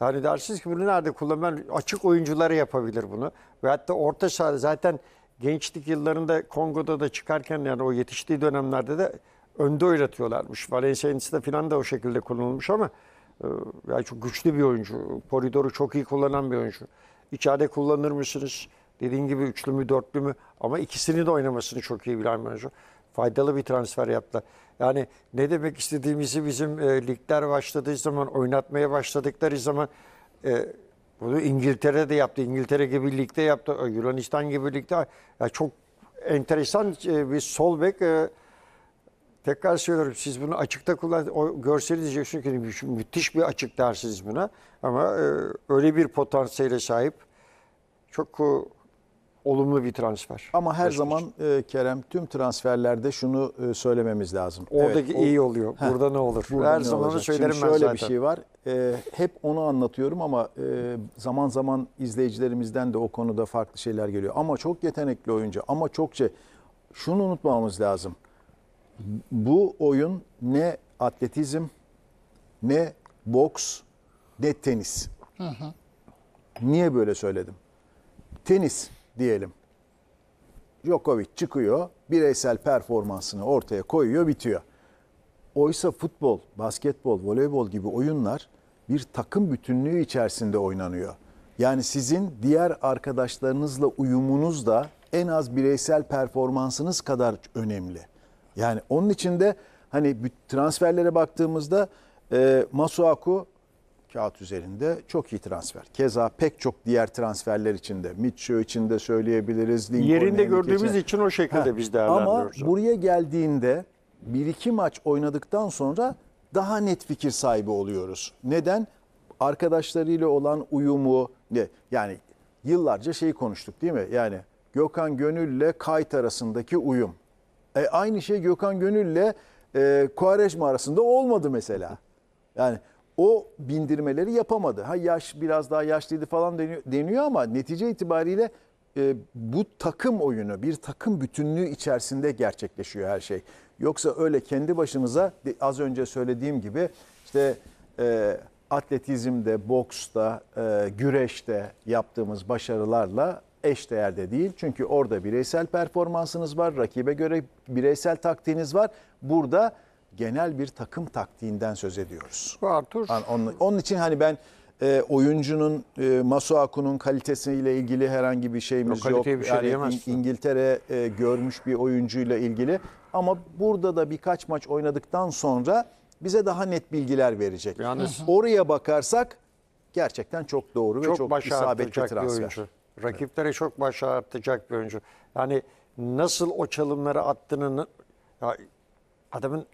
Yani dersiniz ki bunu nerede kullanan açık oyuncuları yapabilir bunu. Ve hatta orta saha zaten gençlik yıllarında Kongo'da da çıkarken yani o yetiştiği dönemlerde de önde oynatıyorlarmış. Valencia da falan da o şekilde kullanılmış ama ee, yani çok güçlü bir oyuncu. Koridoru çok iyi kullanan bir oyuncu. İçeride kullanır mısınız? Dediğim gibi üçlü mü dörtlü mü? Ama ikisini de oynamasını çok iyi bilen bir oyuncu. Faydalı bir transfer yaptı. Yani ne demek istediğimizi bizim e, ligler başladığı zaman, oynatmaya başladıkları zaman e, bunu İngiltere de yaptı. İngiltere gibi ligde yaptı. Yunanistan gibi ligde. Yani çok enteresan e, bir sol bek e, Tekrar söylüyorum siz bunu açıkta kullan, o görseli diyeceksin ki müthiş bir açık dersiniz buna. Ama e, öyle bir potansiyele sahip çok o, e, olumlu bir transfer. Ama her Geçmiş. zaman e, Kerem tüm transferlerde şunu e, söylememiz lazım. Oradaki evet, o, iyi oluyor. Heh, burada ne olur? Burada her ne zaman olacak? söylerim Şimdi ben şöyle zaten. bir şey var. E, hep onu anlatıyorum ama e, zaman zaman izleyicilerimizden de o konuda farklı şeyler geliyor. Ama çok yetenekli oyuncu ama çokça şunu unutmamamız lazım bu oyun ne atletizm, ne boks, ne tenis. Hı hı. Niye böyle söyledim? Tenis diyelim. Djokovic çıkıyor, bireysel performansını ortaya koyuyor, bitiyor. Oysa futbol, basketbol, voleybol gibi oyunlar bir takım bütünlüğü içerisinde oynanıyor. Yani sizin diğer arkadaşlarınızla uyumunuz da en az bireysel performansınız kadar önemli. Yani onun içinde hani transferlere baktığımızda e, Masuaku kağıt üzerinde çok iyi transfer. Keza pek çok diğer transferler içinde, Mitchell için de söyleyebiliriz. Lincoln Yerinde gördüğümüz için, için o şekilde ha, biz değerlendiriyoruz. Ama buraya geldiğinde bir iki maç oynadıktan sonra daha net fikir sahibi oluyoruz. Neden? Arkadaşlarıyla olan uyumu, yani yıllarca şeyi konuştuk değil mi? Yani Gökhan Gönül'le Kayt arasındaki uyum. E, aynı şey Gökhan Gönül'le e, Kuareşma arasında olmadı mesela. Yani o bindirmeleri yapamadı. Ha yaş biraz daha yaşlıydı falan deniyor, ama netice itibariyle e, bu takım oyunu bir takım bütünlüğü içerisinde gerçekleşiyor her şey. Yoksa öyle kendi başımıza az önce söylediğim gibi işte e, atletizmde, boksta, e, güreşte yaptığımız başarılarla eş değerde değil. Çünkü orada bireysel performansınız var, rakibe göre bireysel taktiğiniz var. Burada genel bir takım taktiğinden söz ediyoruz. Artur. Yani onun, onun için hani ben e, oyuncunun e, Masuaku'nun kalitesiyle ilgili herhangi bir şeyimiz yok. yok. Bir şey yani İngiltere e, görmüş bir oyuncuyla ilgili ama burada da birkaç maç oynadıktan sonra bize daha net bilgiler verecek. Yalnız, Oraya bakarsak gerçekten çok doğru çok ve çok isabetli transfer. Oyuncu. Rakipleri çok baş artacak bir oyuncu. Yani nasıl o çalımları attığını ya adamın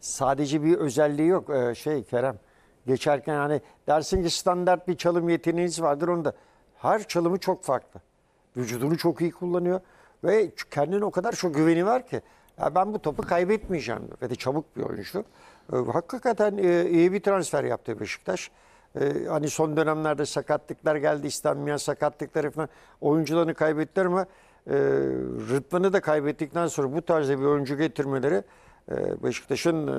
sadece bir özelliği yok ee, şey Kerem. Geçerken hani dersin ki standart bir çalım yeteneğiniz vardır onda. Her çalımı çok farklı. Vücudunu çok iyi kullanıyor ve kendine o kadar çok güveni var ki ya ben bu topu kaybetmeyeceğim ve de çabuk bir oyuncu. Ee, hakikaten e, iyi bir transfer yaptı Beşiktaş. Ee, hani son dönemlerde sakatlıklar geldi istenmeyen sakatlıklar falan oyuncularını kaybettiler ama e, Rıdvan'ı da kaybettikten sonra bu tarzda bir oyuncu getirmeleri e, Beşiktaş'ın e,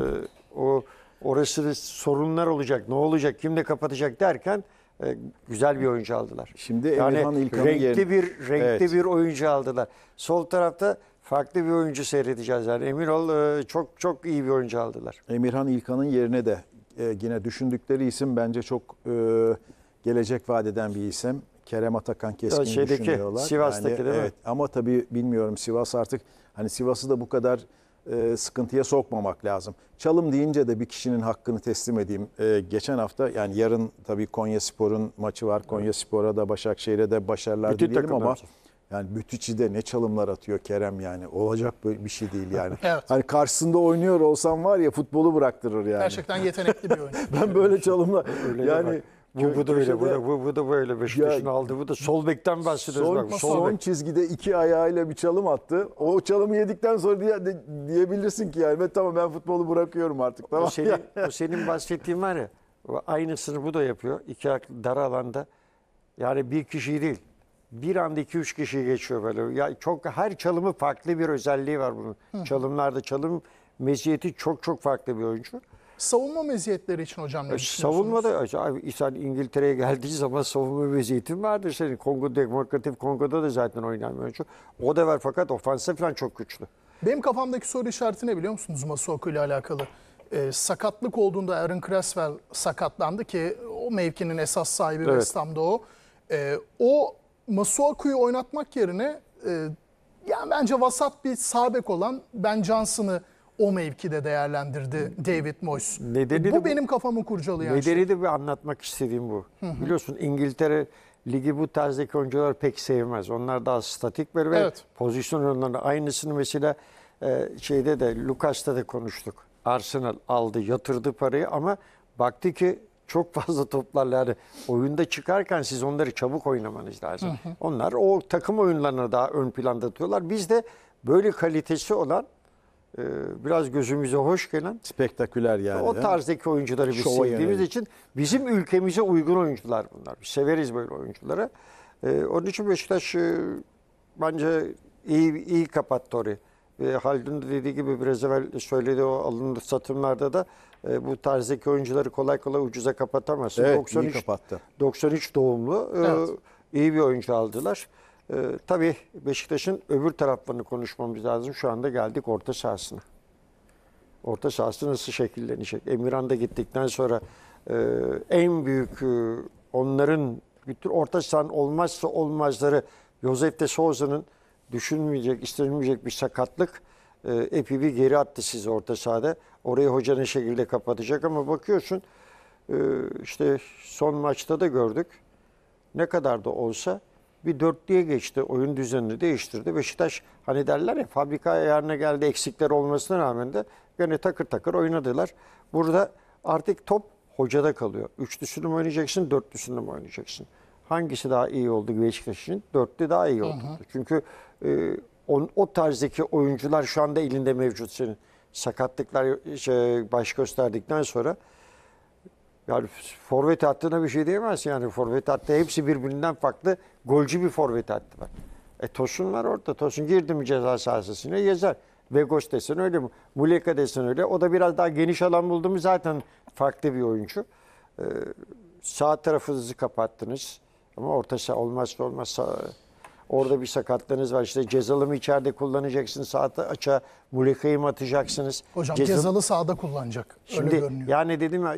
o orası sorunlar olacak ne olacak kimle kapatacak derken e, güzel bir oyuncu aldılar. Şimdi yani Emirhan İlkan'ın renkli yerine... bir renkli evet. bir oyuncu aldılar. Sol tarafta farklı bir oyuncu seyredeceğiz yani emin e, çok çok iyi bir oyuncu aldılar. Emirhan İlkan'ın yerine de e, yine düşündükleri isim bence çok e, gelecek vadeden bir isim. Kerem Atakan keskin Şeydeki, düşünüyorlar. Sivas'taki yani, değil mi? Evet. Ama tabii bilmiyorum Sivas artık hani Sivas'ı da bu kadar e, sıkıntıya sokmamak lazım. Çalım deyince de bir kişinin hakkını teslim edeyim. E, geçen hafta yani yarın tabii Konya Spor'un maçı var. Konya Spor'a da Başakşehir'e de başarılar Bütün dileyelim ama... Olsun. Yani Mütüçi'de ne çalımlar atıyor Kerem yani. Olacak böyle bir şey değil yani. evet. Hani karşısında oynuyor olsam var ya futbolu bıraktırır yani. Gerçekten yetenekli bir oyuncu. ben böyle çalımlar yani bu, bu da öyle, bu da, bu, bu da böyle Beşiktaş'ın aldı. Bu da sol bekten bahsediyoruz. Son, bak, sol son bek. çizgide iki ayağıyla bir çalım attı. O çalımı yedikten sonra diye, de, diyebilirsin ki yani ben, tamam ben futbolu bırakıyorum artık. Tamam. O, senin, o senin bahsettiğin var ya aynısını bu da yapıyor. İki dar alanda yani bir kişi değil bir anda iki üç kişi geçiyor böyle. Ya çok her çalımı farklı bir özelliği var bunun. Hı. Çalımlarda çalım meziyeti çok çok farklı bir oyuncu. Savunma meziyetleri için hocam ne e, Savunmada abi, sen İngiltere'ye geldiği zaman savunma meziyetin vardır senin. Kongo Demokratik Kongo'da da zaten oynayan oyuncu. O da var fakat ofansif falan çok güçlü. Benim kafamdaki soru işareti ne biliyor musunuz Masuaku ile alakalı? Ee, sakatlık olduğunda Aaron Creswell sakatlandı ki o mevkinin esas sahibi evet. West Ham'da o. Ee, o Masuaku'yu oynatmak yerine e, yani bence vasat bir sabek olan Ben Johnson'ı o mevkide değerlendirdi David Moyes. Nedeni bu, bu benim kafamı kurcalayan nedeni şey. Nedeni de bir anlatmak istediğim bu. Hı hı. Biliyorsun İngiltere ligi bu tarzdaki oyuncular pek sevmez. Onlar daha statik böyle evet. ve pozisyon oyunlarında aynısını mesela e, şeyde de Lucas'ta da konuştuk. Arsenal aldı, yatırdı parayı ama baktı ki çok fazla toplarla yani oyunda çıkarken siz onları çabuk oynamanız lazım. Hı hı. Onlar o takım oyunlarına daha ön planda tutuyorlar. Biz de böyle kalitesi olan e, biraz gözümüze hoş gelen spektaküler yani. O tarzdaki oyuncuları biz sevdiğimiz yönelik. için bizim ülkemize uygun oyuncular bunlar. Biz severiz böyle oyuncuları. E, onun için Beşiktaş e, bence iyi iyi kapattı orayı. E, Haldun dediği gibi biraz evvel söyledi o alındı satımlarda da e, bu tarzdaki oyuncuları kolay kolay ucuza kapatamazsın. Evet, 93, kapattı. 93 doğumlu. E, evet. E, iyi bir oyuncu aldılar. E, tabii Beşiktaş'ın öbür taraflarını konuşmamız lazım. Şu anda geldik orta sahasına. Orta sahası nasıl şekillenecek? Emirhan da gittikten sonra e, en büyük e, onların bütün orta sahanın olmazsa olmazları Josef de Souza'nın düşünmeyecek, istenilmeyecek bir sakatlık e, ee, Epibi geri attı sizi orta sahada. Orayı hoca ne şekilde kapatacak ama bakıyorsun e, işte son maçta da gördük. Ne kadar da olsa bir dörtlüye geçti. Oyun düzenini değiştirdi. Beşiktaş hani derler ya fabrika ayarına geldi eksikler olmasına rağmen de gene takır takır oynadılar. Burada artık top hocada kalıyor. Üçlüsünü mü oynayacaksın, dörtlüsünü mü oynayacaksın? Hangisi daha iyi oldu Beşiktaş için? Dörtlü daha iyi oldu. Hı hı. Çünkü e, o, o tarzdaki oyuncular şu anda elinde mevcut senin. Sakatlıklar şey, baş gösterdikten sonra yani forvet hattına bir şey diyemezsin. Yani forvet attı. hepsi birbirinden farklı. Golcü bir forvet hattı var. E Tosun var orada. Tosun girdi mi ceza sahasına yazar. Vegos desen öyle mi? Muleka desen öyle. O da biraz daha geniş alan buldu mu zaten farklı bir oyuncu. Ee, sağ tarafınızı kapattınız. Ama orta saha olmazsa olmazsa Orada bir sakatlığınız var. İşte cezalı mı içeride kullanacaksınız? Saati aça mulekayı mı atacaksınız? Hocam Cezal... cezalı sağda kullanacak. Öyle Şimdi, görünüyor. Yani dedim ya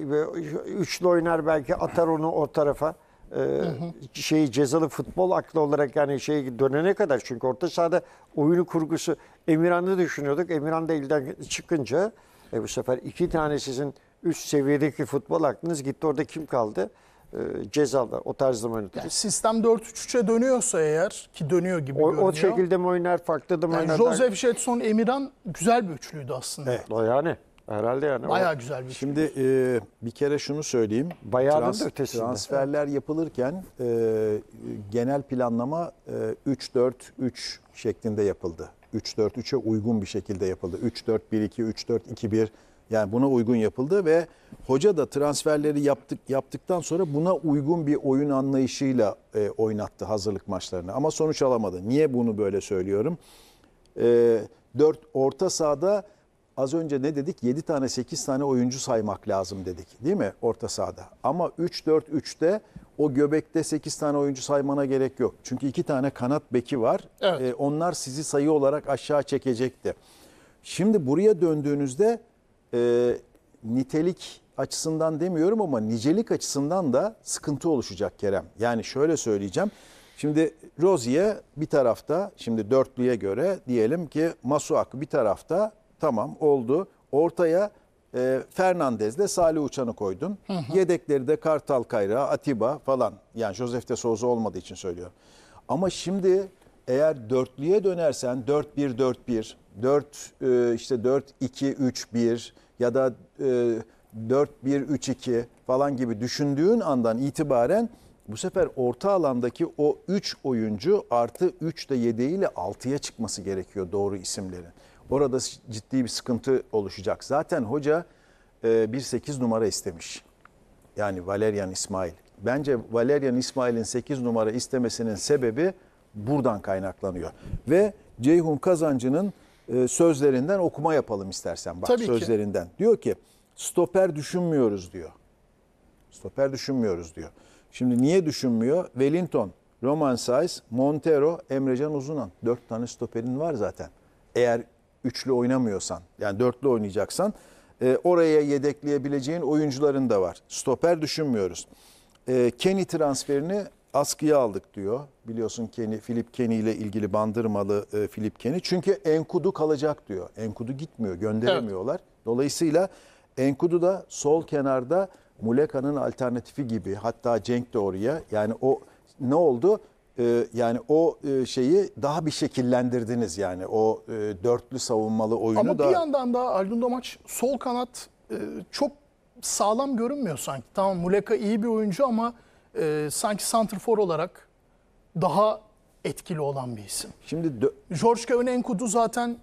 üçlü oynar belki atar onu o tarafa. Ee, hı hı. şey cezalı futbol aklı olarak yani şey dönene kadar çünkü orta sahada oyunu kurgusu Emirhan'ı düşünüyorduk. Emirhan da elden çıkınca e, bu sefer iki tane sizin üst seviyedeki futbol aklınız gitti orada kim kaldı? e, cezalar o tarzda mı oynatır? Yani sistem 4-3-3'e dönüyorsa eğer ki dönüyor gibi o, görünüyor. O şekilde mi oynar farklı da mı yani oynar? Joseph Jetson Emirhan güzel bir üçlüydü aslında. Evet. Yani herhalde yani. Bayağı o, güzel bir üçlü. Şimdi e, bir kere şunu söyleyeyim. Bayağı Trans, ötesinde. Transferler yapılırken e, genel planlama e, 3-4-3 şeklinde yapıldı. 3-4-3'e uygun bir şekilde yapıldı. 3-4-1-2, 3-4-2-1 yani buna uygun yapıldı ve hoca da transferleri yaptık yaptıktan sonra buna uygun bir oyun anlayışıyla e, oynattı hazırlık maçlarını. Ama sonuç alamadı. Niye bunu böyle söylüyorum? E, 4 orta sahada az önce ne dedik? 7 tane 8 tane oyuncu saymak lazım dedik değil mi orta sahada? Ama 3-4-3'te o göbekte 8 tane oyuncu saymana gerek yok. Çünkü 2 tane kanat beki var. Evet. E, onlar sizi sayı olarak aşağı çekecekti. Şimdi buraya döndüğünüzde e, nitelik açısından demiyorum ama nicelik açısından da sıkıntı oluşacak Kerem. Yani şöyle söyleyeceğim. Şimdi Rozier bir tarafta şimdi dörtlüye göre diyelim ki Masuak bir tarafta tamam oldu. Ortaya e, de Salih Uçan'ı koydun. Hı hı. Yedekleri de Kartal Kayra, Atiba falan. Yani Josef de Souza olmadığı için söylüyorum. Ama şimdi eğer dörtlüye dönersen 4-1-4-1 4 e, işte 4 2 3 1 ya da e, 4 1 3 2 falan gibi düşündüğün andan itibaren bu sefer orta alandaki o 3 oyuncu artı 3 de yedeğiyle 6'ya çıkması gerekiyor doğru isimlerin. Orada ciddi bir sıkıntı oluşacak. Zaten hoca e, bir 8 numara istemiş. Yani Valerian İsmail. Bence Valerian İsmail'in 8 numara istemesinin sebebi buradan kaynaklanıyor. Ve Ceyhun Kazancı'nın e, sözlerinden okuma yapalım istersen bak Tabii sözlerinden. Ki. Diyor ki stoper düşünmüyoruz diyor. Stoper düşünmüyoruz diyor. Şimdi niye düşünmüyor? Wellington, Roman Saiz, Montero, Emrecan Uzunan. Dört tane stoperin var zaten. Eğer üçlü oynamıyorsan yani dörtlü oynayacaksan e, oraya yedekleyebileceğin oyuncuların da var. Stoper düşünmüyoruz. E, Kenny transferini askıya aldık diyor. Biliyorsun Kenny, Philip Kenny ile ilgili bandırmalı e, Philip Kenny. Çünkü Enkudu kalacak diyor. Enkudu gitmiyor, gönderemiyorlar. Evet. Dolayısıyla Enkudu da sol kenarda Muleka'nın alternatifi gibi. Hatta Cenk de oraya. Yani o ne oldu? Ee, yani o e, şeyi daha bir şekillendirdiniz yani o e, dörtlü savunmalı oyunu da. Ama bir yandan da Aldun maç sol kanat e, çok sağlam görünmüyor sanki. Tamam Muleka iyi bir oyuncu ama e, sanki santrfor olarak daha etkili olan bir isim. Şimdi dö- George Kevin Enkudu zaten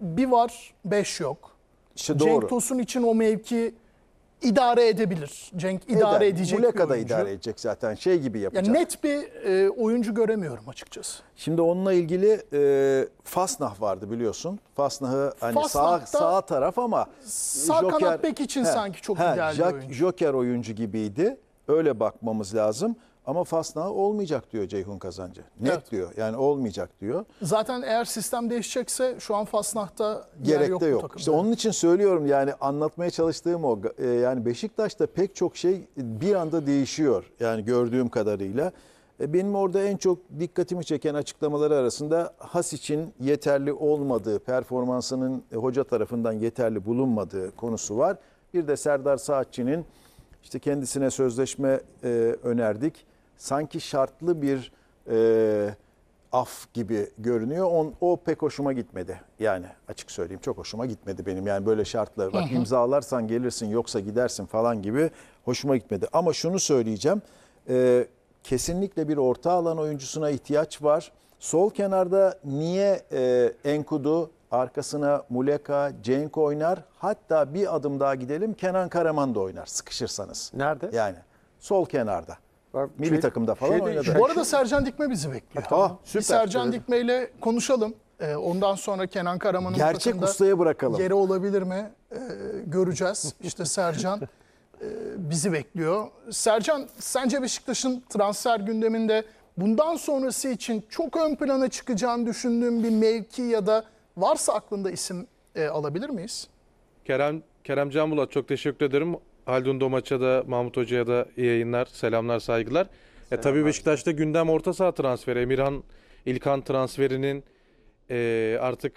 bir var, beş yok. İşte Cenk doğru. Tosun için o mevki idare edebilir. Cenk idare Eder. edecek Bu bir idare edecek zaten. Şey gibi yapacak. Yani net bir e, oyuncu göremiyorum açıkçası. Şimdi onunla ilgili e, Fasnah vardı biliyorsun. Fasnah'ı hani sağ, sağ taraf ama sağ Joker, kanat bek için he, sanki çok he, ideal bir oyuncu. Joker oyuncu gibiydi. Öyle bakmamız lazım. Ama Fasna olmayacak diyor Ceyhun Kazancı. Net evet. diyor. Yani olmayacak diyor. Zaten eğer sistem değişecekse şu an Fasnah'ta gerek yok de yok. İşte onun için söylüyorum yani anlatmaya çalıştığım o e, yani Beşiktaş'ta pek çok şey bir anda değişiyor. Yani gördüğüm kadarıyla. E, benim orada en çok dikkatimi çeken açıklamaları arasında Has için yeterli olmadığı, performansının hoca tarafından yeterli bulunmadığı konusu var. Bir de Serdar Saatçı'nın işte kendisine sözleşme e, önerdik. Sanki şartlı bir e, af gibi görünüyor. On, o pek hoşuma gitmedi. Yani açık söyleyeyim çok hoşuma gitmedi benim. Yani böyle şartlar bak imzalarsan gelirsin yoksa gidersin falan gibi hoşuma gitmedi. Ama şunu söyleyeceğim. E, kesinlikle bir orta alan oyuncusuna ihtiyaç var. Sol kenarda niye e, Enkudu arkasına Muleka, Cenk oynar. Hatta bir adım daha gidelim Kenan Karaman da oynar sıkışırsanız. Nerede? Yani sol kenarda. Bak, Milli şey, takımda falan şeyde, oynadı. Bu arada Sercan Dikme bizi bekliyor. Ha, süper. Bir Sercan Dikme ile konuşalım. Ee, ondan sonra Kenan Karaman'ın Gerçek ustaya bırakalım. Yeri olabilir mi? Ee, göreceğiz. İşte Sercan ee, bizi bekliyor. Sercan sence Beşiktaş'ın transfer gündeminde bundan sonrası için çok ön plana çıkacağını düşündüğün bir mevki ya da Varsa aklında isim e, alabilir miyiz? Kerem Kerem Can çok teşekkür ederim. Haldun Domaç'a da Mahmut Hoca'ya da iyi yayınlar, selamlar, saygılar. E, selamlar. E, tabii Beşiktaş'ta gündem orta saha transferi. Emirhan İlkan transferinin e, artık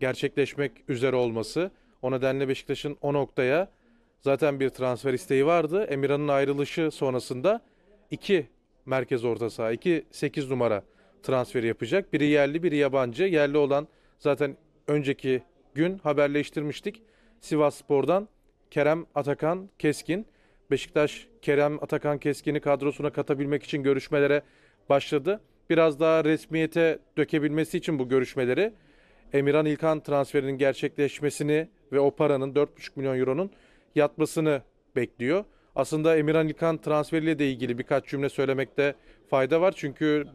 gerçekleşmek üzere olması. O nedenle Beşiktaş'ın o noktaya zaten bir transfer isteği vardı. Emirhan'ın ayrılışı sonrasında iki merkez orta saha, iki sekiz numara transferi yapacak. Biri yerli, biri yabancı. Yerli olan Zaten önceki gün haberleştirmiştik. Sivas Spor'dan Kerem Atakan Keskin. Beşiktaş Kerem Atakan Keskin'i kadrosuna katabilmek için görüşmelere başladı. Biraz daha resmiyete dökebilmesi için bu görüşmeleri Emirhan İlkan transferinin gerçekleşmesini ve o paranın 4,5 milyon euronun yatmasını bekliyor. Aslında Emirhan İlkan transferiyle de ilgili birkaç cümle söylemekte fayda var. Çünkü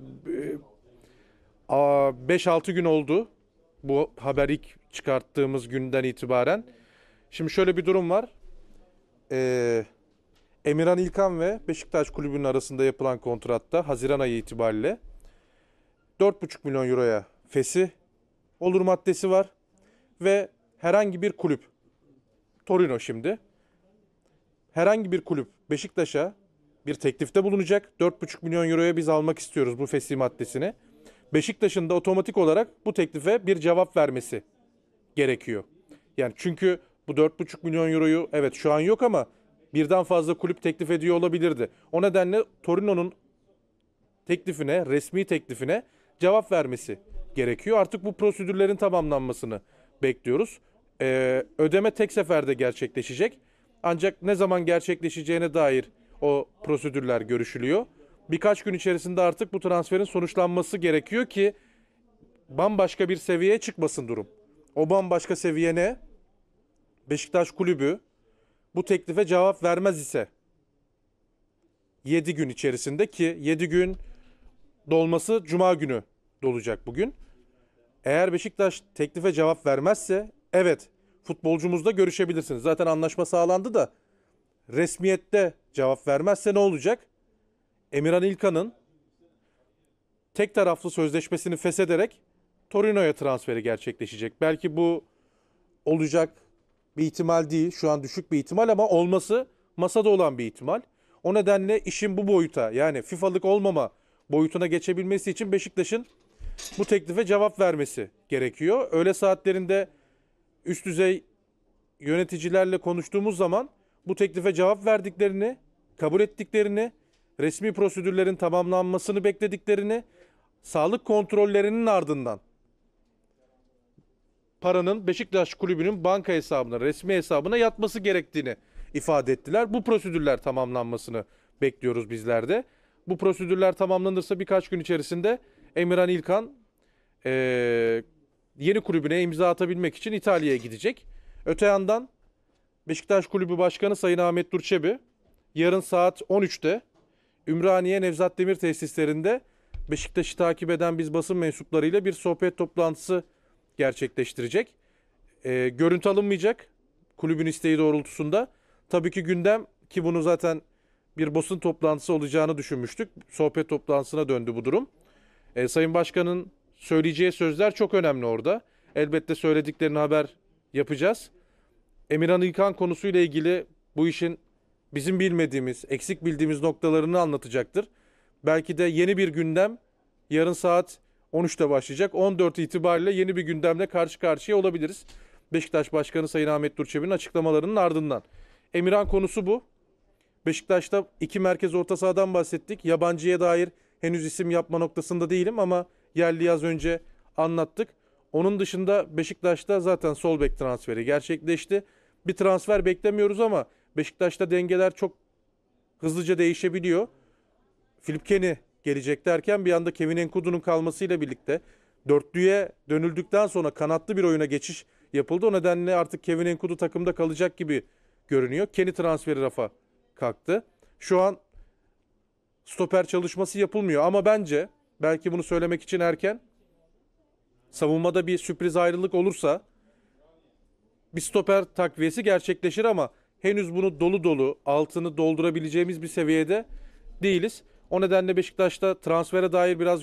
5-6 e, gün oldu bu haber ilk çıkarttığımız günden itibaren. Şimdi şöyle bir durum var. Ee, Emirhan İlkan ve Beşiktaş Kulübü'nün arasında yapılan kontratta Haziran ayı itibariyle 4,5 milyon euroya fesi olur maddesi var. Ve herhangi bir kulüp, Torino şimdi, herhangi bir kulüp Beşiktaş'a bir teklifte bulunacak. 4,5 milyon euroya biz almak istiyoruz bu fesi maddesini. Beşiktaş'ın da otomatik olarak bu teklife bir cevap vermesi gerekiyor. Yani çünkü bu 4,5 milyon euroyu evet şu an yok ama birden fazla kulüp teklif ediyor olabilirdi. O nedenle Torino'nun teklifine, resmi teklifine cevap vermesi gerekiyor. Artık bu prosedürlerin tamamlanmasını bekliyoruz. Ee, ödeme tek seferde gerçekleşecek. Ancak ne zaman gerçekleşeceğine dair o prosedürler görüşülüyor birkaç gün içerisinde artık bu transferin sonuçlanması gerekiyor ki bambaşka bir seviyeye çıkmasın durum. O bambaşka seviye ne? Beşiktaş kulübü bu teklife cevap vermez ise 7 gün içerisinde ki 7 gün dolması cuma günü dolacak bugün. Eğer Beşiktaş teklife cevap vermezse evet futbolcumuzla görüşebilirsiniz. Zaten anlaşma sağlandı da resmiyette cevap vermezse ne olacak? Emirhan İlkan'ın tek taraflı sözleşmesini feshederek Torino'ya transferi gerçekleşecek. Belki bu olacak bir ihtimal değil. Şu an düşük bir ihtimal ama olması masada olan bir ihtimal. O nedenle işin bu boyuta yani FIFA'lık olmama boyutuna geçebilmesi için Beşiktaş'ın bu teklife cevap vermesi gerekiyor. Öğle saatlerinde üst düzey yöneticilerle konuştuğumuz zaman bu teklife cevap verdiklerini, kabul ettiklerini resmi prosedürlerin tamamlanmasını beklediklerini, sağlık kontrollerinin ardından paranın Beşiktaş kulübünün banka hesabına, resmi hesabına yatması gerektiğini ifade ettiler. Bu prosedürler tamamlanmasını bekliyoruz bizler de. Bu prosedürler tamamlanırsa birkaç gün içerisinde Emirhan İlkan e, yeni kulübüne imza atabilmek için İtalya'ya gidecek. Öte yandan Beşiktaş Kulübü Başkanı Sayın Ahmet Durçebi yarın saat 13'te Ümraniye Nevzat Demir tesislerinde Beşiktaş'ı takip eden biz basın mensuplarıyla bir sohbet toplantısı gerçekleştirecek. E, görüntü alınmayacak kulübün isteği doğrultusunda. Tabii ki gündem ki bunu zaten bir basın toplantısı olacağını düşünmüştük. Sohbet toplantısına döndü bu durum. E, Sayın Başkan'ın söyleyeceği sözler çok önemli orada. Elbette söylediklerini haber yapacağız. Emirhan İlkan konusuyla ilgili bu işin bizim bilmediğimiz, eksik bildiğimiz noktalarını anlatacaktır. Belki de yeni bir gündem yarın saat 13'te başlayacak. 14 itibariyle yeni bir gündemle karşı karşıya olabiliriz. Beşiktaş Başkanı Sayın Ahmet Durçebi'nin açıklamalarının ardından. Emirhan konusu bu. Beşiktaş'ta iki merkez orta sahadan bahsettik. Yabancıya dair henüz isim yapma noktasında değilim ama yerli yaz önce anlattık. Onun dışında Beşiktaş'ta zaten sol bek transferi gerçekleşti. Bir transfer beklemiyoruz ama Beşiktaş'ta dengeler çok hızlıca değişebiliyor. Philip Kenny gelecek derken bir anda Kevin Enkudu'nun kalmasıyla birlikte dörtlüye dönüldükten sonra kanatlı bir oyuna geçiş yapıldı. O nedenle artık Kevin Enkudu takımda kalacak gibi görünüyor. Keni transferi rafa kalktı. Şu an stoper çalışması yapılmıyor ama bence belki bunu söylemek için erken savunmada bir sürpriz ayrılık olursa bir stoper takviyesi gerçekleşir ama henüz bunu dolu dolu altını doldurabileceğimiz bir seviyede değiliz. O nedenle Beşiktaş'ta transfere dair biraz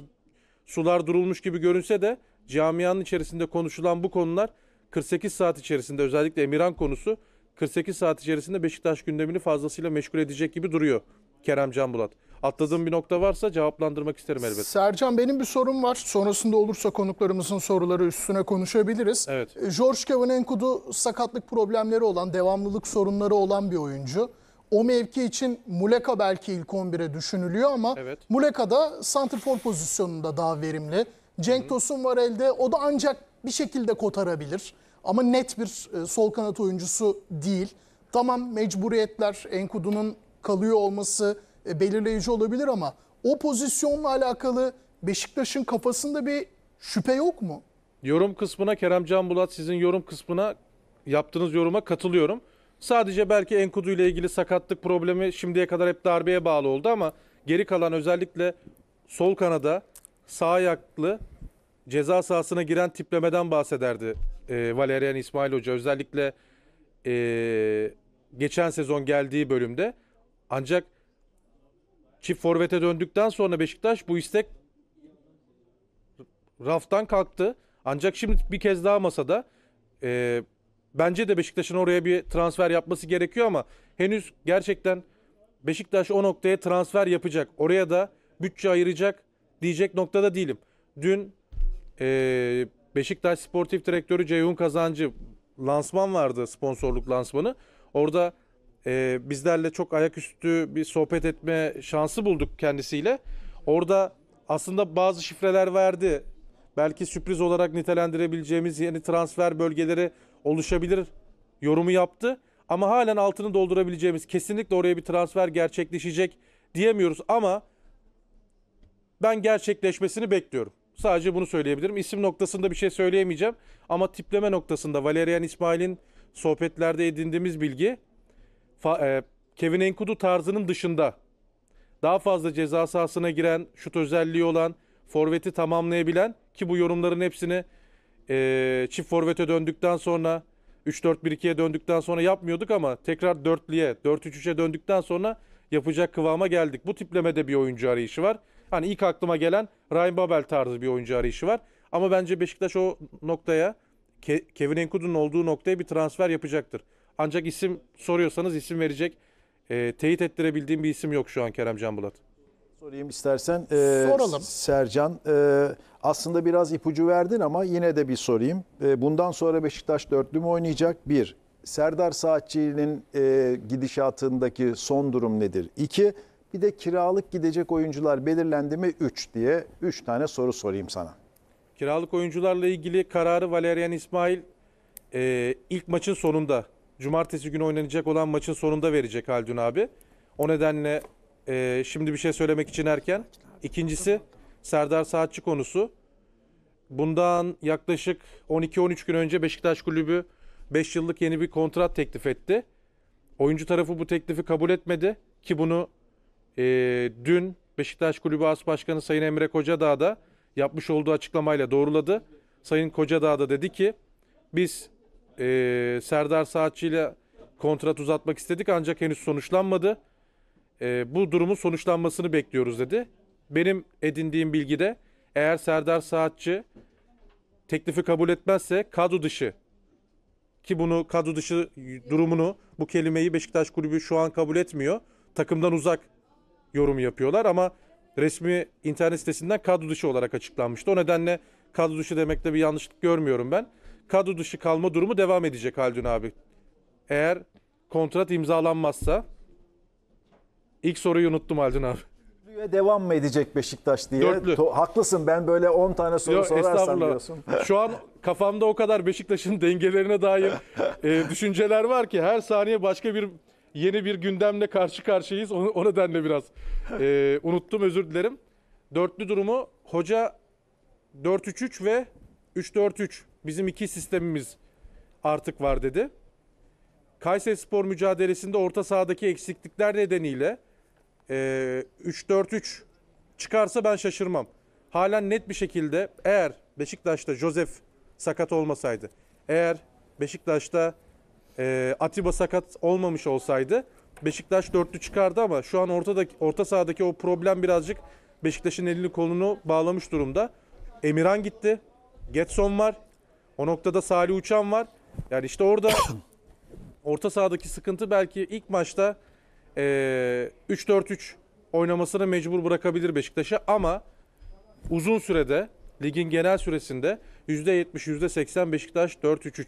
sular durulmuş gibi görünse de camianın içerisinde konuşulan bu konular 48 saat içerisinde özellikle Emirhan konusu 48 saat içerisinde Beşiktaş gündemini fazlasıyla meşgul edecek gibi duruyor Kerem Can Bulat atladığım bir nokta varsa cevaplandırmak isterim elbette. Sercan benim bir sorum var. Sonrasında olursa konuklarımızın soruları üstüne konuşabiliriz. Evet. E, George Kevin Enkudu sakatlık problemleri olan, devamlılık sorunları olan bir oyuncu. O mevki için Muleka belki ilk 11'e düşünülüyor ama evet. Muleka da santrfor pozisyonunda daha verimli. Cenk Tosun var elde. O da ancak bir şekilde kotarabilir. Ama net bir e, sol kanat oyuncusu değil. Tamam mecburiyetler, Enkudu'nun kalıyor olması, e, belirleyici olabilir ama o pozisyonla alakalı Beşiktaş'ın kafasında bir şüphe yok mu? Yorum kısmına Kerem Can Bulat sizin yorum kısmına yaptığınız yoruma katılıyorum. Sadece belki Enkudu ile ilgili sakatlık problemi şimdiye kadar hep darbeye bağlı oldu ama geri kalan özellikle sol kanada sağ ayaklı ceza sahasına giren tiplemeden bahsederdi e, Valerian İsmail Hoca. Özellikle e, geçen sezon geldiği bölümde. Ancak Çift forvete döndükten sonra Beşiktaş bu istek raftan kalktı. Ancak şimdi bir kez daha masada e, bence de Beşiktaş'ın oraya bir transfer yapması gerekiyor ama henüz gerçekten Beşiktaş o noktaya transfer yapacak. Oraya da bütçe ayıracak diyecek noktada değilim. Dün e, Beşiktaş Sportif Direktörü Ceyhun Kazancı lansman vardı sponsorluk lansmanı. Orada e, bizlerle çok ayaküstü bir sohbet etme şansı bulduk kendisiyle. Orada aslında bazı şifreler verdi. Belki sürpriz olarak nitelendirebileceğimiz yeni transfer bölgeleri oluşabilir yorumu yaptı. Ama halen altını doldurabileceğimiz kesinlikle oraya bir transfer gerçekleşecek diyemiyoruz ama ben gerçekleşmesini bekliyorum. Sadece bunu söyleyebilirim. İsim noktasında bir şey söyleyemeyeceğim ama tipleme noktasında Valerian İsmail'in sohbetlerde edindiğimiz bilgi e, Kevin Enkudu tarzının dışında daha fazla ceza sahasına giren, şut özelliği olan, forveti tamamlayabilen ki bu yorumların hepsini e, çift forvete döndükten sonra 3-4-1-2'ye döndükten sonra yapmıyorduk ama tekrar dörtlüye, 4-3-3'e döndükten sonra yapacak kıvama geldik. Bu tiplemede bir oyuncu arayışı var. Hani ilk aklıma gelen Ryan Babel tarzı bir oyuncu arayışı var. Ama bence Beşiktaş o noktaya Kevin Enkudu'nun olduğu noktaya bir transfer yapacaktır. Ancak isim soruyorsanız isim verecek. E, teyit ettirebildiğim bir isim yok şu an Kerem Can Bulat. Sorayım istersen. Ee, Soralım. Sercan, e, aslında biraz ipucu verdin ama yine de bir sorayım. E, bundan sonra Beşiktaş dörtlü mü oynayacak? Bir, Serdar Saatçı'nın e, gidişatındaki son durum nedir? İki, bir de kiralık gidecek oyuncular belirlendi mi? Üç diye üç tane soru sorayım sana. Kiralık oyuncularla ilgili kararı Valerian İsmail e, ilk maçın sonunda cumartesi günü oynanacak olan maçın sonunda verecek Haldun abi. O nedenle e, şimdi bir şey söylemek için erken. İkincisi Serdar Saatçi konusu. Bundan yaklaşık 12-13 gün önce Beşiktaş Kulübü 5 yıllık yeni bir kontrat teklif etti. Oyuncu tarafı bu teklifi kabul etmedi ki bunu e, dün Beşiktaş Kulübü As Başkanı Sayın Emre Kocadağ da yapmış olduğu açıklamayla doğruladı. Sayın Kocadağ da dedi ki biz e, Serdar Saatçi ile kontrat uzatmak istedik ancak henüz sonuçlanmadı. E, bu durumun sonuçlanmasını bekliyoruz dedi. Benim edindiğim bilgide eğer Serdar Saatçi teklifi kabul etmezse kadro dışı ki bunu kadro dışı durumunu bu kelimeyi Beşiktaş kulübü şu an kabul etmiyor. Takımdan uzak yorum yapıyorlar ama resmi internet sitesinden kadro dışı olarak açıklanmıştı. O nedenle kadro dışı demekte bir yanlışlık görmüyorum ben kadro dışı kalma durumu devam edecek Haldun abi. Eğer kontrat imzalanmazsa ilk soruyu unuttum Haldun abi. Ve devam mı edecek Beşiktaş diye? Dörtlü. haklısın ben böyle 10 tane soru Yo, sorarsam diyorsun. Şu an kafamda o kadar Beşiktaş'ın dengelerine dair e, düşünceler var ki her saniye başka bir yeni bir gündemle karşı karşıyayız. O, o nedenle biraz e, unuttum özür dilerim. Dörtlü durumu hoca 4-3-3 ve 3-4-3 Bizim iki sistemimiz artık var dedi. Kayseri Spor mücadelesinde orta sahadaki eksiklikler nedeniyle 3-4-3 e, çıkarsa ben şaşırmam. Halen net bir şekilde eğer Beşiktaş'ta Josef sakat olmasaydı, eğer Beşiktaş'ta e, Atiba sakat olmamış olsaydı Beşiktaş dörtlü çıkardı ama şu an ortadaki, orta sahadaki o problem birazcık Beşiktaş'ın elini kolunu bağlamış durumda. Emirhan gitti. Getson var. O noktada Salih Uçan var. Yani işte orada orta sahadaki sıkıntı belki ilk maçta e, 3-4-3 oynamasını mecbur bırakabilir Beşiktaş'a ama uzun sürede ligin genel süresinde %70 %80 Beşiktaş 4-3-3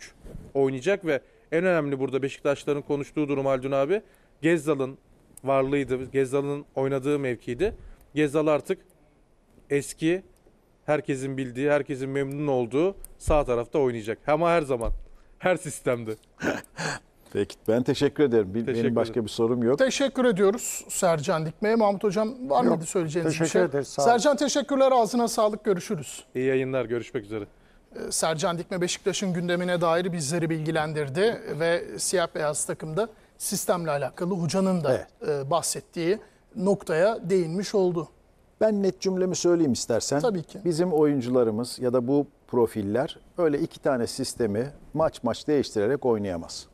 oynayacak ve en önemli burada Beşiktaşların konuştuğu durum Haldun abi Gezdal'ın varlığıydı. Gezdal'ın oynadığı mevkiydi. Gezdal artık eski herkesin bildiği, herkesin memnun olduğu sağ tarafta oynayacak. Ama her zaman. Her sistemde. Peki ben teşekkür ederim. Bil- Teşekkür başka ederim. bir sorum yok. Teşekkür ediyoruz Sercan Dikme'ye. Mahmut Hocam var mıydı söyleyeceğiniz bir şey? teşekkür ederiz, sağ Sercan teşekkürler. Ağzına sağlık. Görüşürüz. İyi yayınlar. Görüşmek üzere. Ee, Sercan Dikme Beşiktaş'ın gündemine dair bizleri bilgilendirdi ve siyah beyaz takımda sistemle alakalı hocanın da Evet. E, bahsettiği noktaya değinmiş oldu. Ben net cümlemi söyleyeyim istersen. Tabii ki. Bizim oyuncularımız ya da bu profiller öyle iki tane sistemi maç maç değiştirerek oynayamaz.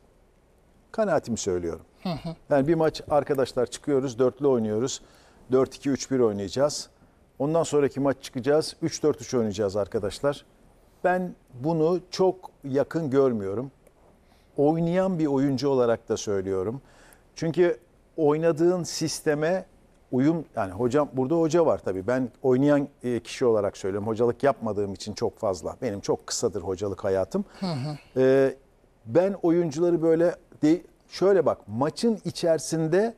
Kanaatimi söylüyorum. Hı hı. Yani bir maç arkadaşlar çıkıyoruz, dörtlü oynuyoruz. 4-2-3-1 oynayacağız. Ondan sonraki maç çıkacağız. 3-4-3 oynayacağız arkadaşlar. Ben bunu çok yakın görmüyorum. Oynayan bir oyuncu olarak da söylüyorum. Çünkü oynadığın sisteme uyum yani hocam burada hoca var tabii. Ben oynayan e, kişi olarak söylüyorum. Hocalık yapmadığım için çok fazla. Benim çok kısadır hocalık hayatım. Hı hı. Ee, ben oyuncuları böyle de, şöyle bak maçın içerisinde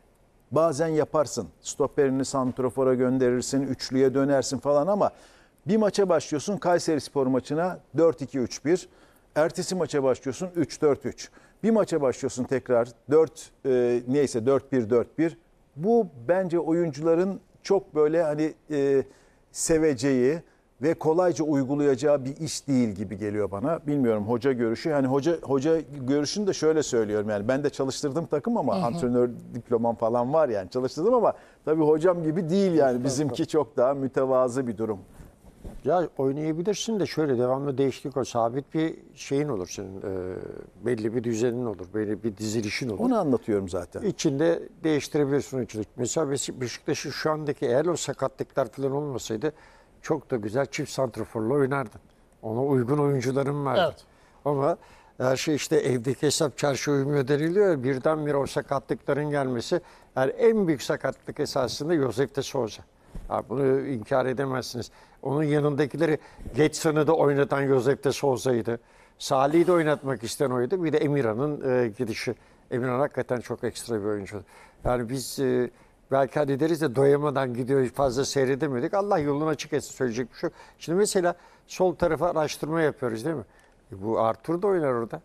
bazen yaparsın. stopperini santrofora gönderirsin, üçlüye dönersin falan ama bir maça başlıyorsun Kayseri Spor maçına 4-2-3-1. Ertesi maça başlıyorsun 3-4-3. Bir maça başlıyorsun tekrar 4 e, neyse 4-1-4-1. Bu bence oyuncuların çok böyle hani e, seveceği ve kolayca uygulayacağı bir iş değil gibi geliyor bana. Bilmiyorum hoca görüşü. Hani hoca hoca görüşünü de şöyle söylüyorum. Yani ben de çalıştırdım takım ama hı hı. antrenör diplomam falan var yani çalıştırdım ama tabii hocam gibi değil yani bizimki çok daha mütevazı bir durum. Ya oynayabilirsin de şöyle devamlı değişiklik o sabit bir şeyin olur senin. E, belli bir düzenin olur, belli bir dizilişin olur. Onu anlatıyorum zaten. İçinde değiştirebilirsin içinde. Mesela Beşiktaş'ın şu andaki eğer o sakatlıklar falan olmasaydı çok da güzel çift santraforla oynardın. Ona uygun oyuncuların vardı. Evet. Ama her şey işte evdeki hesap çarşı uymuyor deniliyor. Birdenbire o sakatlıkların gelmesi. Yani en büyük sakatlık esasında Josef de Souza. Yani bunu inkar edemezsiniz. Onun yanındakileri geç sanıda oynatan Josep de Souza'ydı. Salih'i de oynatmak isteyen oydu. Bir de Emirhan'ın e, gidişi. Emirhan hakikaten çok ekstra bir oyuncu. Yani biz e, belki hani deriz de doyamadan gidiyor fazla seyredemedik. Allah yolunu açık etsin söyleyecek bir şey Şimdi mesela sol tarafa araştırma yapıyoruz değil mi? E, bu Artur da oynar orada.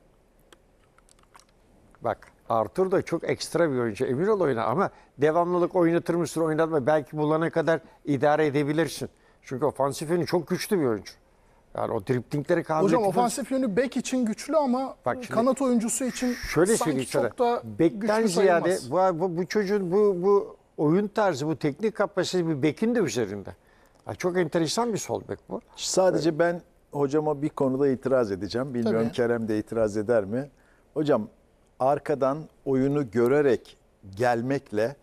Bak Artur da çok ekstra bir oyuncu. Emin ol ama devamlılık oynatır mısın oynatma. Belki bulana kadar idare edebilirsin. Çünkü ofansif yönü çok güçlü bir oyuncu. Yani o driptingleri kaldı. Hocam ofansif yönü bek için güçlü ama Bak şimdi, kanat oyuncusu için şöyle sanki çok da Bekten ziyade bu, bu, bu çocuğun bu, bu oyun tarzı, bu teknik kapasitesi bir bekin de üzerinde. Yani çok enteresan bir sol bek bu. Sadece evet. ben hocama bir konuda itiraz edeceğim. Bilmiyorum Tabii. Kerem de itiraz eder mi? Hocam arkadan oyunu görerek gelmekle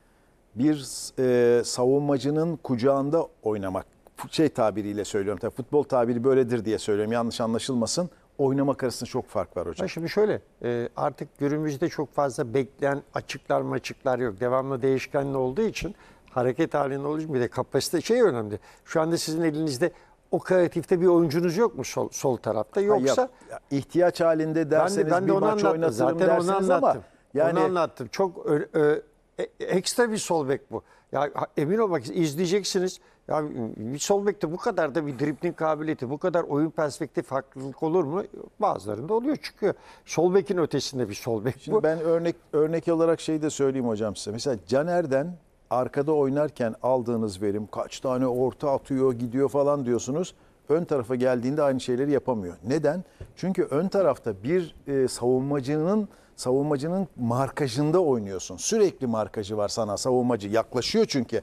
bir e, savunmacının kucağında oynamak şey tabiriyle söylüyorum. Tabii futbol tabiri böyledir diye söylüyorum. Yanlış anlaşılmasın. Oynamak arasında çok fark var hocam. Ha şimdi şöyle e, artık günümüzde çok fazla bekleyen açıklar maçıklar yok. Devamlı değişkenli olduğu için hareket halinde olduğu için bir de kapasite şey önemli. Şu anda sizin elinizde o kreatifte bir oyuncunuz yok mu sol, sol tarafta? Yoksa ya, ihtiyaç halinde derseniz ben de, ben de bir onu maç anlattım. oynatırım Zaten derseniz onu anlattım. ama yani... onu anlattım. Çok ö, ö, e, ekstra bir sol bek bu. Ya emin olmak izleyeceksiniz. Ya ıı, bir sol bekte bu kadar da bir dribling kabiliyeti, bu kadar oyun perspektif farklılık olur mu? Bazılarında oluyor çıkıyor. Sol bekin ötesinde bir sol bek Şimdi bu. Ben örnek örnek olarak şey de söyleyeyim hocam size. Mesela Caner'den arkada oynarken aldığınız verim kaç tane orta atıyor, gidiyor falan diyorsunuz. Ön tarafa geldiğinde aynı şeyleri yapamıyor. Neden? Çünkü ön tarafta bir e, savunmacının savunmacının markajında oynuyorsun. Sürekli markajı var sana savunmacı. Yaklaşıyor çünkü.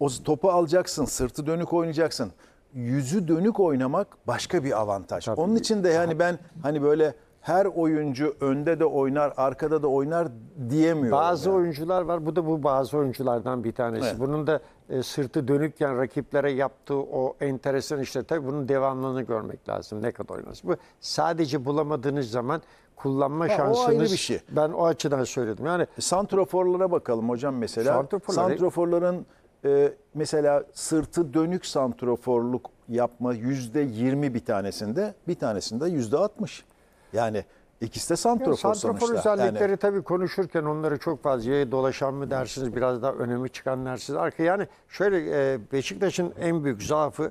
O topu alacaksın, sırtı dönük oynayacaksın. Yüzü dönük oynamak başka bir avantaj. Tabii. Onun için de yani ben hani böyle her oyuncu önde de oynar, arkada da oynar diyemiyorum. Bazı yani. oyuncular var. Bu da bu bazı oyunculardan bir tanesi. Evet. Bunun da e, sırtı dönükken rakiplere yaptığı o enteresan işte tabii bunun devamlılığını görmek lazım. Ne kadar oynasın. Bu sadece bulamadığınız zaman kullanma ha, şansınız. O ayrı bir şey. Ben o açıdan söyledim. Yani e, santroforlara bakalım hocam mesela. Santroforlar, santroforların e, mesela sırtı dönük santroforluk yapma yüzde yirmi bir tanesinde, bir tanesinde yüzde altmış. Yani ikisi de santrofor, yani santrofor sonuçta. özellikleri yani, tabii konuşurken onları çok fazla dolaşan mı dersiniz, biraz daha önemi çıkan dersiniz. Arka yani şöyle e, Beşiktaş'ın en büyük zaafı,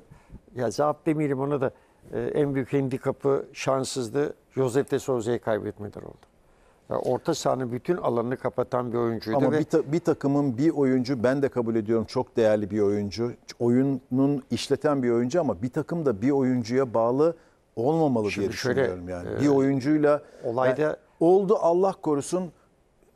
ya zaaf demeyelim ona da e, en büyük handikapı şanssızdı. de Souza'yı kaybetmeler oldu orta sahanın bütün alanını kapatan bir oyuncuydu. Ama ve... bir, ta bir takımın bir oyuncu ben de kabul ediyorum çok değerli bir oyuncu. Oyunun işleten bir oyuncu ama bir takım da bir oyuncuya bağlı olmamalı Şimdi diye düşünüyorum şöyle, yani. E, bir oyuncuyla olayda yani oldu Allah korusun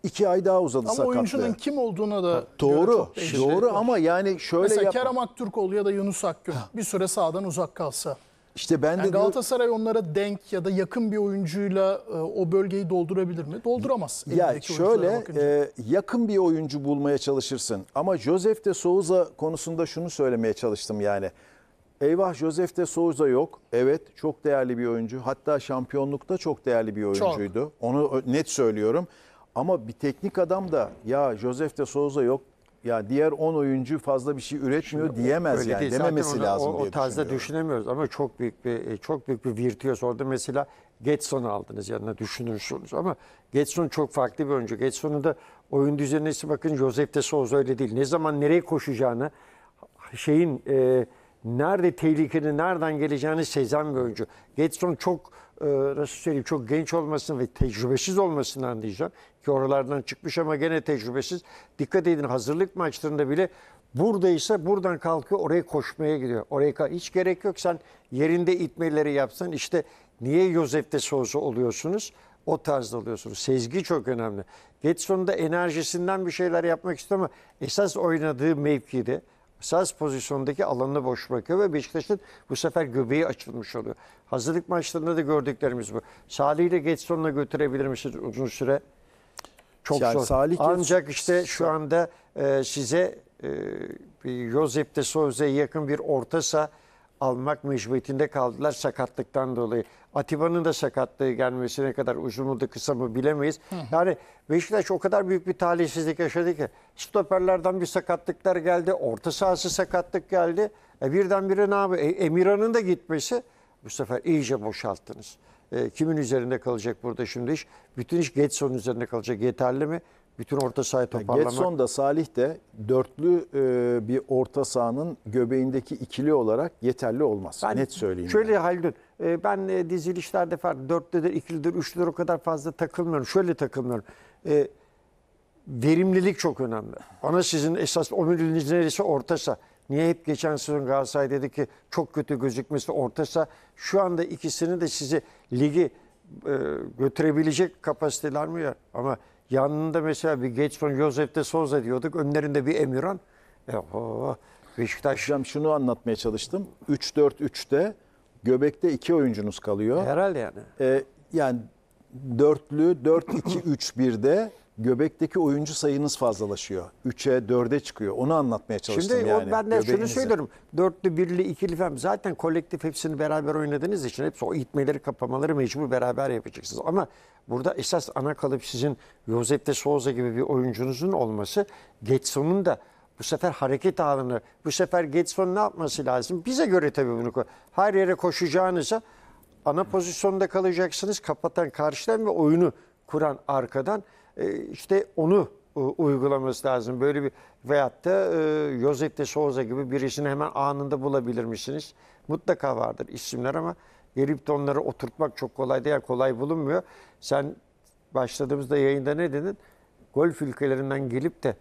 iki ay daha uzadı ama sakatlığı. Ama oyuncunun kim olduğuna da ha, doğru doğru ama yani şöyle Mesela yap Kerem Aktürkoğlu ya da Yunus Akgün ha. bir süre sağdan uzak kalsa işte ben yani de Galatasaray diyor, onlara denk ya da yakın bir oyuncuyla e, o bölgeyi doldurabilir mi? Dolduramaz. Ya şöyle e, yakın bir oyuncu bulmaya çalışırsın. Ama Josef de Souza konusunda şunu söylemeye çalıştım yani. Eyvah Josef de Souza yok. Evet çok değerli bir oyuncu. Hatta şampiyonlukta çok değerli bir oyuncuydu. Çok. Onu net söylüyorum. Ama bir teknik adam da ya Josef de Souza yok ya diğer 10 oyuncu fazla bir şey üretmiyor Şimdi, diyemez öyle yani değil. dememesi Zaten lazım o, o diye tarzda düşünemiyoruz ama çok büyük bir e, çok büyük bir virtüöz orada mesela Getson'u aldınız yanına düşünürsünüz ama Getson çok farklı bir oyuncu. Getson'un da oyun düzenlesi bakın Josep de Souza öyle değil. Ne zaman nereye koşacağını şeyin e, nerede tehlikenin nereden geleceğini sezen bir oyuncu. Getson çok e, nasıl söyleyeyim çok genç olmasını ve tecrübesiz olmasını anlayacağım. Ki oralardan çıkmış ama gene tecrübesiz. Dikkat edin hazırlık maçlarında bile buradaysa buradan kalkıyor oraya koşmaya gidiyor. Oraya hiç gerek yok. Sen yerinde itmeleri yapsan işte niye Yosef'te Sosa oluyorsunuz? O tarzda oluyorsunuz. Sezgi çok önemli. Getson'da enerjisinden bir şeyler yapmak istiyor ama esas oynadığı mevkide sağ pozisyondaki alanını boş bırakıyor ve Beşiktaş'ın bu sefer göbeği açılmış oluyor. Hazırlık maçlarında da gördüklerimiz bu. Salih ile geç sonuna götürebilir misiniz uzun süre? Çok yani zor. Salih Ancak işte şu anda e, size e, Josep de Souza'ya yakın bir orta saha almak mecburiyetinde kaldılar sakatlıktan dolayı. Atiba'nın da sakatlığı gelmesine kadar uzun mu da kısa mı bilemeyiz. Hı hı. Yani Beşiktaş o kadar büyük bir talihsizlik yaşadı ki stoperlerden bir sakatlıklar geldi. Orta sahası sakatlık geldi. E birdenbire ne yapıyor? E, Emirhan'ın da gitmesi bu sefer iyice boşalttınız. E, kimin üzerinde kalacak burada şimdi iş? Bütün iş Getson'un üzerinde kalacak. Yeterli mi? Bütün orta sahayı toparlamak. Getson da Salih de dörtlü e, bir orta sahanın göbeğindeki ikili olarak yeterli olmaz. Ben, Net söyleyeyim. Şöyle yani. Haldun, e, ben e, dizilişlerde falan dörtlüdür, ikilidir, üçlüdür o kadar fazla takılmıyorum. Şöyle takılmıyorum. E, verimlilik çok önemli. Ana sizin esas omuriliğiniz neresi orta saha. Niye hep geçen sezon Galatasaray dedi ki çok kötü gözükmesi orta saha. Şu anda ikisini de sizi ligi e, götürebilecek kapasiteler mi ya? Ama Yanında mesela bir Getson, Josef de Souza diyorduk. Önlerinde bir Emirhan. E, o, Beşiktaş. Hocam şunu anlatmaya çalıştım. 3-4-3'te göbekte iki oyuncunuz kalıyor. Herhalde yani. Ee, yani dörtlü 4-2-3-1'de göbekteki oyuncu sayınız fazlalaşıyor. 3'e 4'e çıkıyor. Onu anlatmaya çalıştım Şimdi yani. Şimdi ben de şunu söylüyorum. Dörtlü, birli, ikili falan zaten kolektif hepsini beraber oynadığınız için hepsi o itmeleri, kapamaları mecbur beraber yapacaksınız. Ama burada esas ana kalıp sizin Josep de Souza gibi bir oyuncunuzun olması Getson'un da bu sefer hareket alanı, bu sefer Getson ne yapması lazım? Bize göre tabii bunu koy. Her yere koşacağınıza ana pozisyonda kalacaksınız. Kapatan karşıdan ve oyunu kuran arkadan. E, işte onu e, uygulaması lazım. Böyle bir veyahut da e, Josep de Souza gibi birisini hemen anında bulabilirmişsiniz. Mutlaka vardır isimler ama gelip de onları oturtmak çok kolay değil. Kolay bulunmuyor. Sen başladığımızda yayında ne dedin? Golf ülkelerinden gelip de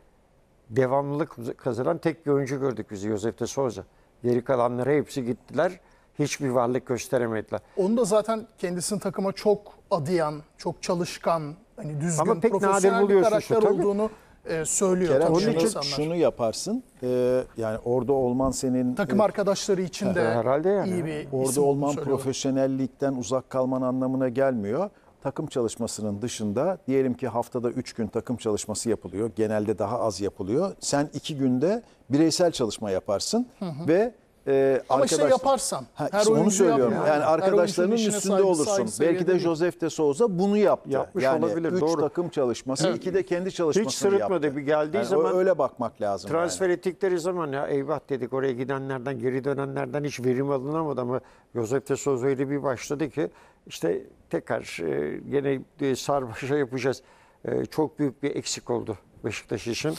devamlılık kazanan tek bir oyuncu gördük biz Josep de Souza. Geri kalanları hepsi gittiler. Hiçbir varlık gösteremediler. Onu da zaten kendisini takıma çok adayan, çok çalışkan, hani düzgün Ama pek profesyonel nadir buluyorsun bir karakter şu, tabii. olduğunu e, söylüyor. Kerem tabii onun insanlar. şunu yaparsın. E, yani orada olman senin Takım e, arkadaşları için de herhalde yani. iyi bir orada isim olman profesyonellikten uzak kalman anlamına gelmiyor. Takım çalışmasının dışında diyelim ki haftada 3 gün takım çalışması yapılıyor. Genelde daha az yapılıyor. Sen 2 günde bireysel çalışma yaparsın ve e, Ama şey arkadaş... şey yaparsam. Ha, her onu söylüyorum. Yani, yani arkadaşlarının üstünde olursun. Belki de Josef de Souza bunu yaptı. Yapmış yani olabilir. Üç doğru. takım çalışması, evet. iki de kendi çalışmasını Hiç sırıtmadı. Yaptı. Bir geldiği yani zaman öyle bakmak lazım. Transfer yani. ettikleri zaman ya eyvah dedik oraya gidenlerden geri dönenlerden hiç verim alınamadı ama Josef de Souza öyle bir başladı ki işte tekrar e, gene e, sarmaşa yapacağız. E, çok büyük bir eksik oldu Beşiktaş için.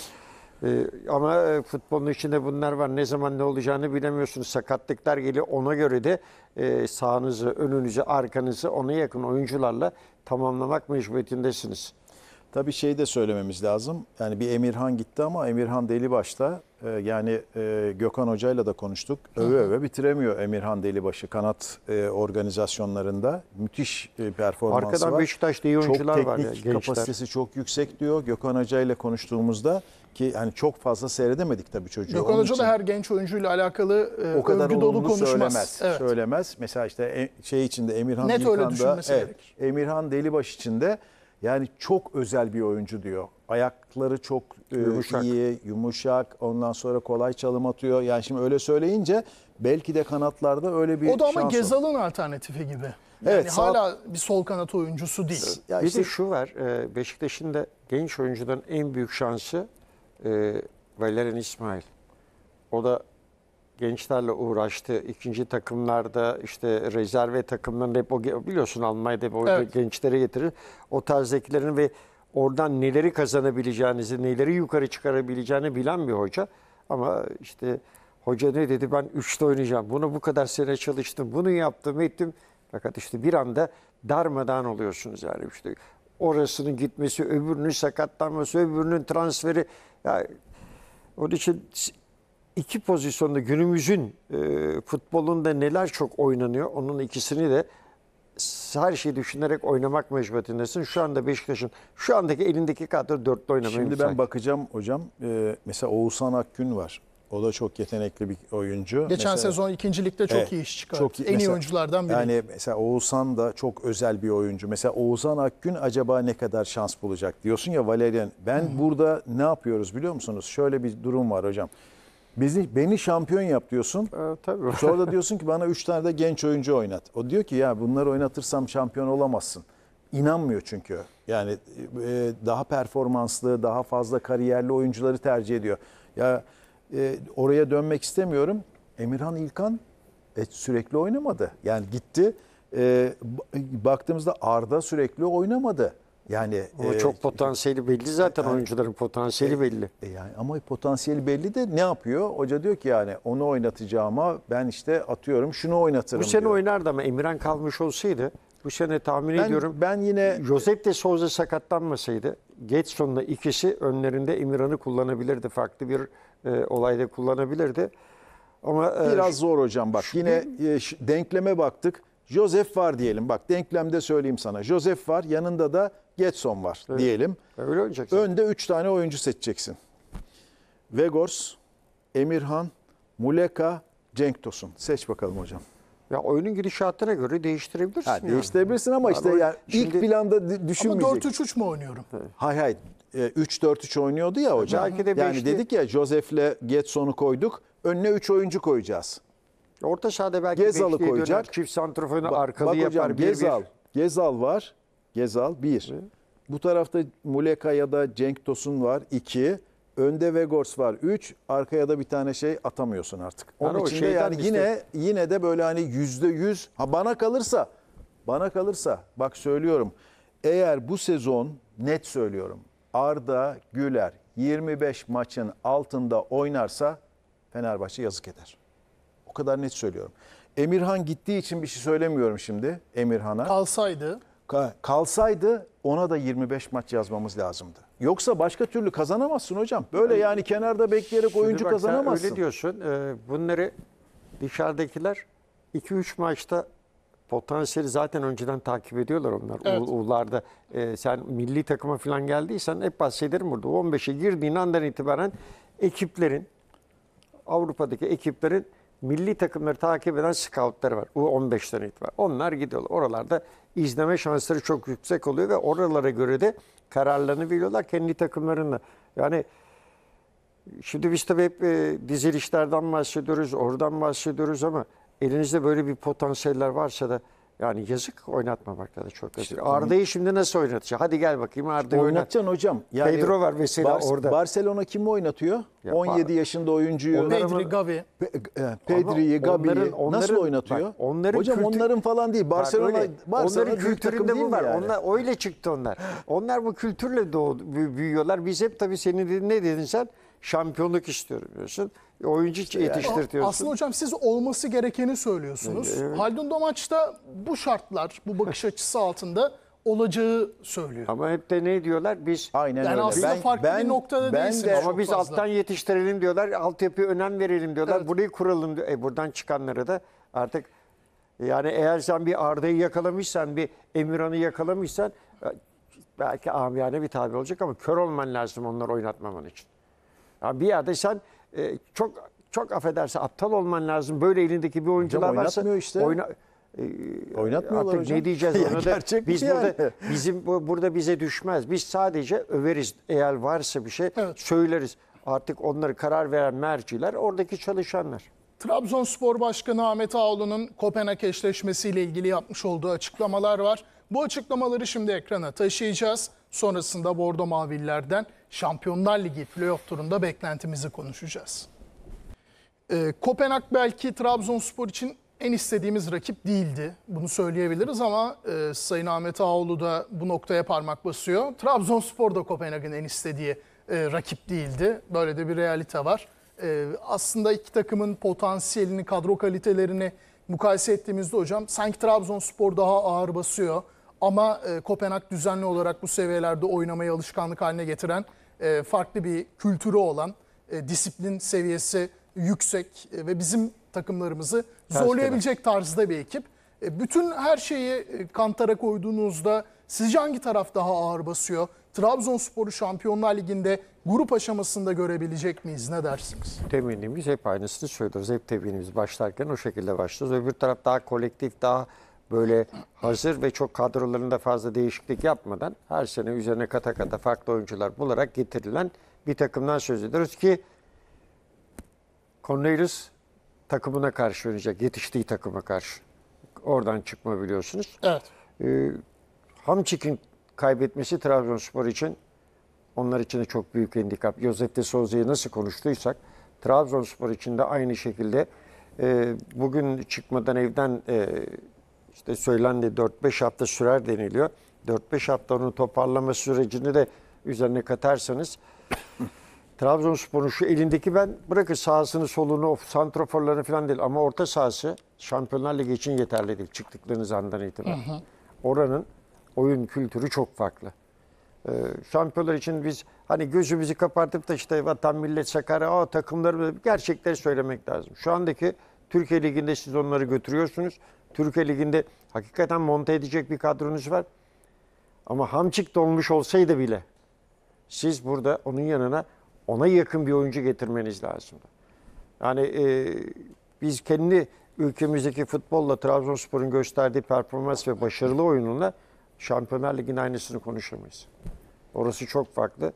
Ee, ama e, futbolun içinde bunlar var. Ne zaman ne olacağını bilemiyorsunuz. Sakatlıklar geliyor. Ona göre de e, sağınızı, önünüzü, arkanızı ona yakın oyuncularla tamamlamak mecburiyetindesiniz. Tabii şey de söylememiz lazım. Yani bir Emirhan gitti ama Emirhan deli başta. Ee, yani e, Gökhan Hoca'yla da konuştuk. Öve öve bitiremiyor Emirhan Delibaşı kanat e, organizasyonlarında. Müthiş e, performansı Arkadan var. Arkadan Beşiktaş'ta iyi oyuncular çok var. Çok teknik ya, kapasitesi çok yüksek diyor. Gökhan Hoca'yla konuştuğumuzda ki hani çok fazla seyredemedik tabii çocuğu. Gökhan Hoca da her genç oyuncuyla alakalı e, o kadar övgü dolu konuşmaz. Söylemez. Evet. söylemez. Mesela işte şey içinde Emirhan Net İlkan'da, öyle evet, Emirhan Delibaş içinde yani çok özel bir oyuncu diyor. Ayakları çok e, yumuşak. iyi, yumuşak. Ondan sonra kolay çalım atıyor. Yani şimdi öyle söyleyince belki de kanatlarda öyle bir O da ama Gezal'ın alternatifi gibi. Yani sağ- hala bir sol kanat oyuncusu değil. Ya bir işte- de şu var. E, Beşiktaş'ın da genç oyuncudan en büyük şansı e, Valerian İsmail. O da gençlerle uğraştı. İkinci takımlarda işte rezerve takımların hep o biliyorsun Almanya'da hep o evet. gençleri getirir. O tarzdakilerin ve oradan neleri kazanabileceğinizi, neleri yukarı çıkarabileceğini bilen bir hoca. Ama işte hoca ne dedi ben üçte oynayacağım. Bunu bu kadar sene çalıştım. Bunu yaptım ettim. Fakat işte bir anda darmadan oluyorsunuz yani işte orasının gitmesi, öbürünün sakatlanması, öbürünün transferi. Yani onun için iki pozisyonda günümüzün e, futbolunda neler çok oynanıyor onun ikisini de her şeyi düşünerek oynamak mecburiyetindesin. Şu anda Beşiktaş'ın şu andaki elindeki kadro dörtlü oynamaya Şimdi ben bakacağım hocam. E, mesela Oğuzhan Akgün var. O da çok yetenekli bir oyuncu. Geçen mesela, sezon ikincilikte çok evet, iyi iş çıkardı. Çok en mesela, iyi oyunculardan biri. Yani mesela Oğuzhan da çok özel bir oyuncu. Mesela Oğuzhan Akgün acaba ne kadar şans bulacak diyorsun ya Valerian. Ben hmm. burada ne yapıyoruz biliyor musunuz? Şöyle bir durum var hocam. Bizi, beni şampiyon yap diyorsun. Ee, tabii. Sonra da diyorsun ki bana 3 tane de genç oyuncu oynat. O diyor ki ya bunları oynatırsam şampiyon olamazsın. İnanmıyor çünkü. Yani e, daha performanslı, daha fazla kariyerli oyuncuları tercih ediyor. Ya e, oraya dönmek istemiyorum. Emirhan İlkan e, sürekli oynamadı. Yani gitti. E, baktığımızda Arda sürekli oynamadı. Yani Ama e, çok potansiyeli belli zaten e, yani, oyuncuların potansiyeli e, belli. E, yani ama potansiyeli belli de ne yapıyor? Hoca diyor ki yani onu oynatacağıma ben işte atıyorum şunu oynatırım. Bu sene diyor. oynardı ama Emirhan kalmış olsaydı bu sene tahmin ben, ediyorum. Ben yine Josep de Souza sakatlanmasaydı Getsonla ikisi önlerinde Emirhan'ı kullanabilirdi. Farklı bir e, olayda kullanabilirdi. Ama e, biraz e, zor hocam bak. Şu, yine e, şu, denkleme baktık. Joseph var diyelim. Bak denklemde söyleyeyim sana. Joseph var. Yanında da Getson var evet. diyelim. Öyle oynayacaksın. Önde 3 tane oyuncu seçeceksin. Vegors, Emirhan, Muleka, Cenk Tosun. Seç bakalım hocam. Ya oyunun gidişatına göre değiştirebilirsin. Ha, yani. Değiştirebilirsin ama yani işte yani, yani şimdi, ilk planda düşünmeyecek. Ama 4-3-3 mü oynuyorum? Hay hay. 3-4-3 e, oynuyordu ya hocam. Belki de yani dedik ya Josephle Getson'u koyduk. Önüne 3 oyuncu koyacağız. Orta sahada belki Gezal'ı koyacak. Döner, çift santrafonu arkalı bak yapar. Hocam, bir, Gezal, bir. Gezal var. Gezal 1. Bu tarafta Muleka ya da Cenk Tosun var iki, Önde Vegors var 3. Arkaya da bir tane şey atamıyorsun artık. Onun Yani o için de işte- yine yine de böyle hani yüzde yüz ha bana kalırsa bana kalırsa bak söylüyorum. Eğer bu sezon net söylüyorum. Arda Güler 25 maçın altında oynarsa Fenerbahçe yazık eder. O kadar net söylüyorum. Emirhan gittiği için bir şey söylemiyorum şimdi Emirhan'a. Kalsaydı Kalsaydı ona da 25 maç yazmamız lazımdı. Yoksa başka türlü kazanamazsın hocam. Böyle yani kenarda bekleyerek oyuncu bak, kazanamazsın. Öyle diyorsun. Ee, bunları dışarıdakiler 2-3 maçta potansiyeli zaten önceden takip ediyorlar onlar. Evet. Uğurlarda ee, sen milli takıma falan geldiysen hep bahsederim burada. 15'e girdiğin andan itibaren ekiplerin Avrupa'daki ekiplerin milli takımları takip eden scoutlar var. U15'ten var. Onlar gidiyorlar. Oralarda izleme şansları çok yüksek oluyor ve oralara göre de kararlarını veriyorlar kendi takımlarında. Yani şimdi biz tabii hep e, dizilişlerden bahsediyoruz, oradan bahsediyoruz ama elinizde böyle bir potansiyeller varsa da yani yazık oynatmamakla da çok yazık. İşte, Arda'yı şimdi nasıl oynatacak? Hadi gel bakayım Arda'yı oynat. oynatacaksın hocam. Yani Pedro var mesela Bar orada. Barcelona kimi oynatıyor? Ya, 17 yaşında oyuncuyu. Pedri, Gavi. Pe e, Pedri'yi, Gavi'yi nasıl oynatıyor? Bak, onların hocam kültür... onların falan değil. Barcelona, bak, öyle, Barcelona onların kültüründe bu var. Yani. Onlar öyle çıktı onlar. onlar bu kültürle doğdu, büyüyorlar. Biz hep tabii senin ne dedin sen? Şampiyonluk istiyorum diyorsun. E, oyuncu yetiştirtiyorsun. Aslında hocam siz olması gerekeni söylüyorsunuz. Evet. Haldun Domaç bu şartlar, bu bakış açısı altında olacağı söylüyor. Ama hep de ne diyorlar? Biz Aynen yani öyle. aslında ben, farklı ben, bir noktada ben değilsiniz. De, ama biz fazla. alttan yetiştirelim diyorlar, altyapıya önem verelim diyorlar, evet. burayı kuralım. Diyor. E buradan çıkanları da artık yani eğer sen bir Arda'yı yakalamışsan, bir Emirhan'ı yakalamışsan e, belki amiyane bir tabi olacak ama kör olman lazım onları oynatmaman için. Yani bir yerde sen e, çok çok affederse aptal olman lazım. Böyle elindeki bir oyuncular hocam, varsa işte. Oyna, e, Oynatmıyorlar artık hocam. ne diyeceğiz ona da biz şey yani. burada bizim bu, burada bize düşmez. Biz sadece överiz eğer varsa bir şey evet. söyleriz. Artık onları karar veren merciler oradaki çalışanlar. Trabzonspor Başkanı Ahmet Ağoğlu'nun Kopenhag eşleşmesiyle ilgili yapmış olduğu açıklamalar var. Bu açıklamaları şimdi ekrana taşıyacağız. Sonrasında Bordo Mavilerden Şampiyonlar Ligi playoff turunda beklentimizi konuşacağız. Ee, Kopenhag belki Trabzonspor için en istediğimiz rakip değildi. Bunu söyleyebiliriz ama e, Sayın Ahmet Ağoğlu da bu noktaya parmak basıyor. Trabzonspor da Kopenhag'ın en istediği e, rakip değildi. Böyle de bir realite var. E, aslında iki takımın potansiyelini, kadro kalitelerini mukayese ettiğimizde hocam sanki Trabzonspor daha ağır basıyor. Ama e, Kopenhag düzenli olarak bu seviyelerde oynamayı alışkanlık haline getiren e, farklı bir kültürü olan, e, disiplin seviyesi yüksek e, ve bizim takımlarımızı zorlayabilecek tarzda bir ekip. bütün her şeyi kantara koyduğunuzda sizce hangi taraf daha ağır basıyor? Trabzonspor'u Şampiyonlar Ligi'nde grup aşamasında görebilecek miyiz? Ne dersiniz? Teminimiz hep aynısını söylüyoruz. Hep teminimiz başlarken o şekilde başlıyoruz. Öbür taraf daha kolektif, daha böyle hazır ve çok kadrolarında fazla değişiklik yapmadan her sene üzerine kata kata farklı oyuncular bularak getirilen bir takımdan söz ediyoruz ki Cornelius takımına karşı oynayacak. Yetiştiği takıma karşı. Oradan çıkma biliyorsunuz. Evet. Ee, Hamçik'in kaybetmesi Trabzonspor için onlar için de çok büyük handikap. Josef de Souza'yı nasıl konuştuysak Trabzonspor için de aynı şekilde e, bugün çıkmadan evden e, işte söylendi 4-5 hafta sürer deniliyor. 4-5 haftanın toparlama sürecini de üzerine katarsanız Trabzonspor'un şu elindeki ben bırakın sahasını solunu of santraforlarını falan değil ama orta sahası Şampiyonlar Ligi için yeterli değil çıktıklarınız andan itibaren. Hı hı. Oranın oyun kültürü çok farklı. Ee, şampiyonlar için biz hani gözümüzü kapatıp da işte vatan millet Sakarya o takımları gerçekleri söylemek lazım. Şu andaki Türkiye Ligi'nde siz onları götürüyorsunuz. Türkiye Ligi'nde hakikaten monte edecek bir kadronuz var. Ama hamçık dolmuş olsaydı bile siz burada onun yanına ona yakın bir oyuncu getirmeniz lazımdı. Yani e, biz kendi ülkemizdeki futbolla Trabzonspor'un gösterdiği performans ve başarılı oyununla Şampiyonlar Ligi'nin aynısını konuşamayız. Orası çok farklı.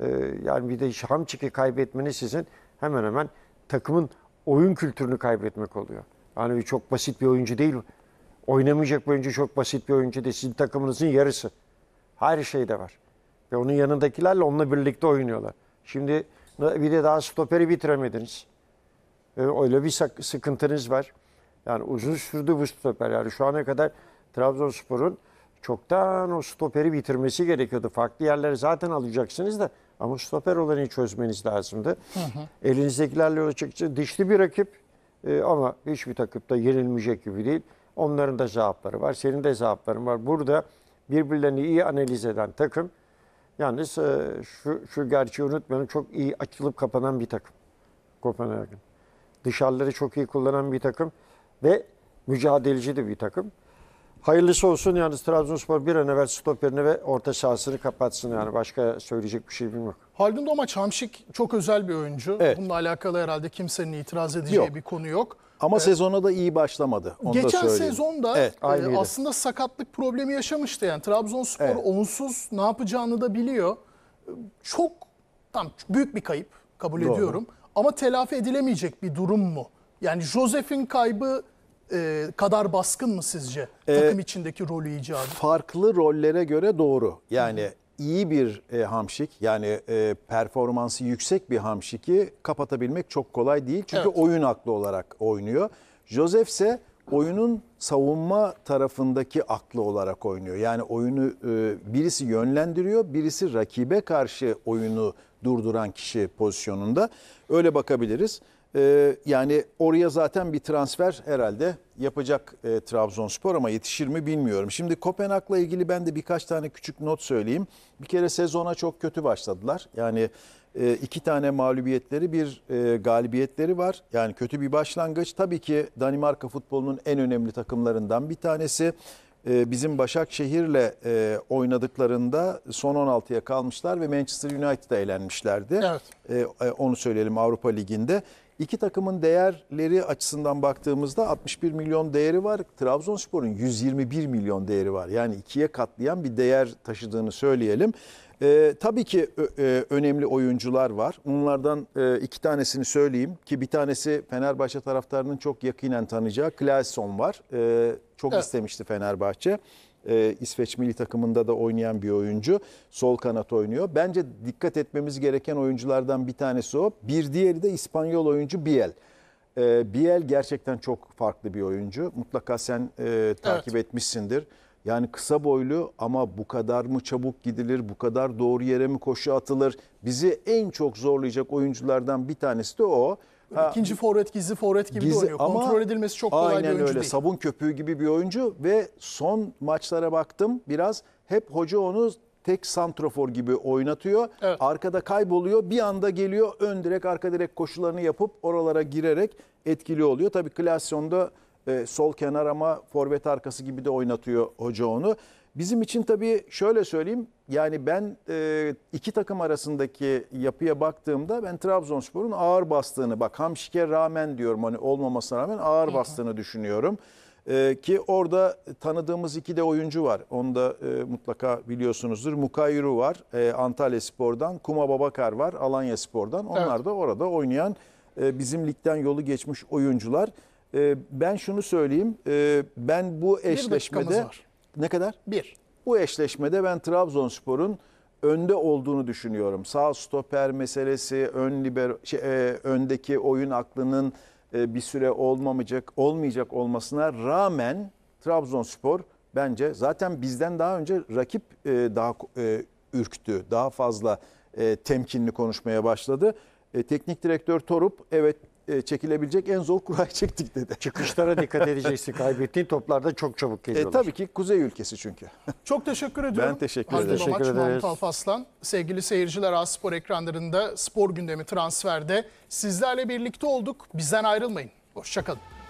E, yani bir de Hamçik'i kaybetmeniz sizin hemen hemen takımın oyun kültürünü kaybetmek oluyor. Yani çok basit bir oyuncu değil. Oynamayacak bir oyuncu çok basit bir oyuncu değil. Sizin takımınızın yarısı. Her şeyde var. Ve onun yanındakilerle onunla birlikte oynuyorlar. Şimdi bir de daha stoperi bitiremediniz. Ee, öyle bir sıkıntınız var. Yani uzun sürdü bu stoper. Yani şu ana kadar Trabzonspor'un çoktan o stoperi bitirmesi gerekiyordu. Farklı yerleri zaten alacaksınız da ama stoper olanı çözmeniz lazımdı. Hı hı. Elinizdekilerle yola çıkacak. Dişli bir rakip. E, ama hiçbir takımda yenilmeyecek gibi değil. Onların da cevapları var. Senin de cevapların var. Burada birbirlerini iyi analiz eden takım yalnız e, şu, şu gerçeği unutmayalım. Çok iyi açılıp kapanan bir takım. Kopenhagen. Dışarıları çok iyi kullanan bir takım ve mücadeleci de bir takım. Hayırlısı olsun yani Trabzonspor bir an evvel stoperini ve orta sahasını kapatsın yani başka söyleyecek bir şeyim yok. Halbuki ama Çamşik çok özel bir oyuncu. Evet. Bununla alakalı herhalde kimsenin itiraz edeceği Yok. bir konu yok. Ama evet. sezona da iyi başlamadı. Onu Geçen da söyleyeyim. sezonda evet, e, aslında sakatlık problemi yaşamıştı yani. Trabzonspor evet. onsuz ne yapacağını da biliyor. Çok tam büyük bir kayıp kabul Doğru. ediyorum. Ama telafi edilemeyecek bir durum mu? Yani Josef'in kaybı e, kadar baskın mı sizce e, takım ee, içindeki rolü icadı? Farklı rollere göre doğru. Yani hı iyi bir e, hamşik yani e, performansı yüksek bir hamşiki kapatabilmek çok kolay değil. Çünkü evet. oyun aklı olarak oynuyor. Josef ise oyunun savunma tarafındaki aklı olarak oynuyor. Yani oyunu e, birisi yönlendiriyor, birisi rakibe karşı oyunu durduran kişi pozisyonunda. Öyle bakabiliriz. Ee, yani oraya zaten bir transfer herhalde yapacak e, Trabzonspor ama yetişir mi bilmiyorum. Şimdi Kopenhag'la ilgili ben de birkaç tane küçük not söyleyeyim. Bir kere sezona çok kötü başladılar. Yani e, iki tane mağlubiyetleri bir e, galibiyetleri var. Yani kötü bir başlangıç. Tabii ki Danimarka futbolunun en önemli takımlarından bir tanesi e, bizim Başakşehir'le e, oynadıklarında son 16'ya kalmışlar ve Manchester United'a eğlenmişlerdi. Evet. E, onu söyleyelim Avrupa Ligi'nde. İki takımın değerleri açısından baktığımızda 61 milyon değeri var. Trabzonspor'un 121 milyon değeri var. Yani ikiye katlayan bir değer taşıdığını söyleyelim. Ee, tabii ki e, önemli oyuncular var. Bunlardan e, iki tanesini söyleyeyim ki bir tanesi Fenerbahçe taraftarının çok yakinen tanıyacağı Klaesson var. E, çok evet. istemişti Fenerbahçe e, İsveç milli takımında da oynayan bir oyuncu. Sol kanat oynuyor. Bence dikkat etmemiz gereken oyunculardan bir tanesi o. Bir diğeri de İspanyol oyuncu Biel. E, Biel gerçekten çok farklı bir oyuncu. Mutlaka sen e, takip evet. etmişsindir. Yani kısa boylu ama bu kadar mı çabuk gidilir, bu kadar doğru yere mi koşu atılır? Bizi en çok zorlayacak oyunculardan bir tanesi de o. Ha. İkinci forvet, gizli forvet gibi gizli, de oynuyor. Ama Kontrol edilmesi çok kolay bir oyuncu öyle. değil. Sabun köpüğü gibi bir oyuncu ve son maçlara baktım biraz hep hoca onu tek santrofor gibi oynatıyor. Evet. Arkada kayboluyor. Bir anda geliyor ön direk arka direk koşularını yapıp oralara girerek etkili oluyor. Tabii klasyonda e, sol kenar ama forvet arkası gibi de oynatıyor hoca onu. Bizim için tabii şöyle söyleyeyim. Yani ben e, iki takım arasındaki yapıya baktığımda ben Trabzonspor'un ağır bastığını bak Hamşik'e rağmen diyorum hani olmamasına rağmen ağır evet. bastığını düşünüyorum. E, ki orada tanıdığımız iki de oyuncu var. Onu da e, mutlaka biliyorsunuzdur. Mukayru var e, Antalya Spor'dan. Kuma Babakar var Alanya Spor'dan. Onlar evet. da orada oynayan e, bizim ligden yolu geçmiş oyuncular. E, ben şunu söyleyeyim. E, ben bu eşleşmede... Ne kadar? Bir. Bu eşleşmede ben Trabzonspor'un önde olduğunu düşünüyorum. Sağ stoper meselesi, ön libero, şey, e, öndeki oyun aklının e, bir süre olmamayacak, olmayacak olmasına rağmen Trabzonspor bence zaten bizden daha önce rakip e, daha e, ürktü, daha fazla e, temkinli konuşmaya başladı. E, teknik direktör Torup evet e, çekilebilecek en zor kurayı çektik dedi. Çıkışlara dikkat edeceksin. Kaybettiğin toplarda çok çabuk E, tabii ki kuzey ülkesi çünkü. Çok teşekkür ediyorum. Ben teşekkür ederim. Babaç, Teşekkür ederiz. Mahmut Sevgili seyirciler Aspor ekranlarında spor gündemi transferde sizlerle birlikte olduk. Bizden ayrılmayın. Hoşçakalın.